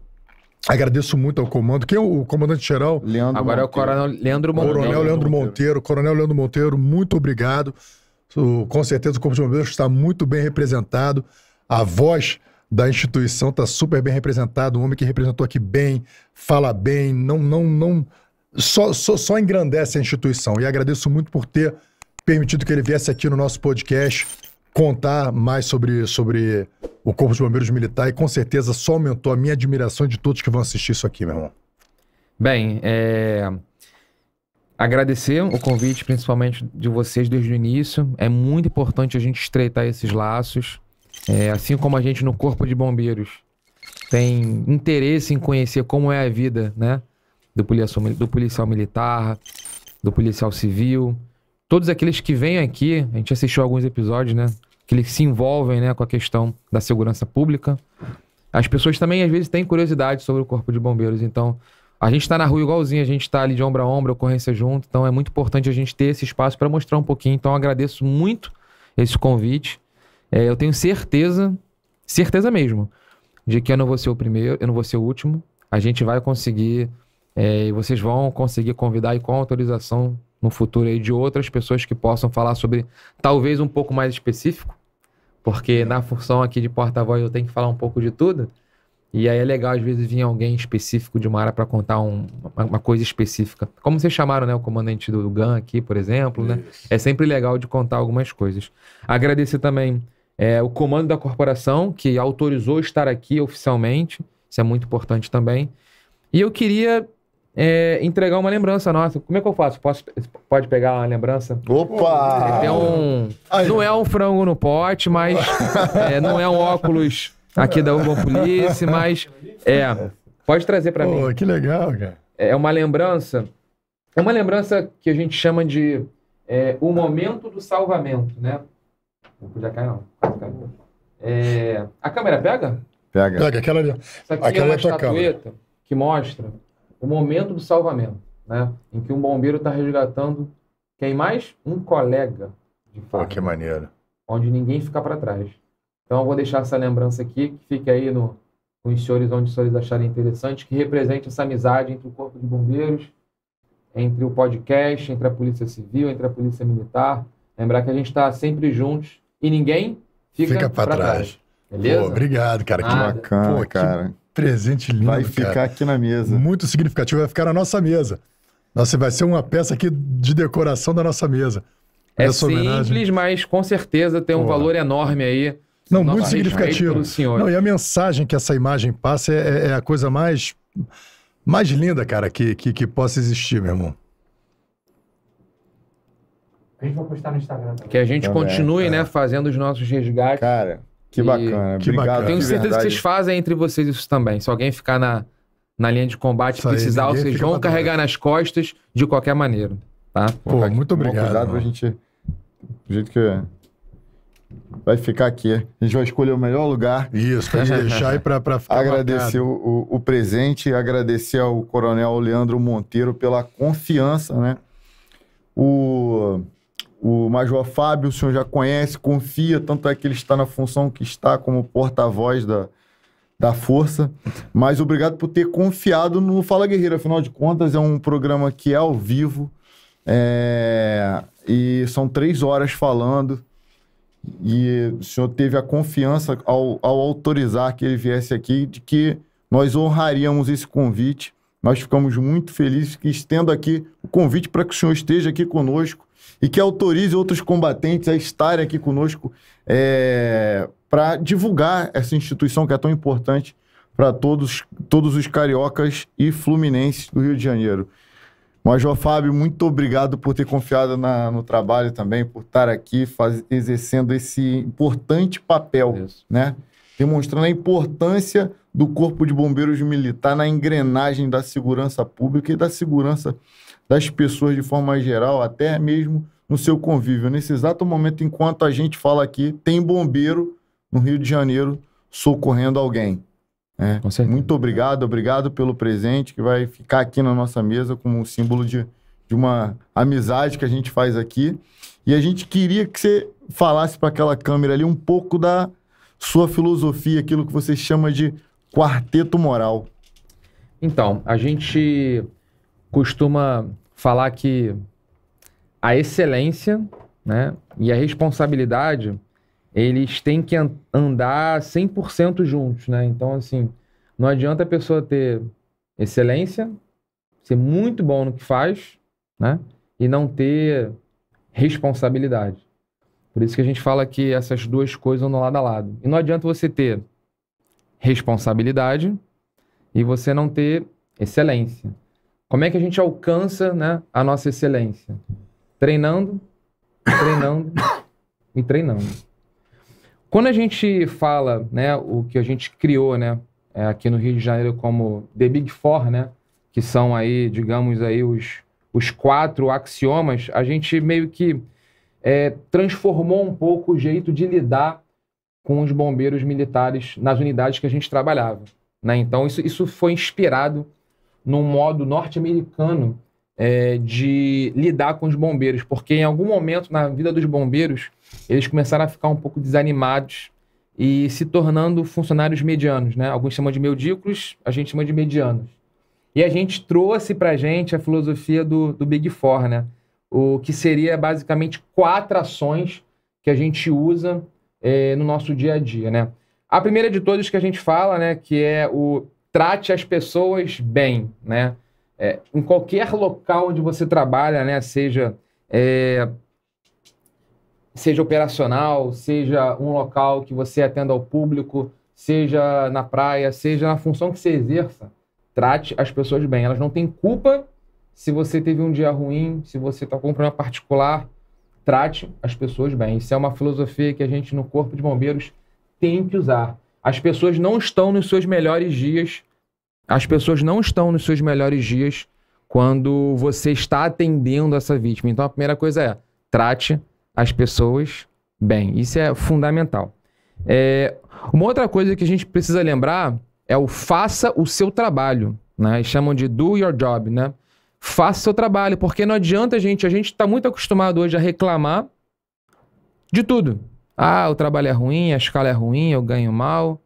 Agradeço muito ao comando. Quem é o comandante-geral? Leandro Agora Monteiro. é o coronel Leandro Monteiro. Coronel Leandro Monteiro. Coronel Leandro Monteiro, muito obrigado. Com certeza o Corpo de Bombeiros está muito bem representado. A voz da instituição está super bem representada. Um homem que representou aqui bem, fala bem, não, não, não... Só, só, só engrandece a instituição. E agradeço muito por ter permitido que ele viesse aqui no nosso podcast contar mais sobre, sobre o Corpo de Bombeiros Militar e com certeza só aumentou a minha admiração de todos que vão assistir isso aqui, meu irmão. Bem, é... agradecer o convite, principalmente de vocês desde o início. É muito importante a gente estreitar esses laços. É, assim como a gente no Corpo de Bombeiros tem interesse em conhecer como é a vida né, do policial, do policial militar, do policial civil, todos aqueles que vêm aqui, a gente assistiu alguns episódios, né? Que eles se envolvem né, com a questão da segurança pública. As pessoas também, às vezes, têm curiosidade sobre o Corpo de Bombeiros. Então, a gente está na rua igualzinho, a gente está ali de ombro a ombro, ocorrência junto. Então, é muito importante a gente ter esse espaço para mostrar um pouquinho. Então, agradeço muito esse convite. É, eu tenho certeza, certeza mesmo, de que eu não vou ser o primeiro, eu não vou ser o último. A gente vai conseguir, é, e vocês vão conseguir convidar e com autorização no futuro aí de outras pessoas que possam falar sobre talvez um pouco mais específico, porque na função aqui de porta-voz eu tenho que falar um pouco de tudo. E aí é legal às vezes vir alguém específico de uma área para contar um, uma, uma, coisa específica. Como vocês chamaram, né, o comandante do GAN aqui, por exemplo, né? É sempre legal de contar algumas coisas. Agradecer também é, o comando da corporação que autorizou estar aqui oficialmente. Isso é muito importante também. E eu queria é, entregar uma lembrança nossa. Como é que eu faço? Posso, pode pegar uma lembrança? Opa! Tem um, não é um frango no pote, mas é, não é um óculos aqui da Urban Police, mas é. Pode trazer para mim. Que legal, cara. É, é uma lembrança. É uma lembrança que a gente chama de é, o momento do salvamento, né? Não podia cair, não. É, a câmera pega? Pega. Pega, aquela ali. Isso aqui aquela é uma é estatueta câmera. que mostra o momento do salvamento, né? Em que um bombeiro está resgatando quem mais? Um colega. De fato, que maneiro. Onde ninguém fica para trás. Então eu vou deixar essa lembrança aqui, que fique aí no, nos senhores onde os senhores acharem interessante, que represente essa amizade entre o Corpo de Bombeiros, entre o podcast, entre a Polícia Civil, entre a Polícia Militar. Lembrar que a gente está sempre juntos e ninguém fica, fica para trás. trás. Beleza? Pô, obrigado, cara. Nada. Que bacana, Pô, cara. Que presente lindo. Vai ficar cara. aqui na mesa. Muito significativo, vai ficar na nossa mesa. Nossa, vai ser uma peça aqui de decoração da nossa mesa. É simples, homenagem. mas com certeza tem um Pô. valor enorme aí. Não, muito significativo. Não, e a mensagem que essa imagem passa é, é, é a coisa mais, mais linda, cara, que, que, que, possa existir, meu irmão. A gente vai postar no Instagram também. Que a gente também, continue, é. né, fazendo os nossos resgates. Cara, que bacana. Que Obrigado. Bacana. Tenho certeza que vocês fazem entre vocês isso também. Se alguém ficar na, na linha de combate isso precisar, aí, vocês vão carregar nas costas de qualquer maneira. Tá? Pô, Pô muito obrigado. Cuidado pra gente. Do jeito que vai ficar aqui. A gente vai escolher o melhor lugar. Isso, pra gente deixar aí pra, pra ficar. Agradecer o, o, presente, agradecer ao Coronel Leandro Monteiro pela confiança, né? O o Major Fábio, o senhor já conhece, confia, tanto é que ele está na função que está como porta-voz da, da força. Mas obrigado por ter confiado no Fala Guerreiro. Afinal de contas, é um programa que é ao vivo. É... E são três horas falando. E o senhor teve a confiança ao, ao autorizar que ele viesse aqui de que nós honraríamos esse convite. Nós ficamos muito felizes que estendo aqui o convite para que o senhor esteja aqui conosco e que autorize outros combatentes a estarem aqui conosco é, para divulgar essa instituição que é tão importante para todos, todos os cariocas e fluminenses do Rio de Janeiro. Major Fábio, muito obrigado por ter confiado na, no trabalho também, por estar aqui faz, exercendo esse importante papel, Isso. né? demonstrando a importância do Corpo de Bombeiros Militar na engrenagem da segurança pública e da segurança das pessoas de forma geral, até mesmo no seu convívio. Nesse exato momento, enquanto a gente fala aqui, tem bombeiro no Rio de Janeiro socorrendo alguém. É. Muito obrigado, obrigado pelo presente que vai ficar aqui na nossa mesa como um símbolo de, de uma amizade que a gente faz aqui. E a gente queria que você falasse para aquela câmera ali um pouco da sua filosofia, aquilo que você chama de quarteto moral. Então, a gente costuma falar que a excelência né, e a responsabilidade, eles têm que andar 100% juntos, né? Então, assim, não adianta a pessoa ter excelência, ser muito bom no que faz, né? E não ter responsabilidade. Por isso que a gente fala que essas duas coisas andam lado a lado. E não adianta você ter responsabilidade e você não ter excelência. Como é que a gente alcança né, a nossa excelência? Treinando, treinando e treinando. Quando a gente fala, né, o que a gente criou, né, é, aqui no Rio de Janeiro como The Big Four, né, que são aí, digamos aí, os, os quatro axiomas, a gente meio que é, transformou um pouco o jeito de lidar com os bombeiros militares nas unidades que a gente trabalhava. Né? Então, isso, isso foi inspirado num modo norte-americano é, de lidar com os bombeiros, porque em algum momento na vida dos bombeiros eles começaram a ficar um pouco desanimados e se tornando funcionários medianos, né? Alguns chamam de medíocres, a gente chama de medianos. E a gente trouxe para gente a filosofia do, do Big Four, né? O que seria basicamente quatro ações que a gente usa é, no nosso dia a dia, né? A primeira de todas que a gente fala, né, que é o trate as pessoas bem, né? é, em qualquer local onde você trabalha, né? Seja é, seja operacional, seja um local que você atenda ao público, seja na praia, seja na função que você exerça, trate as pessoas bem. Elas não têm culpa se você teve um dia ruim, se você está com um problema particular, trate as pessoas bem. Isso é uma filosofia que a gente no Corpo de Bombeiros tem que usar. As pessoas não estão nos seus melhores dias as pessoas não estão nos seus melhores dias quando você está atendendo essa vítima. Então a primeira coisa é trate as pessoas bem. Isso é fundamental. É, uma outra coisa que a gente precisa lembrar é o faça o seu trabalho, né? Eles chamam de do your job, né? Faça o seu trabalho, porque não adianta a gente, a gente está muito acostumado hoje a reclamar de tudo. Ah, o trabalho é ruim, a escala é ruim, eu ganho mal,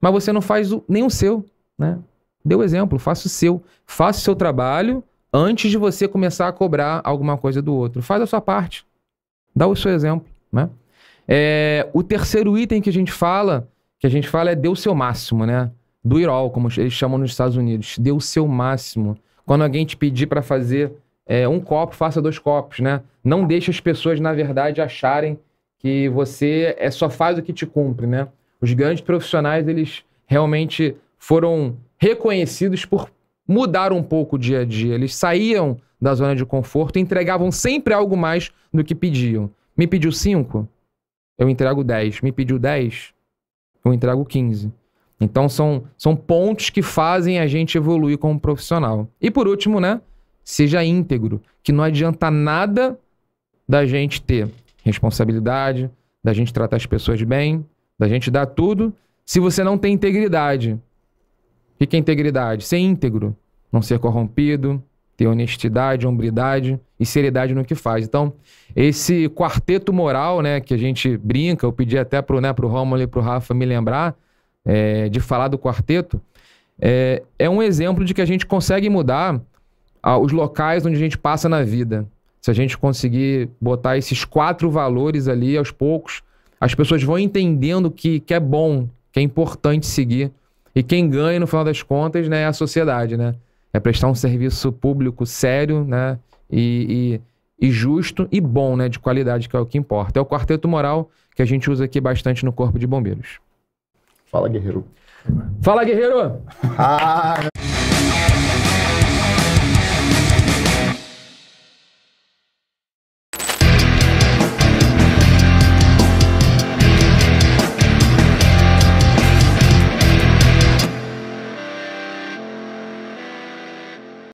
mas você não faz o, nem o seu, né? Deu exemplo, faça o seu. Faça o seu trabalho antes de você começar a cobrar alguma coisa do outro. Faz a sua parte. Dá o seu exemplo, né? É, o terceiro item que a gente fala, que a gente fala é dê o seu máximo, né? Do it all, como eles chamam nos Estados Unidos. Dê o seu máximo. Quando alguém te pedir para fazer é, um copo, faça dois copos, né? Não deixe as pessoas, na verdade, acharem que você é só faz o que te cumpre, né? Os grandes profissionais, eles realmente foram reconhecidos por mudar um pouco o dia a dia. Eles saíam da zona de conforto e entregavam sempre algo mais do que pediam. Me pediu cinco, Eu entrego dez. Me pediu dez, Eu entrego quinze. Então são, são pontos que fazem a gente evoluir como profissional. E por último, né? Seja íntegro, que não adianta nada da gente ter responsabilidade, da gente tratar as pessoas bem, da gente dar tudo, se você não tem integridade. O que é integridade? Ser íntegro, não ser corrompido, ter honestidade, hombridade e seriedade no que faz. Então, esse quarteto moral, né, que a gente brinca, eu pedi até pro, né, pro Romulo e pro Rafa me lembrar é, de falar do quarteto, é, é um exemplo de que a gente consegue mudar os locais onde a gente passa na vida. Se a gente conseguir botar esses quatro valores ali aos poucos, as pessoas vão entendendo que, que é bom, que é importante seguir e quem ganha, no final das contas, né, é a sociedade, né? É prestar um serviço público sério, né? E, e, e justo e bom, né? De qualidade, que é o que importa. É o quarteto moral que a gente usa aqui bastante no Corpo de Bombeiros. Fala, guerreiro. Fala, guerreiro! Ah.